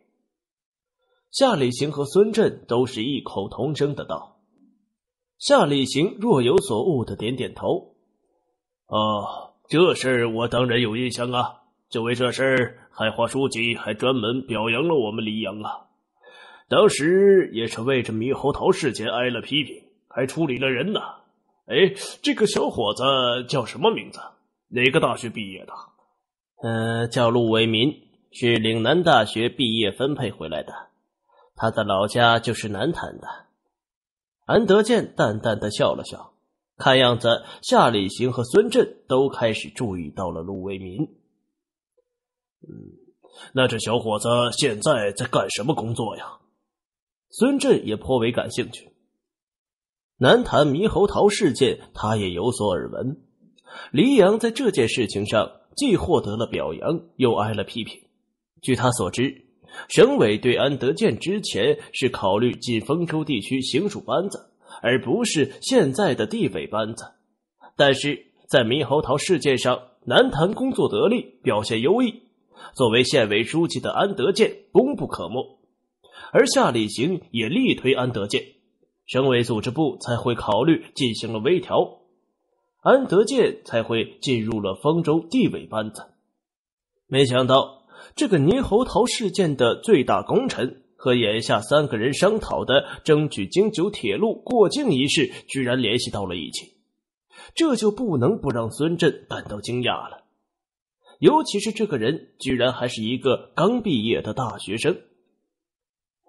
夏礼行和孙振都是异口同声的道：“夏礼行若有所悟的点点头。哦，这事儿我当然有印象啊。就为这事儿，海华书记还专门表扬了我们黎阳啊。当时也是为这猕猴桃事件挨了批评，还处理了人呢。哎，这个小伙子叫什么名字？哪个大学毕业的？嗯，叫陆伟民，是岭南大学毕业分配回来的。”他的老家就是南坛的，安德建淡淡的笑了笑。看样子，夏礼行和孙振都开始注意到了陆为民。嗯，那这小伙子现在在干什么工作呀？孙振也颇为感兴趣。南坛猕猴桃事件，他也有所耳闻。黎阳在这件事情上既获得了表扬，又挨了批评。据他所知。省委对安德建之前是考虑进丰州地区行署班子，而不是现在的地委班子。但是在猕猴桃事件上，南坛工作得力，表现优异，作为县委书记的安德建功不可没。而夏立行也力推安德建，省委组织部才会考虑进行了微调，安德建才会进入了丰州地委班子。没想到。这个猕猴桃事件的最大功臣和眼下三个人商讨的争取京九铁路过境一事，居然联系到了一起，这就不能不让孙振感到惊讶了。尤其是这个人，居然还是一个刚毕业的大学生。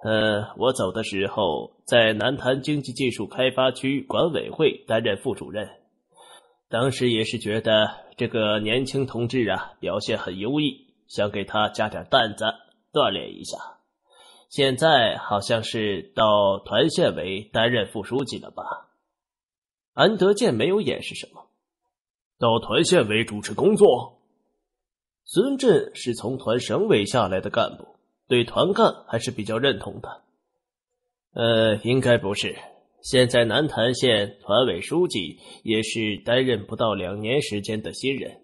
呃，我走的时候在南坛经济技术开发区管委会担任副主任，当时也是觉得这个年轻同志啊表现很优异。想给他加点担子，锻炼一下。现在好像是到团县委担任副书记了吧？安德建没有掩饰什么，到团县委主持工作。孙振是从团省委下来的干部，对团干还是比较认同的。呃，应该不是。现在南坛县团委书记也是担任不到两年时间的新人。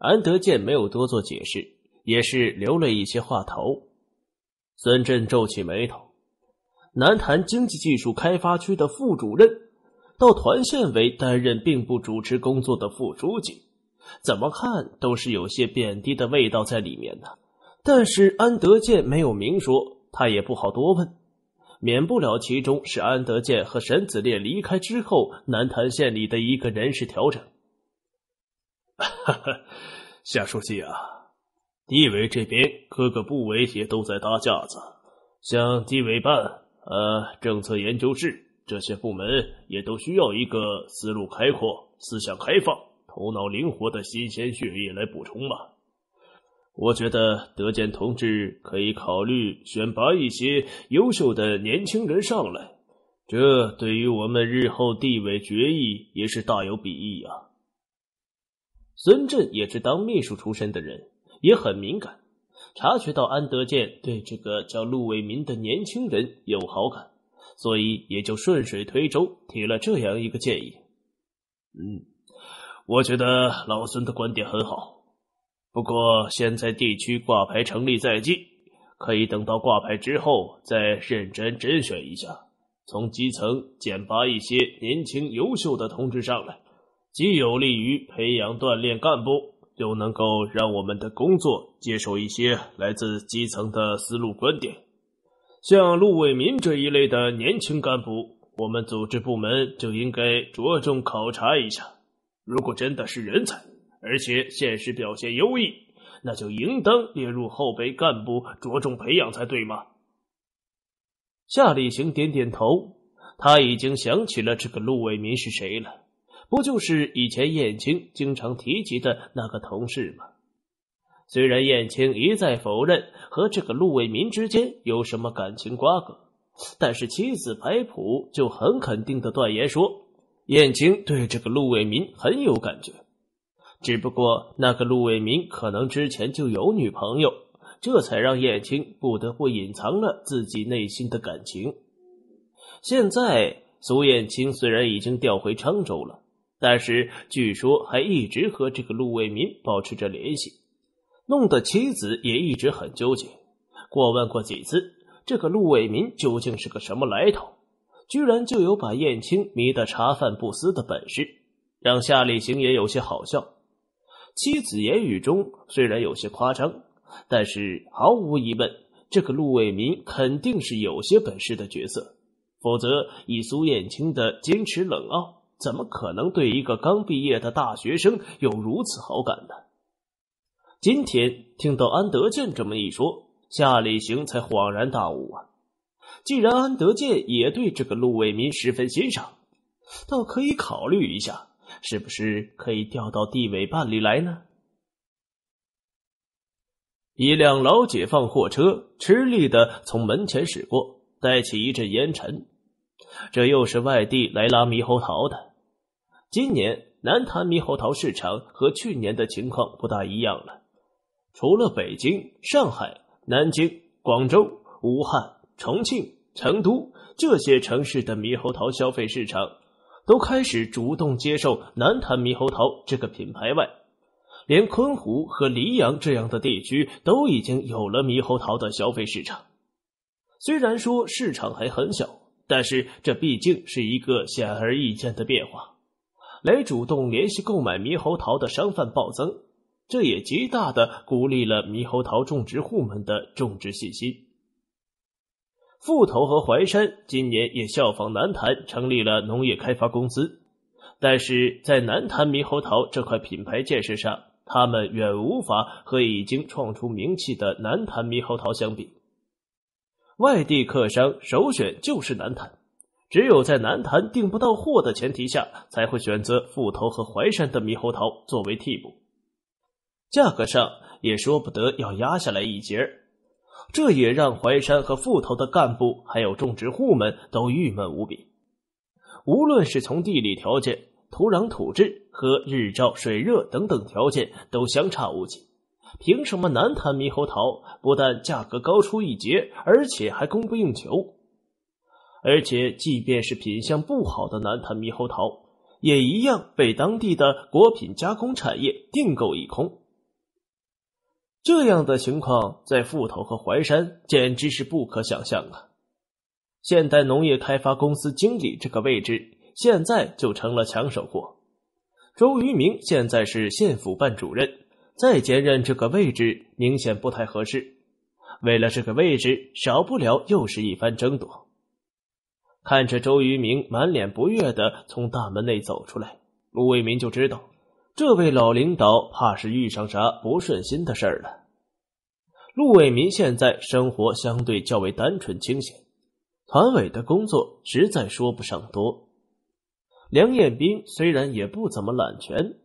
安德建没有多做解释，也是留了一些话头。孙振皱起眉头，南坛经济技术开发区的副主任到团县委担任并不主持工作的副书记，怎么看都是有些贬低的味道在里面呢。但是安德建没有明说，他也不好多问，免不了其中是安德建和沈子烈离开之后南坛县里的一个人事调整。夏书记啊，地委这边各个部委也都在搭架子，像地委办、呃政策研究室这些部门，也都需要一个思路开阔、思想开放、头脑灵活的新鲜血液来补充嘛。我觉得德建同志可以考虑选拔一些优秀的年轻人上来，这对于我们日后地委决议也是大有裨益啊。孙振也是当秘书出身的人，也很敏感，察觉到安德建对这个叫陆伟民的年轻人有好感，所以也就顺水推舟提了这样一个建议。嗯，我觉得老孙的观点很好，不过现在地区挂牌成立在即，可以等到挂牌之后再认真甄选一下，从基层选拔一些年轻优秀的同志上来。既有利于培养锻炼干部，又能够让我们的工作接受一些来自基层的思路观点。像陆伟民这一类的年轻干部，我们组织部门就应该着重考察一下。如果真的是人才，而且现实表现优异，那就应当列入后备干部着重培养才对嘛？夏立行点点头，他已经想起了这个陆伟民是谁了。不就是以前燕青经常提及的那个同事吗？虽然燕青一再否认和这个陆伟民之间有什么感情瓜葛，但是妻子白普就很肯定的断言说，燕青对这个陆伟民很有感觉。只不过那个陆伟民可能之前就有女朋友，这才让燕青不得不隐藏了自己内心的感情。现在苏燕青虽然已经调回沧州了。但是据说还一直和这个陆卫民保持着联系，弄得妻子也一直很纠结。过问过几次，这个陆卫民究竟是个什么来头？居然就有把燕青迷得茶饭不思的本事，让夏立行也有些好笑。妻子言语中虽然有些夸张，但是毫无疑问，这个陆卫民肯定是有些本事的角色，否则以苏燕青的矜持冷傲。怎么可能对一个刚毕业的大学生有如此好感呢？今天听到安德建这么一说，夏立行才恍然大悟啊！既然安德建也对这个陆伟民十分欣赏，倒可以考虑一下，是不是可以调到地委办里来呢？一辆老解放货车吃力的从门前驶过，带起一阵烟尘。这又是外地来拉猕猴桃的。今年南坛猕猴桃市场和去年的情况不大一样了。除了北京、上海、南京、广州、武汉、重庆、成都这些城市的猕猴桃消费市场都开始主动接受南坛猕猴桃这个品牌外，连昆湖和溧阳这样的地区都已经有了猕猴桃的消费市场。虽然说市场还很小，但是这毕竟是一个显而易见的变化。来主动联系购买猕猴桃的商贩暴增，这也极大的鼓励了猕猴桃种植户们的种植信心。富头和淮山今年也效仿南坛成立了农业开发公司，但是在南坛猕猴桃这块品牌建设上，他们远无法和已经创出名气的南坛猕猴桃相比。外地客商首选就是南坛。只有在南坛订不到货的前提下，才会选择富头和淮山的猕猴桃作为替补，价格上也说不得要压下来一截儿。这也让淮山和富头的干部还有种植户们都郁闷无比。无论是从地理条件、土壤土质和日照、水热等等条件，都相差无几，凭什么南坛猕猴桃不但价格高出一截，而且还供不应求？而且，即便是品相不好的南坛猕猴桃，也一样被当地的果品加工产业订购一空。这样的情况在富头和淮山简直是不可想象啊！现代农业开发公司经理这个位置，现在就成了抢手货。周渝民现在是县府办主任，再兼任这个位置明显不太合适。为了这个位置，少不了又是一番争夺。看着周渝民满脸不悦的从大门内走出来，陆伟民就知道这位老领导怕是遇上啥不顺心的事儿了。陆伟民现在生活相对较为单纯清闲，团委的工作实在说不上多。梁彦兵虽然也不怎么揽权，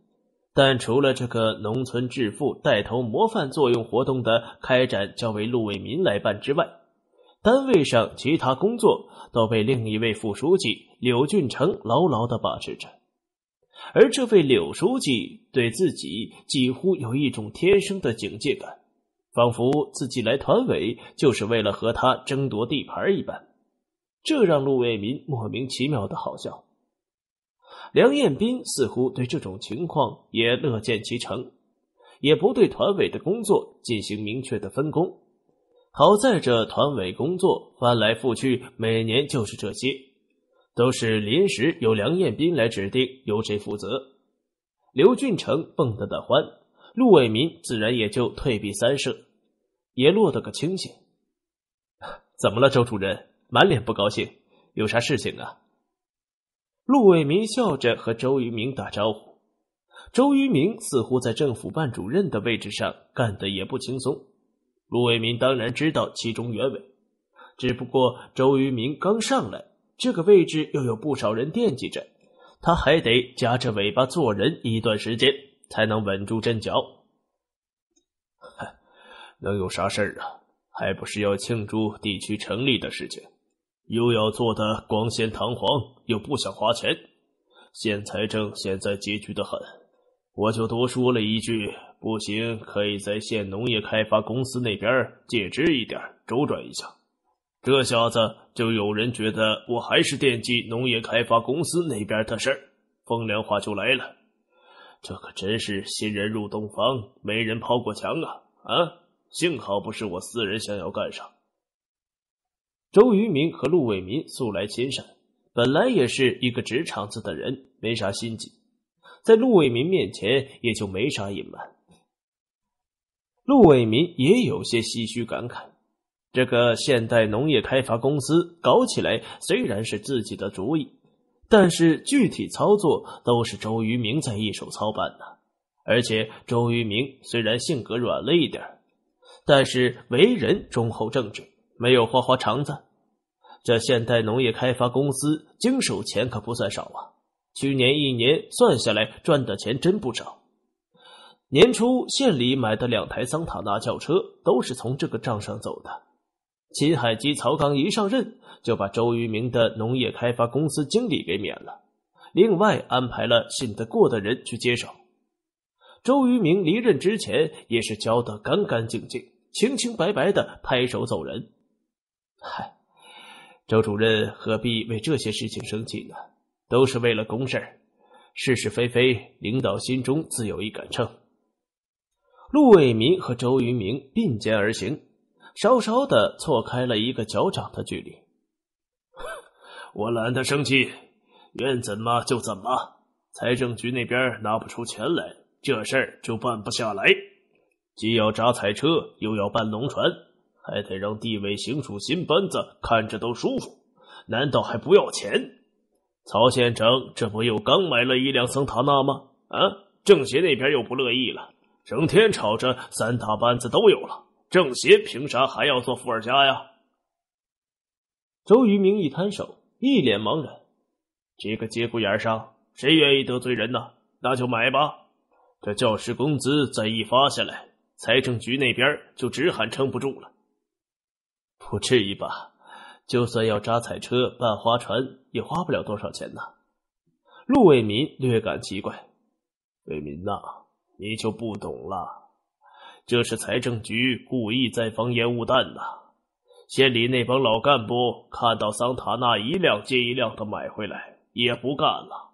但除了这个农村致富带头模范作用活动的开展交为陆伟民来办之外，单位上其他工作都被另一位副书记柳俊成牢牢的把持着，而这位柳书记对自己几乎有一种天生的警戒感，仿佛自己来团委就是为了和他争夺地盘一般，这让陆卫民莫名其妙的好笑。梁彦斌似乎对这种情况也乐见其成，也不对团委的工作进行明确的分工。好在，这团委工作翻来覆去，每年就是这些，都是临时由梁彦斌来指定由谁负责。刘俊成蹦得的欢，陆伟民自然也就退避三舍，也落得个清闲。怎么了，周主任？满脸不高兴，有啥事情啊？陆伟民笑着和周渝民打招呼。周渝民似乎在政府办主任的位置上干的也不轻松。陆伟民当然知道其中原委，只不过周渝民刚上来，这个位置又有不少人惦记着，他还得夹着尾巴做人一段时间，才能稳住阵脚。哼，能有啥事儿啊？还不是要庆祝地区成立的事情，又要做的光鲜堂皇，又不想花钱，县财政现在拮据的很，我就多说了一句。不行，可以在县农业开发公司那边借支一点周转一下。这下子就有人觉得我还是惦记农业开发公司那边的事儿，风凉话就来了。这可真是新人入洞房，没人抛过墙啊！啊，幸好不是我私人想要干啥。周渝民和陆伟民素来亲善，本来也是一个直肠子的人，没啥心计，在陆伟民面前也就没啥隐瞒。陆伟民也有些唏嘘感慨：这个现代农业开发公司搞起来虽然是自己的主意，但是具体操作都是周渝民在一手操办的。而且周渝民虽然性格软了一点但是为人忠厚正直，没有花花肠子。这现代农业开发公司经手钱可不算少啊，去年一年算下来赚的钱真不少。年初县里买的两台桑塔纳轿车都是从这个账上走的。秦海基、曹刚一上任就把周渝民的农业开发公司经理给免了，另外安排了信得过的人去接手。周渝民离任之前也是交的干干净净、清清白白的，拍手走人。嗨，周主任何必为这些事情生气呢？都是为了公事，是是非非，领导心中自有一杆秤。陆伟民和周云明并肩而行，稍稍的错开了一个脚掌的距离。我懒得生气，愿怎么就怎么。财政局那边拿不出钱来，这事儿就办不下来。既要扎彩车，又要办龙船，还得让地委行署新班子看着都舒服，难道还不要钱？曹县长，这不又刚买了一辆桑塔纳吗？啊，政协那边又不乐意了。整天吵着三大班子都有了，政协凭啥还要做富尔家呀？周渝民一摊手，一脸茫然。这个节骨眼上，谁愿意得罪人呢？那就买吧。这教师工资再一发下来，财政局那边就直喊撑不住了。不至于吧？就算要扎彩车、办花船，也花不了多少钱呢。陆伟民略感奇怪，伟民呐。你就不懂了，这是财政局故意在放烟雾弹呢。县里那帮老干部看到桑塔纳一辆接一辆的买回来，也不干了，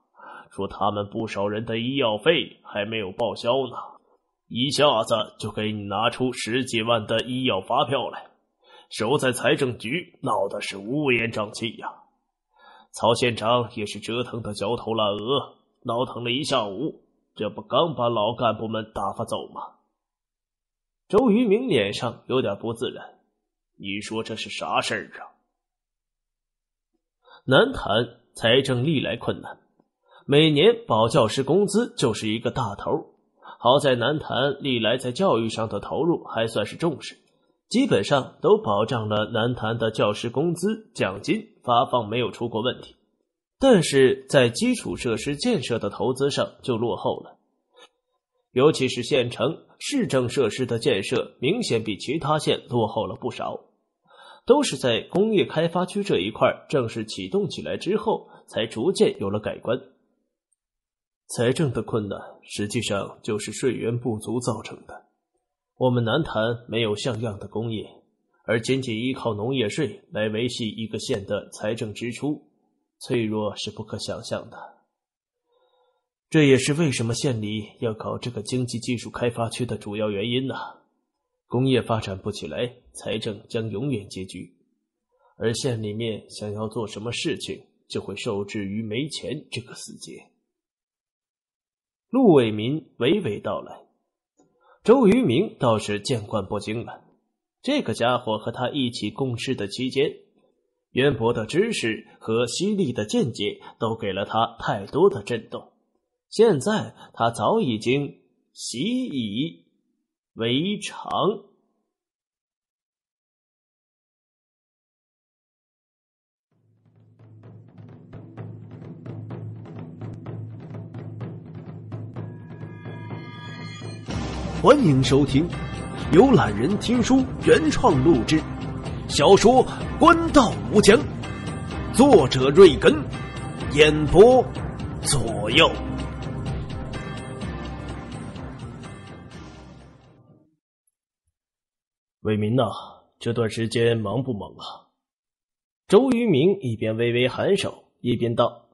说他们不少人的医药费还没有报销呢，一下子就给你拿出十几万的医药发票来，守在财政局闹的是乌烟瘴气呀。曹县长也是折腾的焦头烂额，闹腾了一下午。这不刚把老干部们打发走吗？周渝民脸上有点不自然。你说这是啥事儿啊？南坛财政历来困难，每年保教师工资就是一个大头。好在南坛历来在教育上的投入还算是重视，基本上都保障了南坛的教师工资、奖金发放没有出过问题。但是在基础设施建设的投资上就落后了，尤其是县城市政设施的建设明显比其他县落后了不少，都是在工业开发区这一块正式启动起来之后，才逐渐有了改观。财政的困难实际上就是税源不足造成的。我们南坛没有像样的工业，而仅仅依靠农业税来维系一个县的财政支出。脆弱是不可想象的，这也是为什么县里要搞这个经济技术开发区的主要原因呢？工业发展不起来，财政将永远拮据，而县里面想要做什么事情，就会受制于没钱这个死结。陆伟民娓娓道来，周渝民倒是见惯不惊了。这个家伙和他一起共事的期间。渊博的知识和犀利的见解都给了他太多的震动，现在他早已经习以为常。欢迎收听，由懒人听书原创录制。小说《官道无疆》，作者：瑞根，演播：左右。伟民呐，这段时间忙不忙啊？周渝民一边微微颔首，一边道：“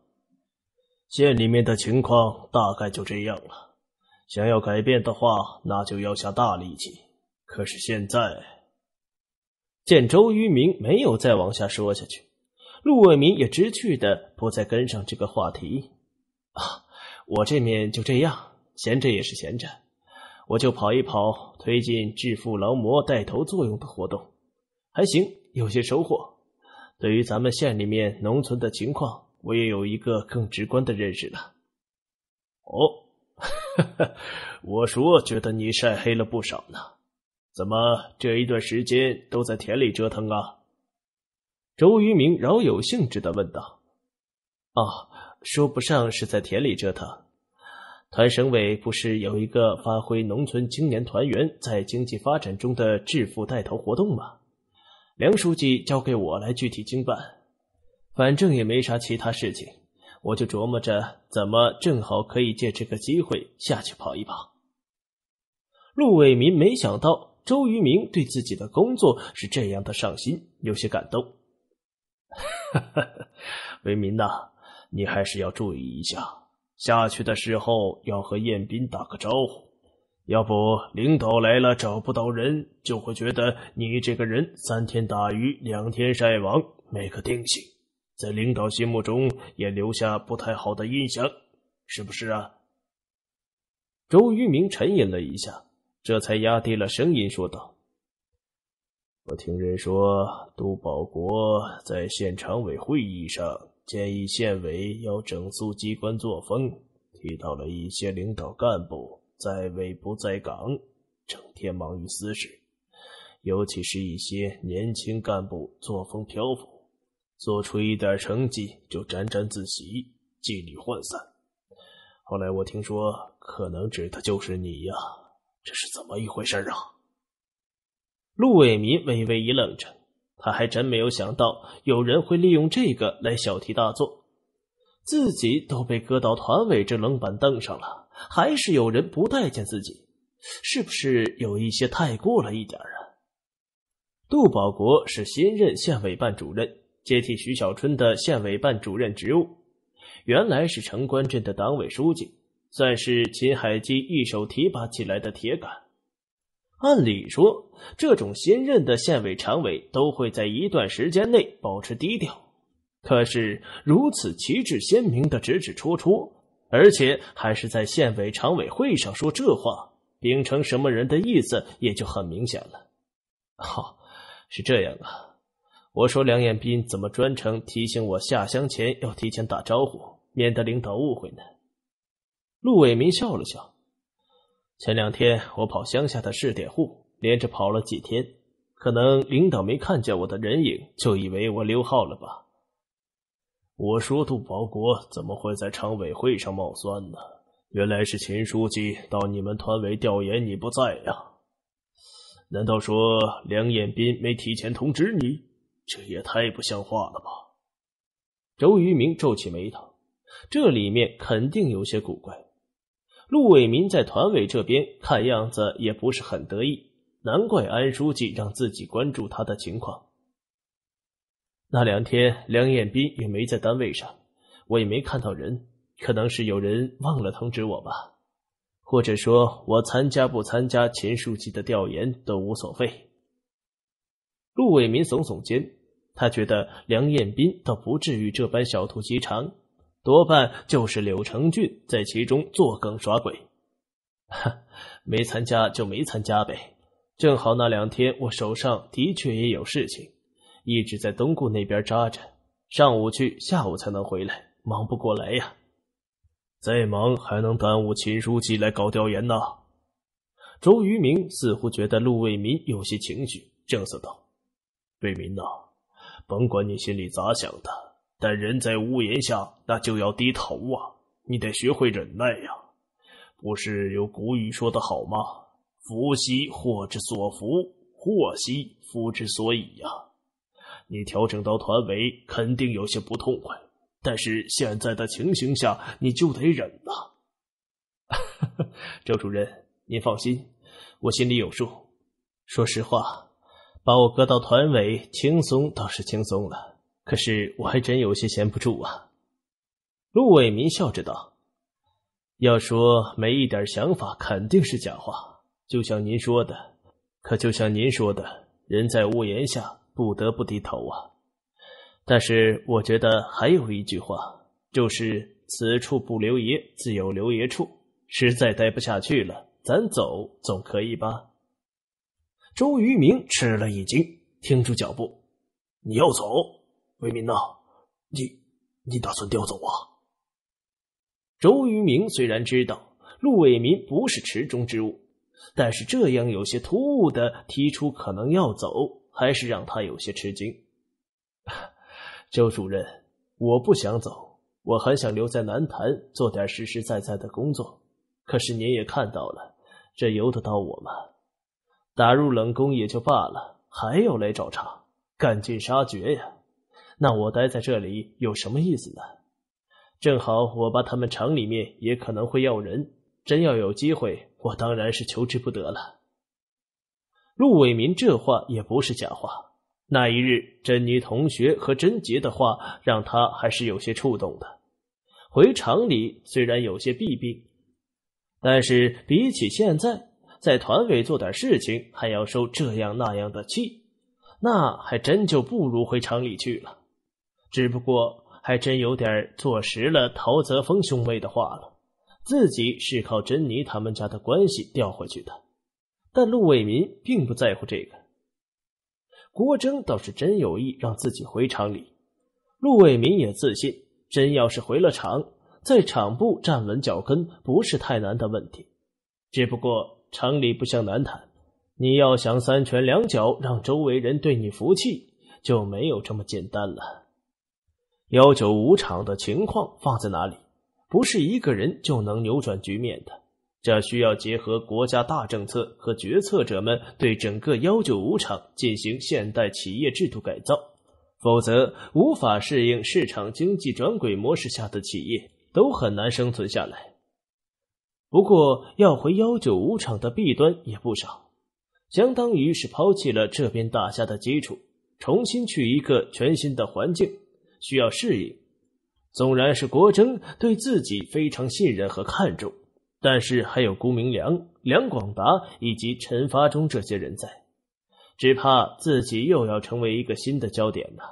县里面的情况大概就这样了，想要改变的话，那就要下大力气。可是现在……”见周渝民没有再往下说下去，陆伟民也知趣的不再跟上这个话题。啊，我这面就这样，闲着也是闲着，我就跑一跑，推进致富劳模带头作用的活动，还行，有些收获。对于咱们县里面农村的情况，我也有一个更直观的认识了。哦，哈哈，我说觉得你晒黑了不少呢。怎么这一段时间都在田里折腾啊？周渝民饶有兴致的问道。啊，说不上是在田里折腾。团省委不是有一个发挥农村青年团员在经济发展中的致富带头活动吗？梁书记交给我来具体经办，反正也没啥其他事情，我就琢磨着怎么正好可以借这个机会下去跑一跑。陆伟民没想到。周渝民对自己的工作是这样的上心，有些感动。为民呐，你还是要注意一下，下去的时候要和彦斌打个招呼，要不领导来了找不到人，就会觉得你这个人三天打鱼两天晒网，没个定性，在领导心目中也留下不太好的印象，是不是啊？周渝民沉吟了一下。这才压低了声音说道：“我听人说，杜保国在县常委会议上建议县委要整肃机关作风，提到了一些领导干部在位不在岗，整天忙于私事，尤其是一些年轻干部作风漂浮，做出一点成绩就沾沾自喜，纪律涣散。后来我听说，可能指的就是你呀。”这是怎么一回事啊？陆伟民微微一愣着，他还真没有想到有人会利用这个来小题大做，自己都被搁到团委这冷板凳上了，还是有人不待见自己，是不是有一些太过了一点啊？杜保国是新任县委办主任，接替徐小春的县委办主任职务，原来是城关镇的党委书记。算是秦海基一手提拔起来的铁杆。按理说，这种新任的县委常委都会在一段时间内保持低调。可是，如此旗帜鲜明的指指戳戳，而且还是在县委常委会上说这话，秉承什么人的意思也就很明显了。好，是这样啊。我说，梁彦斌怎么专程提醒我下乡前要提前打招呼，免得领导误会呢？陆伟民笑了笑：“前两天我跑乡下的试点户，连着跑了几天，可能领导没看见我的人影，就以为我溜号了吧？我说杜保国怎么会在常委会上冒酸呢？原来是秦书记到你们团委调研，你不在呀？难道说梁彦斌没提前通知你？这也太不像话了吧？”周渝明皱起眉头：“这里面肯定有些古怪。”陆伟民在团委这边看样子也不是很得意，难怪安书记让自己关注他的情况。那两天梁彦斌也没在单位上，我也没看到人，可能是有人忘了通知我吧，或者说我参加不参加秦书记的调研都无所谓。陆伟民耸耸肩，他觉得梁彦斌倒不至于这般小肚鸡肠。多半就是柳成俊在其中作梗耍鬼，哈，没参加就没参加呗。正好那两天我手上的确也有事情，一直在东固那边扎着，上午去，下午才能回来，忙不过来呀。再忙还能耽误秦书记来搞调研呢？周渝民似乎觉得陆卫民有些情绪，正色道：“卫民呐，甭管你心里咋想的。”但人在屋檐下，那就要低头啊！你得学会忍耐呀。不是有古语说的好吗？“福兮祸之所伏，祸兮福之所倚呀。”你调整到团委，肯定有些不痛快。但是现在的情形下，你就得忍了。周主任，您放心，我心里有数。说实话，把我搁到团委，轻松倒是轻松了。可是我还真有些闲不住啊，陆伟民笑着道：“要说没一点想法，肯定是假话。就像您说的，可就像您说的，人在屋檐下，不得不低头啊。但是我觉得还有一句话，就是‘此处不留爷，自有留爷处’。实在待不下去了，咱走总可以吧？”周渝明吃了一惊，停住脚步：“你要走？”魏民呐，你你打算调走啊？周渝民虽然知道陆伟民不是池中之物，但是这样有些突兀的提出可能要走，还是让他有些吃惊。周主任，我不想走，我还想留在南坛做点实实在在的工作。可是您也看到了，这由得到我吗？打入冷宫也就罢了，还要来找茬，赶尽杀绝呀！那我待在这里有什么意思呢？正好，我爸他们厂里面也可能会要人。真要有机会，我当然是求之不得了。陆伟民这话也不是假话。那一日，珍妮同学和贞杰的话，让他还是有些触动的。回厂里虽然有些弊病，但是比起现在在团委做点事情，还要受这样那样的气，那还真就不如回厂里去了。只不过还真有点坐实了陶泽峰兄妹的话了，自己是靠珍妮他们家的关系调回去的。但陆伟民并不在乎这个，郭征倒是真有意让自己回厂里。陆伟民也自信，真要是回了厂，在厂部站稳脚跟不是太难的问题。只不过厂里不像南坦，你要想三拳两脚让周围人对你服气，就没有这么简单了。幺九五厂的情况放在哪里，不是一个人就能扭转局面的。这需要结合国家大政策和决策者们对整个幺九五厂进行现代企业制度改造，否则无法适应市场经济转轨模式下的企业都很难生存下来。不过，要回幺九五厂的弊端也不少，相当于是抛弃了这边打下的基础，重新去一个全新的环境。需要适应。纵然是国征对自己非常信任和看重，但是还有辜明良、梁广达以及陈发忠这些人在，只怕自己又要成为一个新的焦点呢。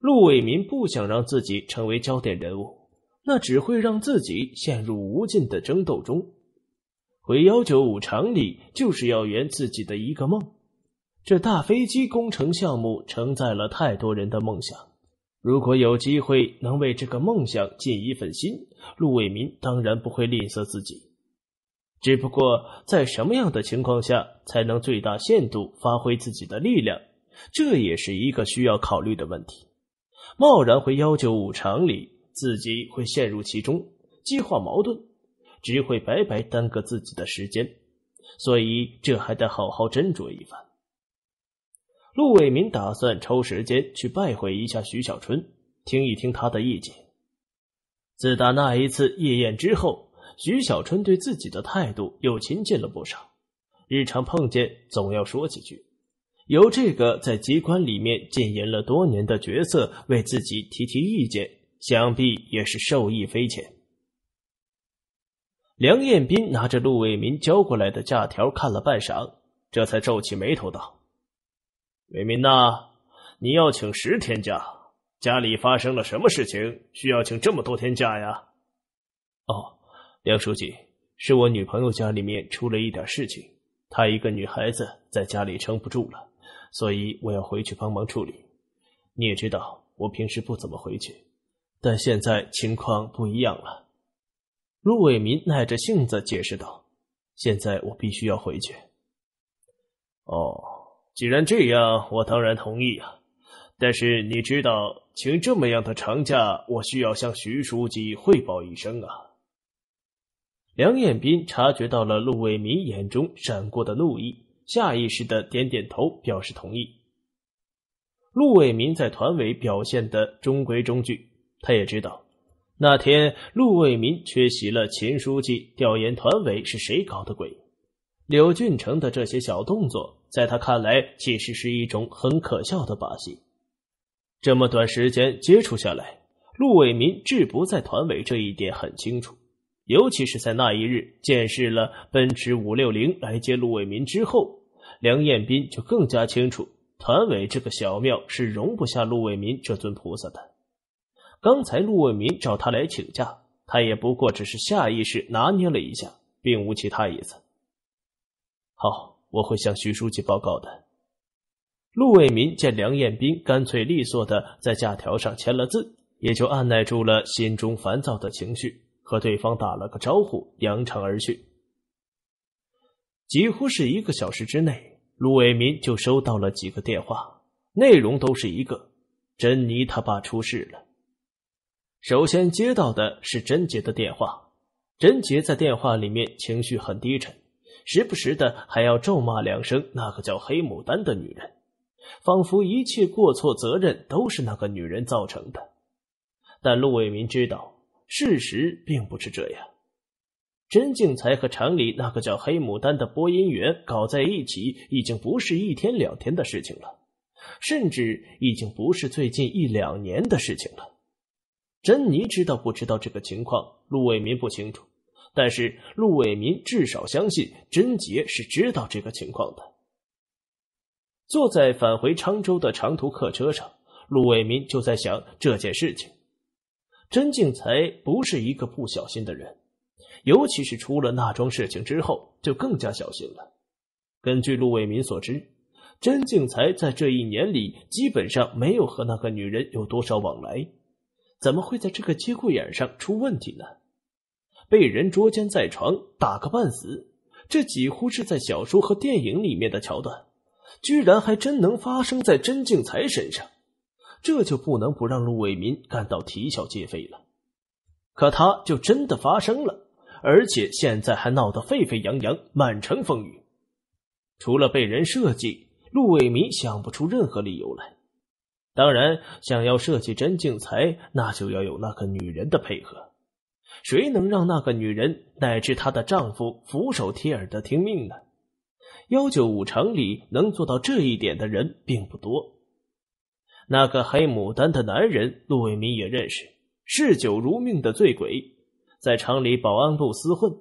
陆伟民不想让自己成为焦点人物，那只会让自己陷入无尽的争斗中。回幺九五厂里，就是要圆自己的一个梦。这大飞机工程项目承载了太多人的梦想。如果有机会能为这个梦想尽一份心，陆伟民当然不会吝啬自己。只不过在什么样的情况下才能最大限度发挥自己的力量，这也是一个需要考虑的问题。贸然回幺九五厂里，自己会陷入其中，激化矛盾，只会白白耽搁自己的时间。所以，这还得好好斟酌一番。陆伟民打算抽时间去拜会一下徐小春，听一听他的意见。自打那一次夜宴之后，徐小春对自己的态度又亲近了不少，日常碰见总要说几句。由这个在机关里面禁言了多年的角色为自己提提意见，想必也是受益匪浅。梁彦斌拿着陆伟民交过来的假条看了半晌，这才皱起眉头道。伟民呐，你要请十天假？家里发生了什么事情，需要请这么多天假呀？哦，梁书记，是我女朋友家里面出了一点事情，她一个女孩子在家里撑不住了，所以我要回去帮忙处理。你也知道，我平时不怎么回去，但现在情况不一样了。陆伟民耐着性子解释道：“现在我必须要回去。”哦。既然这样，我当然同意啊。但是你知道，请这么样的长假，我需要向徐书记汇报一声啊。梁彦斌察觉到了陆伟民眼中闪过的怒意，下意识的点点头表示同意。陆伟民在团委表现的中规中矩，他也知道那天陆伟民缺席了秦书记调研团委是谁搞的鬼，柳俊成的这些小动作。在他看来，其实是一种很可笑的把戏。这么短时间接触下来，陆伟民志不在团委这一点很清楚。尤其是在那一日见识了奔驰五六零来接陆伟民之后，梁彦斌就更加清楚，团委这个小庙是容不下陆伟民这尊菩萨的。刚才陆伟民找他来请假，他也不过只是下意识拿捏了一下，并无其他意思。好。我会向徐书记报告的。陆伟民见梁彦斌干脆利索的在假条上签了字，也就按耐住了心中烦躁的情绪，和对方打了个招呼，扬长而去。几乎是一个小时之内，陆伟民就收到了几个电话，内容都是一个：珍妮他爸出事了。首先接到的是珍杰的电话，珍杰在电话里面情绪很低沉。时不时的还要咒骂两声那个叫黑牡丹的女人，仿佛一切过错责任都是那个女人造成的。但陆伟民知道，事实并不是这样。甄静才和厂里那个叫黑牡丹的播音员搞在一起，已经不是一天两天的事情了，甚至已经不是最近一两年的事情了。珍妮知道不知道这个情况，陆伟民不清楚。但是，陆伟民至少相信甄杰是知道这个情况的。坐在返回沧州的长途客车上，陆伟民就在想这件事情：甄敬才不是一个不小心的人，尤其是出了那桩事情之后，就更加小心了。根据陆伟民所知，甄敬才在这一年里基本上没有和那个女人有多少往来，怎么会在这个节骨眼上出问题呢？被人捉奸在床，打个半死，这几乎是在小说和电影里面的桥段，居然还真能发生在甄敬才身上，这就不能不让陆伟民感到啼笑皆非了。可他就真的发生了，而且现在还闹得沸沸扬扬，满城风雨。除了被人设计，陆伟民想不出任何理由来。当然，想要设计甄敬才，那就要有那个女人的配合。谁能让那个女人乃至她的丈夫俯首帖耳的听命呢？幺九五厂里能做到这一点的人并不多。那个黑牡丹的男人陆伟民也认识，嗜酒如命的醉鬼，在厂里保安部厮混，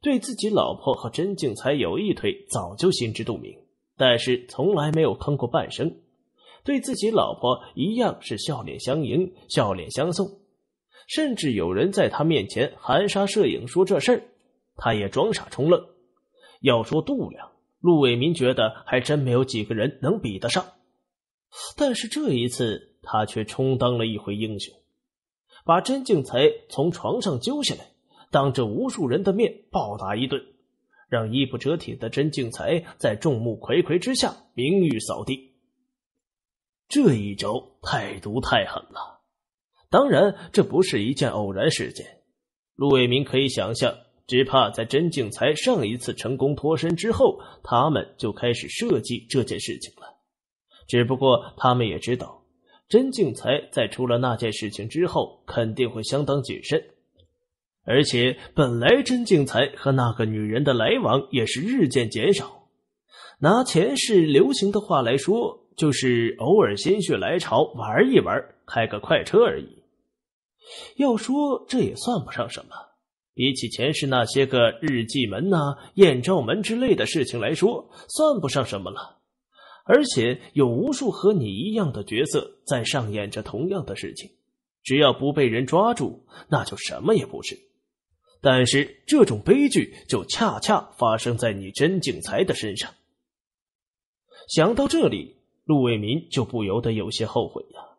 对自己老婆和甄静才有一腿，早就心知肚明，但是从来没有坑过半生，对自己老婆一样是笑脸相迎，笑脸相送。甚至有人在他面前含沙射影说这事儿，他也装傻充愣。要说度量，陆伟民觉得还真没有几个人能比得上。但是这一次，他却充当了一回英雄，把甄敬才从床上揪下来，当着无数人的面暴打一顿，让衣不遮体的甄敬才在众目睽睽之下名誉扫地。这一招太毒太狠了。当然，这不是一件偶然事件。陆伟明可以想象，只怕在甄敬才上一次成功脱身之后，他们就开始设计这件事情了。只不过，他们也知道，甄敬才在出了那件事情之后，肯定会相当谨慎。而且，本来甄敬才和那个女人的来往也是日渐减少。拿前世流行的话来说，就是偶尔心血来潮玩一玩，开个快车而已。要说这也算不上什么，比起前世那些个日记门呐、艳照门之类的事情来说，算不上什么了。而且有无数和你一样的角色在上演着同样的事情，只要不被人抓住，那就什么也不是。但是这种悲剧就恰恰发生在你甄静才的身上。想到这里，陆伟民就不由得有些后悔了。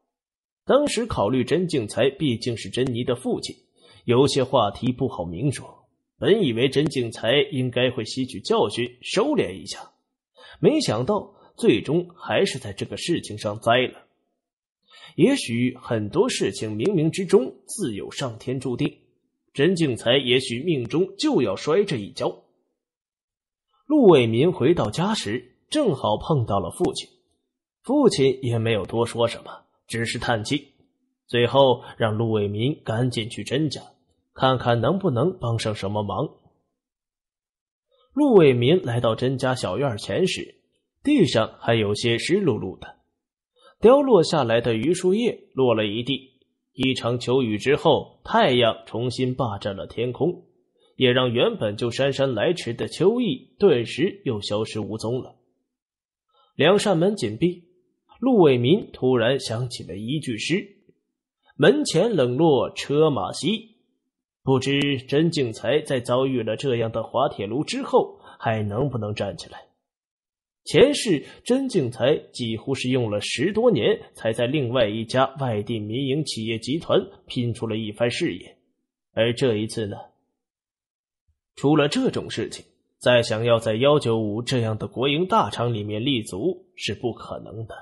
当时考虑，甄静才毕竟是珍妮的父亲，有些话题不好明说。本以为甄静才应该会吸取教训，收敛一下，没想到最终还是在这个事情上栽了。也许很多事情冥冥之中自有上天注定，甄静才也许命中就要摔这一跤。陆伟民回到家时，正好碰到了父亲，父亲也没有多说什么。只是叹气，最后让陆伟民赶紧去甄家看看能不能帮上什么忙。陆伟民来到甄家小院前时，地上还有些湿漉漉的，凋落下来的榆树叶落了一地。一场秋雨之后，太阳重新霸占了天空，也让原本就姗姗来迟的秋意顿时又消失无踪了。两扇门紧闭。陆伟民突然想起了一句诗：“门前冷落车马稀。”不知甄敬才在遭遇了这样的滑铁卢之后，还能不能站起来？前世甄敬才几乎是用了十多年，才在另外一家外地民营企业集团拼出了一番事业。而这一次呢，出了这种事情，再想要在幺九五这样的国营大厂里面立足是不可能的。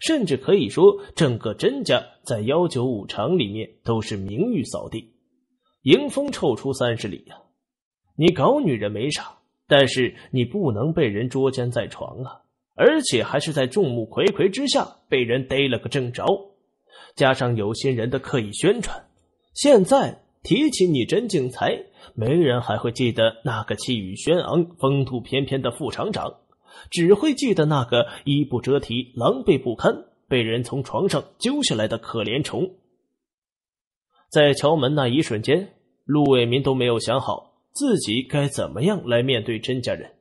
甚至可以说，整个甄家在幺九五厂里面都是名誉扫地。迎风臭出三十里呀！你搞女人没啥，但是你不能被人捉奸在床啊，而且还是在众目睽睽之下被人逮了个正着，加上有心人的刻意宣传，现在提起你甄敬才，没人还会记得那个气宇轩昂、风度翩翩的副厂长。只会记得那个衣不遮体、狼狈不堪、被人从床上揪下来的可怜虫。在敲门那一瞬间，陆伟民都没有想好自己该怎么样来面对甄家人，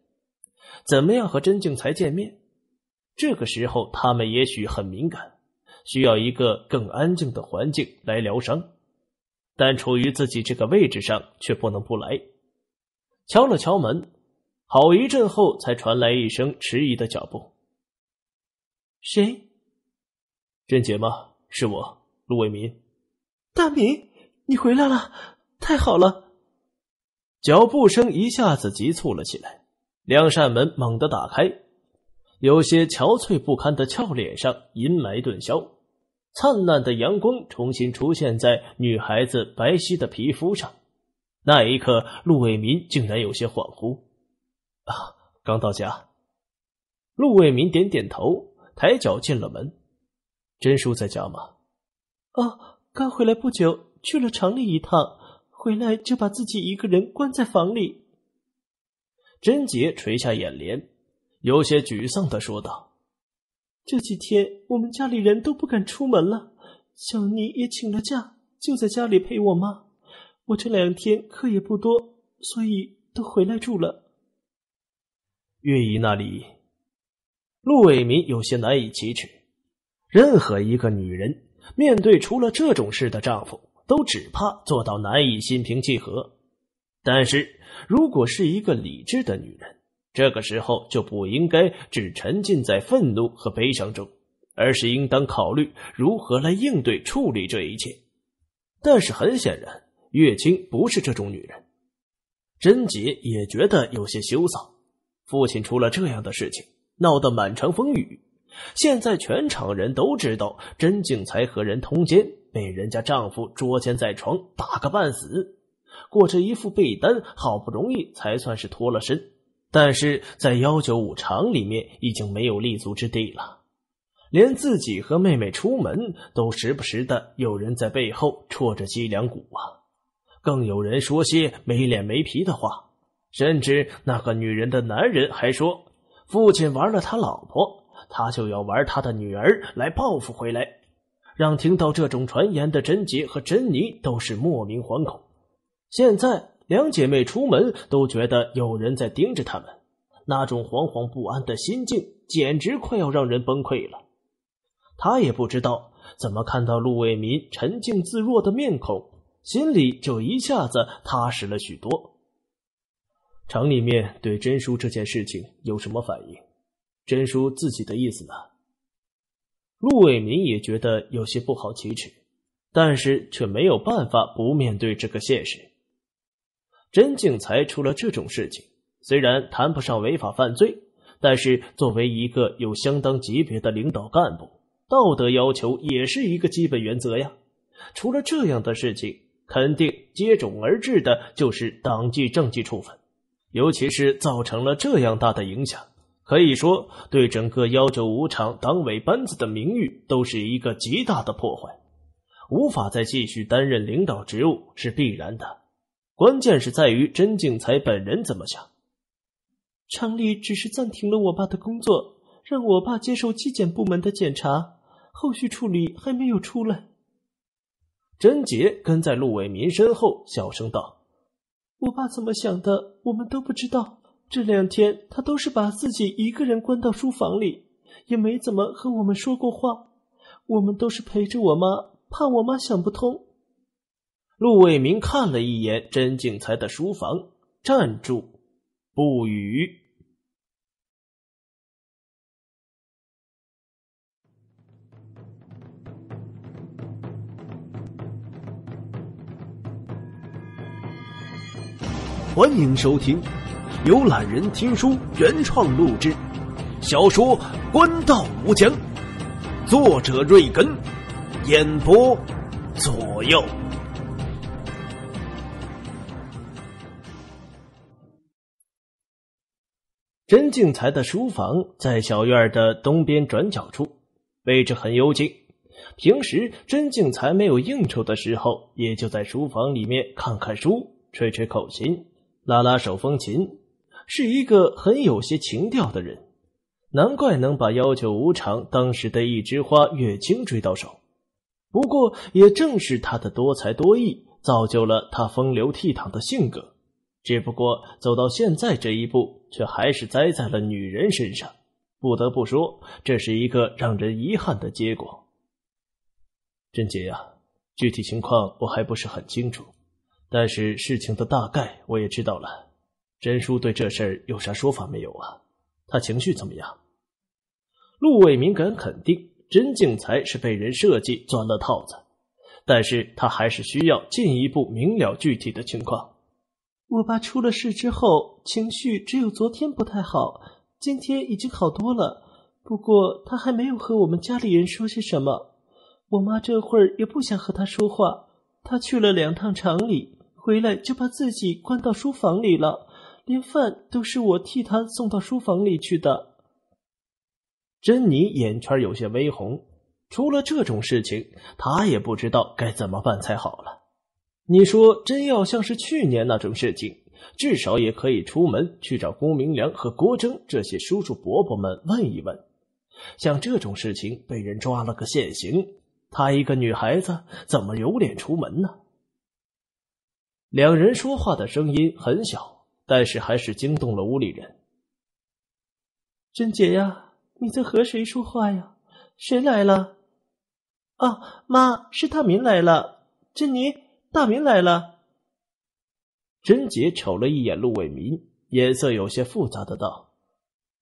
怎么样和甄静才见面。这个时候，他们也许很敏感，需要一个更安静的环境来疗伤。但处于自己这个位置上，却不能不来。敲了敲门。好一阵后，才传来一声迟疑的脚步：“谁？”“贞姐吗？”“是我，陆伟民。”“大明，你回来了，太好了！”脚步声一下子急促了起来，两扇门猛地打开，有些憔悴不堪的俏脸上阴霾顿消，灿烂的阳光重新出现在女孩子白皙的皮肤上。那一刻，陆伟民竟然有些恍惚。啊，刚到家，陆卫民点点头，抬脚进了门。真叔在家吗？啊，刚回来不久，去了厂里一趟，回来就把自己一个人关在房里。贞洁垂下眼帘，有些沮丧的说道：“这几天我们家里人都不敢出门了，小妮也请了假，就在家里陪我妈。我这两天课也不多，所以都回来住了。”月姨那里，陆伟民有些难以启齿。任何一个女人面对出了这种事的丈夫，都只怕做到难以心平气和。但是如果是一个理智的女人，这个时候就不应该只沉浸在愤怒和悲伤中，而是应当考虑如何来应对处理这一切。但是很显然，月清不是这种女人。贞姐也觉得有些羞臊。父亲出了这样的事情，闹得满城风雨。现在全场人都知道，甄静才和人通奸，被人家丈夫捉奸在床，打个半死，裹着一副被单，好不容易才算是脱了身。但是在幺九五厂里面已经没有立足之地了，连自己和妹妹出门，都时不时的有人在背后戳着脊梁骨啊，更有人说些没脸没皮的话。甚至那个女人的男人还说：“父亲玩了他老婆，他就要玩他的女儿来报复回来。”让听到这种传言的珍杰和珍妮都是莫名惶恐。现在两姐妹出门都觉得有人在盯着他们，那种惶惶不安的心境简直快要让人崩溃了。她也不知道怎么看到陆卫民沉静自若的面孔，心里就一下子踏实了许多。厂里面对真叔这件事情有什么反应？真叔自己的意思呢？陆伟民也觉得有些不好启齿，但是却没有办法不面对这个现实。真敬才出了这种事情，虽然谈不上违法犯罪，但是作为一个有相当级别的领导干部，道德要求也是一个基本原则呀。出了这样的事情，肯定接踵而至的就是党纪政纪处分。尤其是造成了这样大的影响，可以说对整个幺九五厂党委班子的名誉都是一个极大的破坏，无法再继续担任领导职务是必然的。关键是在于甄敬才本人怎么想。厂里只是暂停了我爸的工作，让我爸接受纪检部门的检查，后续处理还没有出来。甄杰跟在陆伟民身后小声道。我爸怎么想的，我们都不知道。这两天他都是把自己一个人关到书房里，也没怎么和我们说过话。我们都是陪着我妈，怕我妈想不通。陆伟明看了一眼甄景才的书房，站住，不语。欢迎收听，由懒人听书原创录制小说《官道无疆》，作者：瑞根，演播：左右。甄敬才的书房在小院的东边转角处，位置很幽静。平时甄敬才没有应酬的时候，也就在书房里面看看书，吹吹口琴。拉拉手风琴是一个很有些情调的人，难怪能把幺九五厂当时的一枝花月清追到手。不过，也正是他的多才多艺，造就了他风流倜傥的性格。只不过走到现在这一步，却还是栽在了女人身上。不得不说，这是一个让人遗憾的结果。贞洁呀，具体情况我还不是很清楚。但是事情的大概我也知道了，真叔对这事儿有啥说法没有啊？他情绪怎么样？陆伟民敢肯定，甄敬才是被人设计钻了套子，但是他还是需要进一步明了具体的情况。我爸出了事之后，情绪只有昨天不太好，今天已经好多了。不过他还没有和我们家里人说些什么。我妈这会儿也不想和他说话，他去了两趟厂里。回来就把自己关到书房里了，连饭都是我替他送到书房里去的。珍妮眼圈有些微红，出了这种事情，她也不知道该怎么办才好了。你说，真要像是去年那种事情，至少也可以出门去找郭明良和郭征这些叔叔伯伯们问一问。像这种事情被人抓了个现行，她一个女孩子怎么有脸出门呢？两人说话的声音很小，但是还是惊动了屋里人。珍姐呀，你在和谁说话呀？谁来了？啊，妈，是大民来了。珍妮，大民来了。珍姐瞅了一眼陆伟民，脸色有些复杂的道：“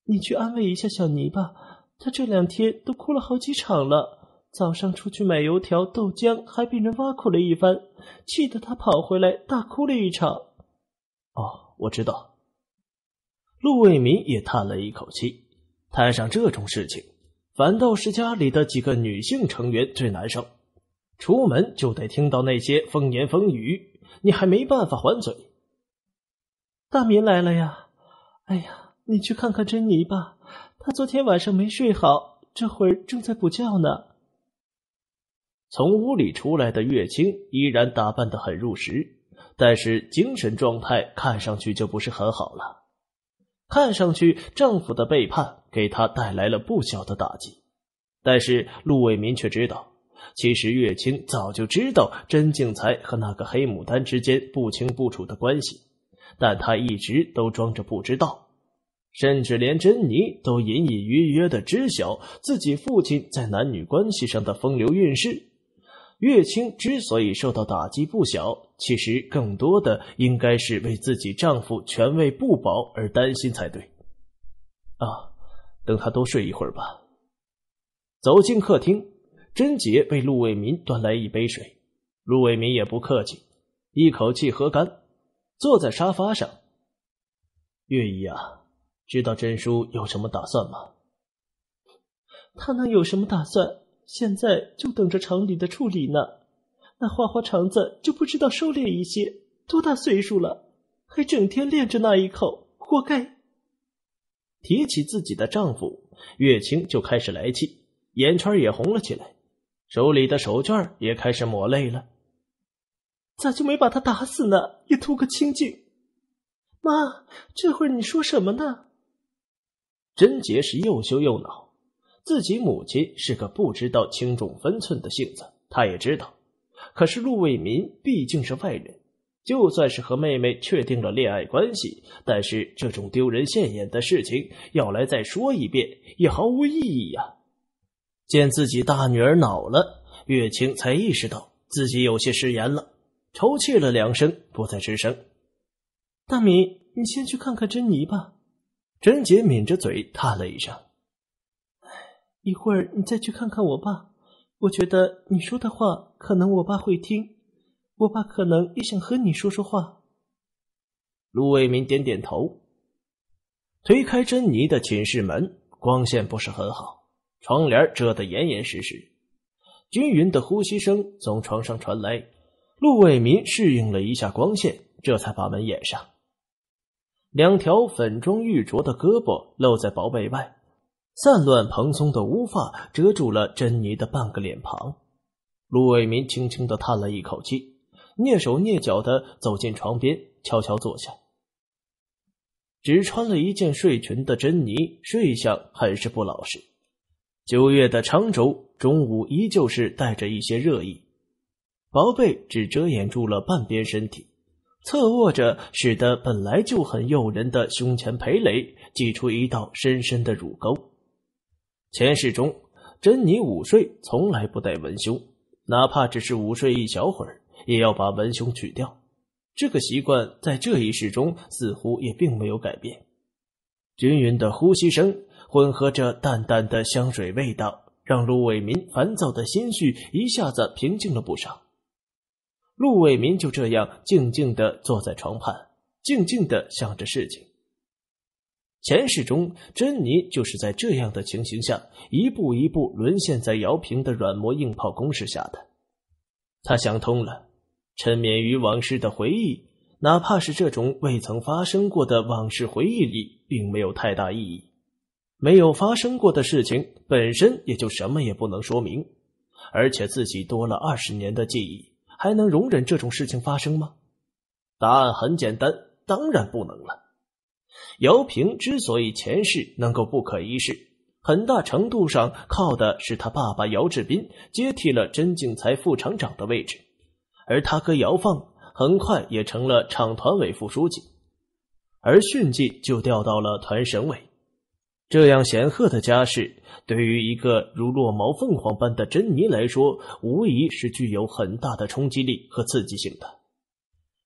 你去安慰一下小妮吧，她这两天都哭了好几场了。”早上出去买油条、豆浆，还被人挖苦了一番，气得他跑回来大哭了一场。哦，我知道。陆伟民也叹了一口气。摊上这种事情，反倒是家里的几个女性成员最难受。出门就得听到那些风言风语，你还没办法还嘴。大民来了呀！哎呀，你去看看珍妮吧，她昨天晚上没睡好，这会儿正在补觉呢。从屋里出来的月清依然打扮得很入时，但是精神状态看上去就不是很好了。看上去，丈夫的背叛给她带来了不小的打击。但是陆伟民却知道，其实月清早就知道甄静才和那个黑牡丹之间不清不楚的关系，但她一直都装着不知道，甚至连珍妮都隐隐约约的知晓自己父亲在男女关系上的风流韵事。月清之所以受到打击不小，其实更多的应该是为自己丈夫权位不保而担心才对。啊，等他多睡一会儿吧。走进客厅，贞洁为陆伟民端来一杯水，陆伟民也不客气，一口气喝干，坐在沙发上。月姨啊，知道贞叔有什么打算吗？他能有什么打算？现在就等着厂里的处理呢，那花花肠子就不知道收敛一些，多大岁数了，还整天练着那一口，活该！提起自己的丈夫，月清就开始来气，眼圈也红了起来，手里的手绢也开始抹泪了。咋就没把他打死呢？也图个清净。妈，这会儿你说什么呢？贞洁是又羞又恼。自己母亲是个不知道轻重分寸的性子，他也知道。可是陆卫民毕竟是外人，就算是和妹妹确定了恋爱关系，但是这种丢人现眼的事情要来再说一遍也毫无意义呀。见自己大女儿恼了，月清才意识到自己有些失言了，抽泣了两声，不再吱声。大米，你先去看看珍妮吧。珍姐抿着嘴叹了一声。一会儿你再去看看我爸，我觉得你说的话可能我爸会听，我爸可能也想和你说说话。陆伟民点点头，推开珍妮的寝室门，光线不是很好，窗帘遮得严严实实，均匀的呼吸声从床上传来。陆伟民适应了一下光线，这才把门掩上。两条粉妆玉琢的胳膊露在薄被外。散乱蓬松的乌发遮住了珍妮的半个脸庞，陆伟民轻轻的叹了一口气，蹑手蹑脚的走进床边，悄悄坐下。只穿了一件睡裙的珍妮睡相很是不老实。九月的常州中午依旧是带着一些热意，薄被只遮掩住了半边身体，侧卧着使得本来就很诱人的胸前蓓蕾挤出一道深深的乳沟。前世中，珍妮午睡从来不戴文胸，哪怕只是午睡一小会儿，也要把文胸取掉。这个习惯在这一世中似乎也并没有改变。均匀的呼吸声混合着淡淡的香水味道，让陆伟民烦躁的心绪一下子平静了不少。陆伟民就这样静静的坐在床畔，静静的想着事情。前世中，珍妮就是在这样的情形下，一步一步沦陷在姚平的软磨硬泡攻势下的。他想通了，沉湎于往事的回忆，哪怕是这种未曾发生过的往事回忆里，并没有太大意义。没有发生过的事情本身也就什么也不能说明，而且自己多了二十年的记忆，还能容忍这种事情发生吗？答案很简单，当然不能了。姚平之所以前世能够不可一世，很大程度上靠的是他爸爸姚志斌接替了甄敬才副厂长的位置，而他哥姚放很快也成了厂团委副书记，而迅即就调到了团省委。这样显赫的家世，对于一个如落毛凤凰般的珍妮来说，无疑是具有很大的冲击力和刺激性的。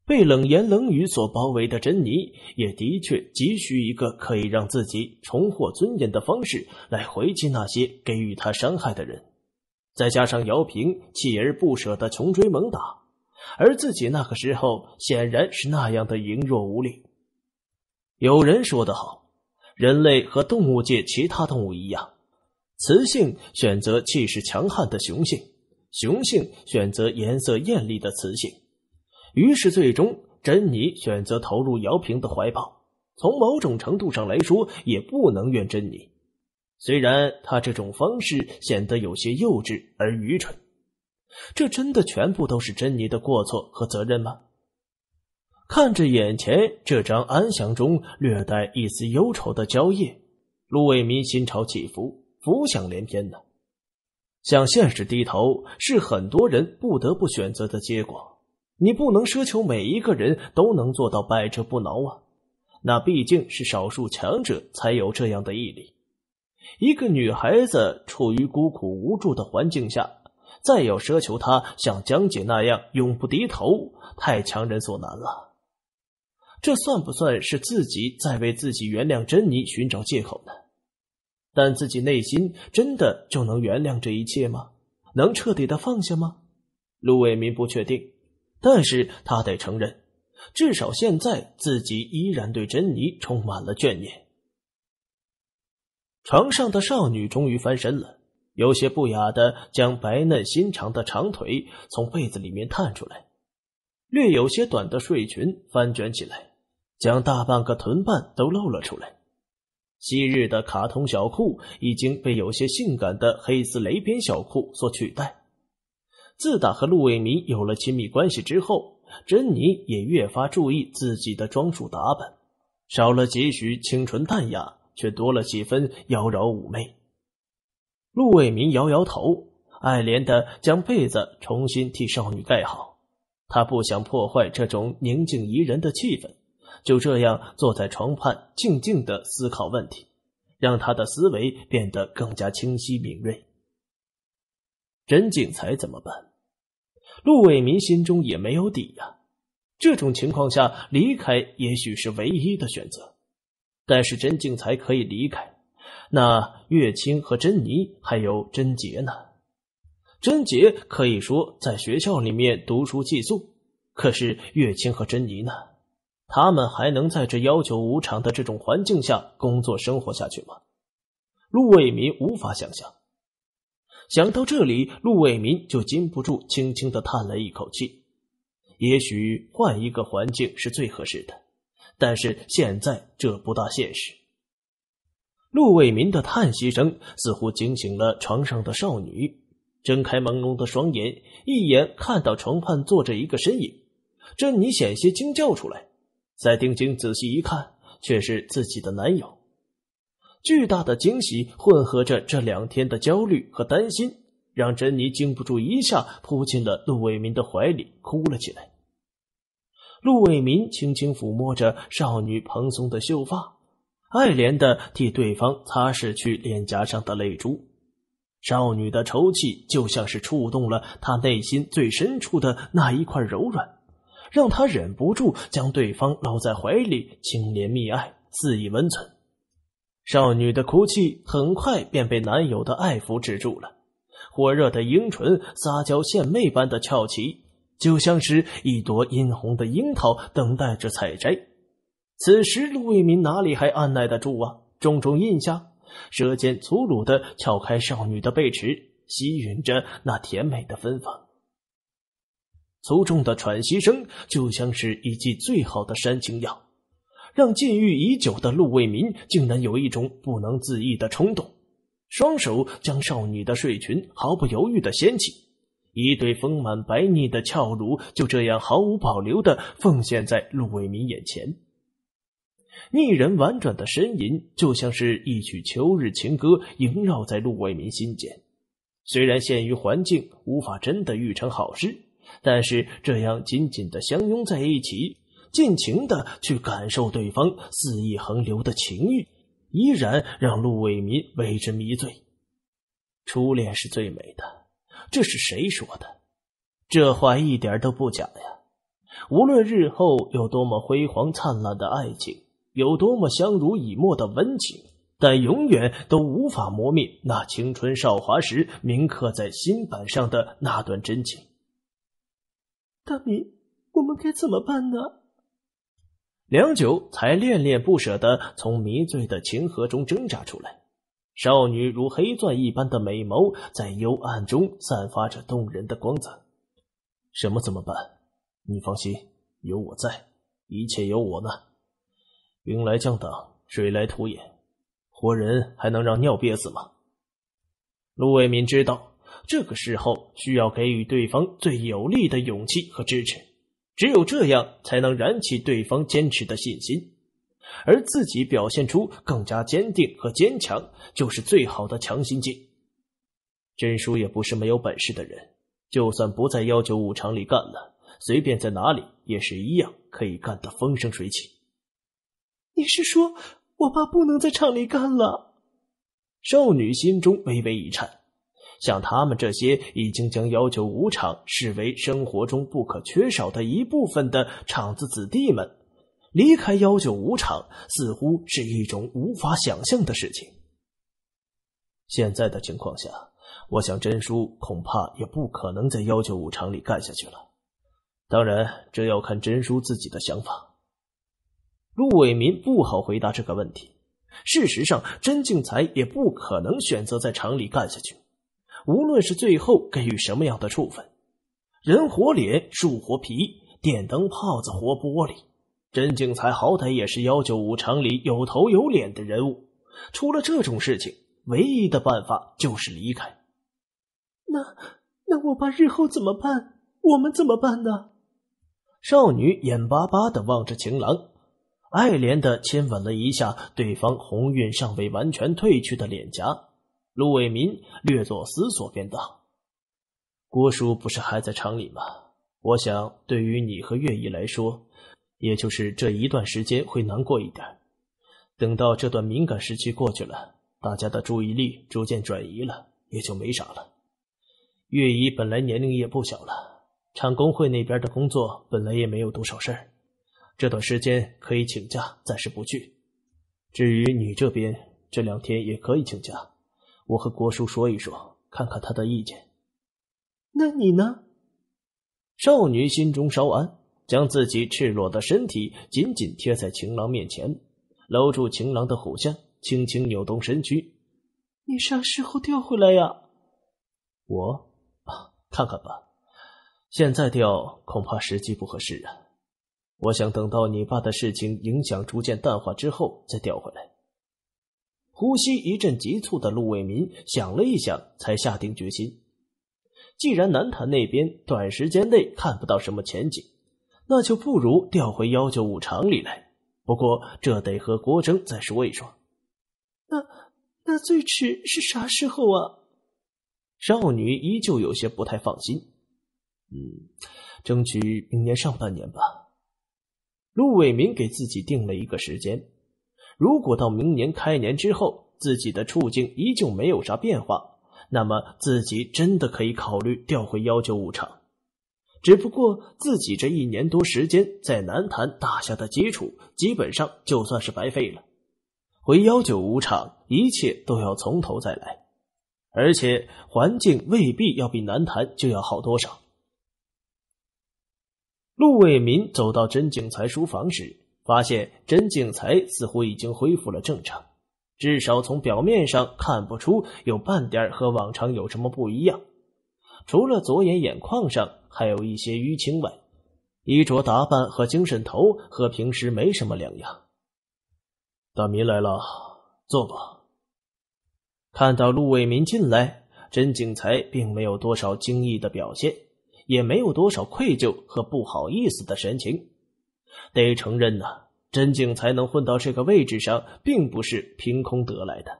被冷言冷语所包围的珍妮，也的确急需一个可以让自己重获尊严的方式来回击那些给予她伤害的人。再加上姚平锲而不舍的穷追猛打，而自己那个时候显然是那样的羸弱无力。有人说得好，人类和动物界其他动物一样，雌性选择气势强悍的雄性，雄性选择颜色艳丽的雌性。于是，最终珍妮选择投入姚平的怀抱。从某种程度上来说，也不能怨珍妮，虽然她这种方式显得有些幼稚而愚蠢。这真的全部都是珍妮的过错和责任吗？看着眼前这张安详中略带一丝忧愁的蕉叶，陆伟民心潮起伏，浮想联翩呢。向现实低头，是很多人不得不选择的结果。你不能奢求每一个人都能做到百折不挠啊，那毕竟是少数强者才有这样的毅力。一个女孩子处于孤苦无助的环境下，再要奢求她像江姐那样永不低头，太强人所难了。这算不算是自己在为自己原谅珍妮寻找借口呢？但自己内心真的就能原谅这一切吗？能彻底的放下吗？陆伟民不确定。但是他得承认，至少现在自己依然对珍妮充满了眷念。床上的少女终于翻身了，有些不雅的将白嫩纤长的长腿从被子里面探出来，略有些短的睡裙翻卷起来，将大半个臀瓣都露了出来。昔日的卡通小裤已经被有些性感的黑丝蕾边小裤所取代。自打和陆伟民有了亲密关系之后，珍妮也越发注意自己的装束打扮，少了几许清纯淡雅，却多了几分妖娆妩媚。陆伟民摇摇头，爱怜的将被子重新替少女盖好。他不想破坏这种宁静怡人的气氛，就这样坐在床畔，静静的思考问题，让他的思维变得更加清晰敏锐。真景才怎么办？陆伟民心中也没有底呀，这种情况下离开也许是唯一的选择。但是甄静才可以离开，那月清和珍妮还有贞杰呢？贞杰可以说在学校里面读书寄宿，可是月清和珍妮呢？他们还能在这要求无常的这种环境下工作生活下去吗？陆伟民无法想象。想到这里，陆伟民就禁不住轻轻的叹了一口气。也许换一个环境是最合适的，但是现在这不大现实。陆伟民的叹息声似乎惊醒了床上的少女，睁开朦胧的双眼，一眼看到床畔坐着一个身影，珍妮险些惊叫出来。再定睛仔细一看，却是自己的男友。巨大的惊喜混合着这两天的焦虑和担心，让珍妮禁不住一下扑进了陆伟民的怀里，哭了起来。陆伟民轻轻抚摸着少女蓬松的秀发，爱怜的替对方擦拭去脸颊上的泪珠。少女的抽泣就像是触动了他内心最深处的那一块柔软，让他忍不住将对方搂在怀里，轻怜蜜爱，肆意温存。少女的哭泣很快便被男友的爱抚止住了，火热的樱唇撒娇献媚般的翘起，就像是一朵殷红的樱桃，等待着采摘。此时陆卫民哪里还按耐得住啊？重重印下，舌尖粗鲁的撬开少女的背齿，吸吮着那甜美的芬芳。粗重的喘息声就像是一剂最好的煽情药。让禁欲已久的陆卫民竟然有一种不能自抑的冲动，双手将少女的睡裙毫不犹豫的掀起，一对丰满白腻的俏乳就这样毫无保留的奉献在陆卫民眼前。腻人婉转的呻吟就像是一曲秋日情歌，萦绕在陆卫民心间。虽然限于环境，无法真的育成好事，但是这样紧紧的相拥在一起。尽情的去感受对方肆意横流的情欲，依然让陆伟民为之迷醉。初恋是最美的，这是谁说的？这话一点都不假呀！无论日后有多么辉煌灿烂的爱情，有多么相濡以沫的温情，但永远都无法磨灭那青春少华时铭刻在心板上的那段真情。大明，我们该怎么办呢？良久，才恋恋不舍的从迷醉的情河中挣扎出来。少女如黑钻一般的美眸在幽暗中散发着动人的光泽。什么怎么办？你放心，有我在，一切有我呢。兵来将挡，水来土掩。活人还能让尿憋死吗？陆伟民知道，这个时候需要给予对方最有力的勇气和支持。只有这样，才能燃起对方坚持的信心，而自己表现出更加坚定和坚强，就是最好的强心剂。真叔也不是没有本事的人，就算不在幺九五厂里干了，随便在哪里也是一样，可以干得风生水起。你是说我爸不能在厂里干了？少女心中微微一颤。像他们这些已经将幺九五厂视为生活中不可缺少的一部分的厂子子弟们，离开幺九五厂似乎是一种无法想象的事情。现在的情况下，我想真叔恐怕也不可能在幺九五厂里干下去了。当然，这要看真叔自己的想法。陆伟民不好回答这个问题。事实上，甄敬才也不可能选择在厂里干下去。无论是最后给予什么样的处分，人活脸，树活皮，电灯泡子活玻璃。甄静才好歹也是幺九五厂里有头有脸的人物，出了这种事情，唯一的办法就是离开。那……那我爸日后怎么办？我们怎么办呢？少女眼巴巴的望着情郎，爱怜的亲吻了一下对方红晕尚未完全褪去的脸颊。陆伟民略作思索，便道：“郭叔不是还在厂里吗？我想，对于你和月姨来说，也就是这一段时间会难过一点。等到这段敏感时期过去了，大家的注意力逐渐转移了，也就没啥了。月姨本来年龄也不小了，厂工会那边的工作本来也没有多少事儿，这段时间可以请假，暂时不去。至于你这边，这两天也可以请假。”我和国叔说一说，看看他的意见。那你呢？少女心中稍安，将自己赤裸的身体紧紧贴在情郎面前，搂住情郎的虎下，轻轻扭动身躯。你啥时候调回来呀？我，看看吧。现在调恐怕时机不合适啊。我想等到你爸的事情影响逐渐淡化之后再调回来。呼吸一阵急促的陆伟民想了一想，才下定决心。既然南坛那边短时间内看不到什么前景，那就不如调回幺九五厂里来。不过这得和郭征再说一说。那那最迟是啥时候啊？少女依旧有些不太放心。嗯，争取明年上半年吧。陆伟民给自己定了一个时间。如果到明年开年之后，自己的处境依旧没有啥变化，那么自己真的可以考虑调回幺九五厂。只不过自己这一年多时间在南坛打下的基础，基本上就算是白费了。回幺九五厂，一切都要从头再来，而且环境未必要比南坛就要好多少。陆伟民走到甄景才书房时。发现甄敬才似乎已经恢复了正常，至少从表面上看不出有半点和往常有什么不一样。除了左眼眼眶上还有一些淤青外，衣着打扮和精神头和平时没什么两样。大民来了，坐吧。看到陆伟民进来，甄景才并没有多少惊异的表现，也没有多少愧疚和不好意思的神情。得承认呐，真静才能混到这个位置上，并不是凭空得来的。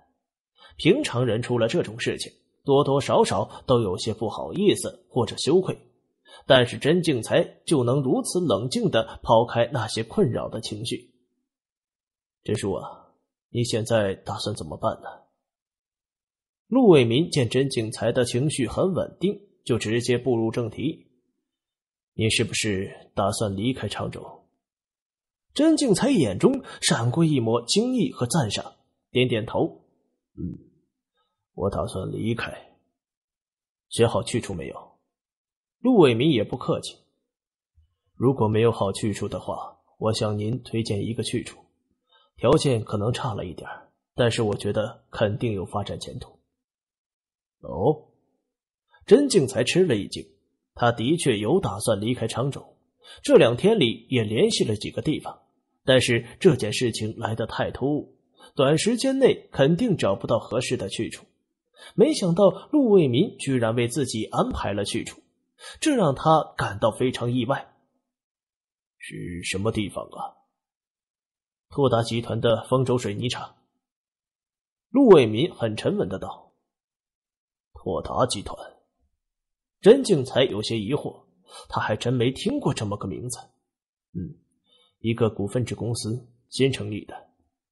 平常人出了这种事情，多多少少都有些不好意思或者羞愧，但是真静才就能如此冷静的抛开那些困扰的情绪。真叔啊，你现在打算怎么办呢？陆伟民见真静才的情绪很稳定，就直接步入正题：“你是不是打算离开常州？”甄静才眼中闪过一抹惊异和赞赏，点点头：“嗯，我打算离开。选好去处没有？”陆伟民也不客气：“如果没有好去处的话，我向您推荐一个去处，条件可能差了一点，但是我觉得肯定有发展前途。”哦，甄静才吃了一惊，他的确有打算离开常州，这两天里也联系了几个地方。但是这件事情来得太突兀，短时间内肯定找不到合适的去处。没想到陆为民居然为自己安排了去处，这让他感到非常意外。是什么地方啊？拓达集团的丰州水泥厂。陆为民很沉稳的道：“拓达集团。”任敬才有些疑惑，他还真没听过这么个名字。嗯。一个股份制公司新成立的，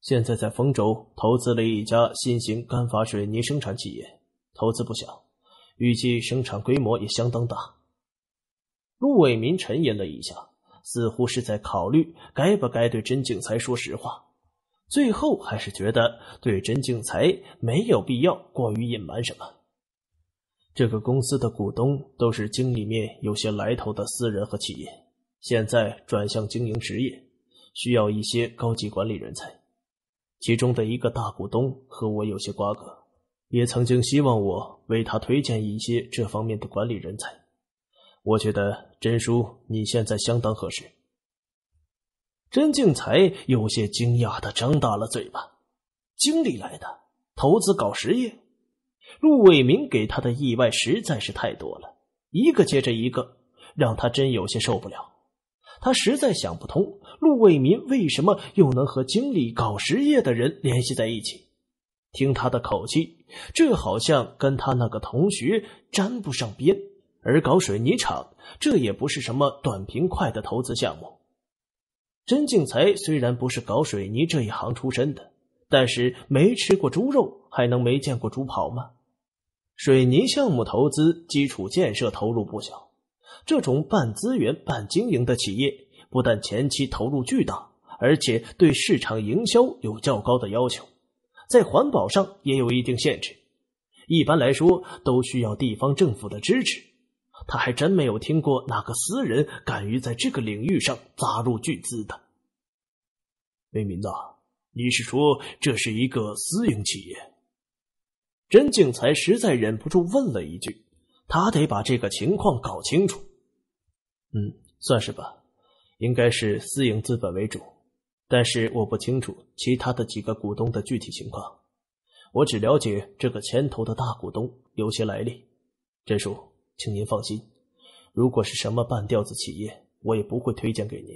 现在在丰州投资了一家新型干法水泥生产企业，投资不小，预计生产规模也相当大。陆伟民沉吟了一下，似乎是在考虑该不该对甄静才说实话，最后还是觉得对甄静才没有必要过于隐瞒什么。这个公司的股东都是京里面有些来头的私人和企业。现在转向经营实业，需要一些高级管理人才。其中的一个大股东和我有些瓜葛，也曾经希望我为他推荐一些这方面的管理人才。我觉得真叔你现在相当合适。甄敬才有些惊讶的张大了嘴巴，经理来的投资搞实业，陆伟明给他的意外实在是太多了，一个接着一个，让他真有些受不了。他实在想不通，陆伟民为什么又能和经理搞实业的人联系在一起？听他的口气，这好像跟他那个同学沾不上边。而搞水泥厂，这也不是什么短平快的投资项目。甄敬才虽然不是搞水泥这一行出身的，但是没吃过猪肉，还能没见过猪跑吗？水泥项目投资、基础建设投入不小。这种半资源、半经营的企业，不但前期投入巨大，而且对市场营销有较高的要求，在环保上也有一定限制。一般来说，都需要地方政府的支持。他还真没有听过哪个私人敢于在这个领域上砸入巨资的。为民子，你是说这是一个私营企业？甄敬才实在忍不住问了一句。他得把这个情况搞清楚。嗯，算是吧，应该是私营资本为主，但是我不清楚其他的几个股东的具体情况。我只了解这个牵头的大股东有些来历。郑叔，请您放心，如果是什么半吊子企业，我也不会推荐给您。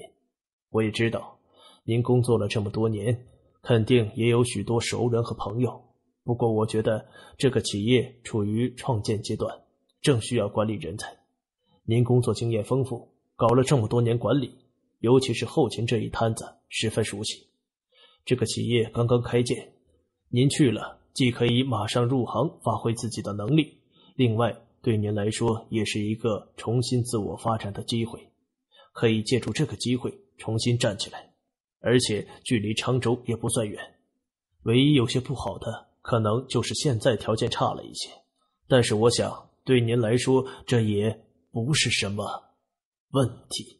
我也知道您工作了这么多年，肯定也有许多熟人和朋友。不过我觉得这个企业处于创建阶段。正需要管理人才，您工作经验丰富，搞了这么多年管理，尤其是后勤这一摊子十分熟悉。这个企业刚刚开建，您去了既可以马上入行发挥自己的能力，另外对您来说也是一个重新自我发展的机会，可以借助这个机会重新站起来。而且距离沧州也不算远，唯一有些不好的可能就是现在条件差了一些，但是我想。对您来说，这也不是什么问题。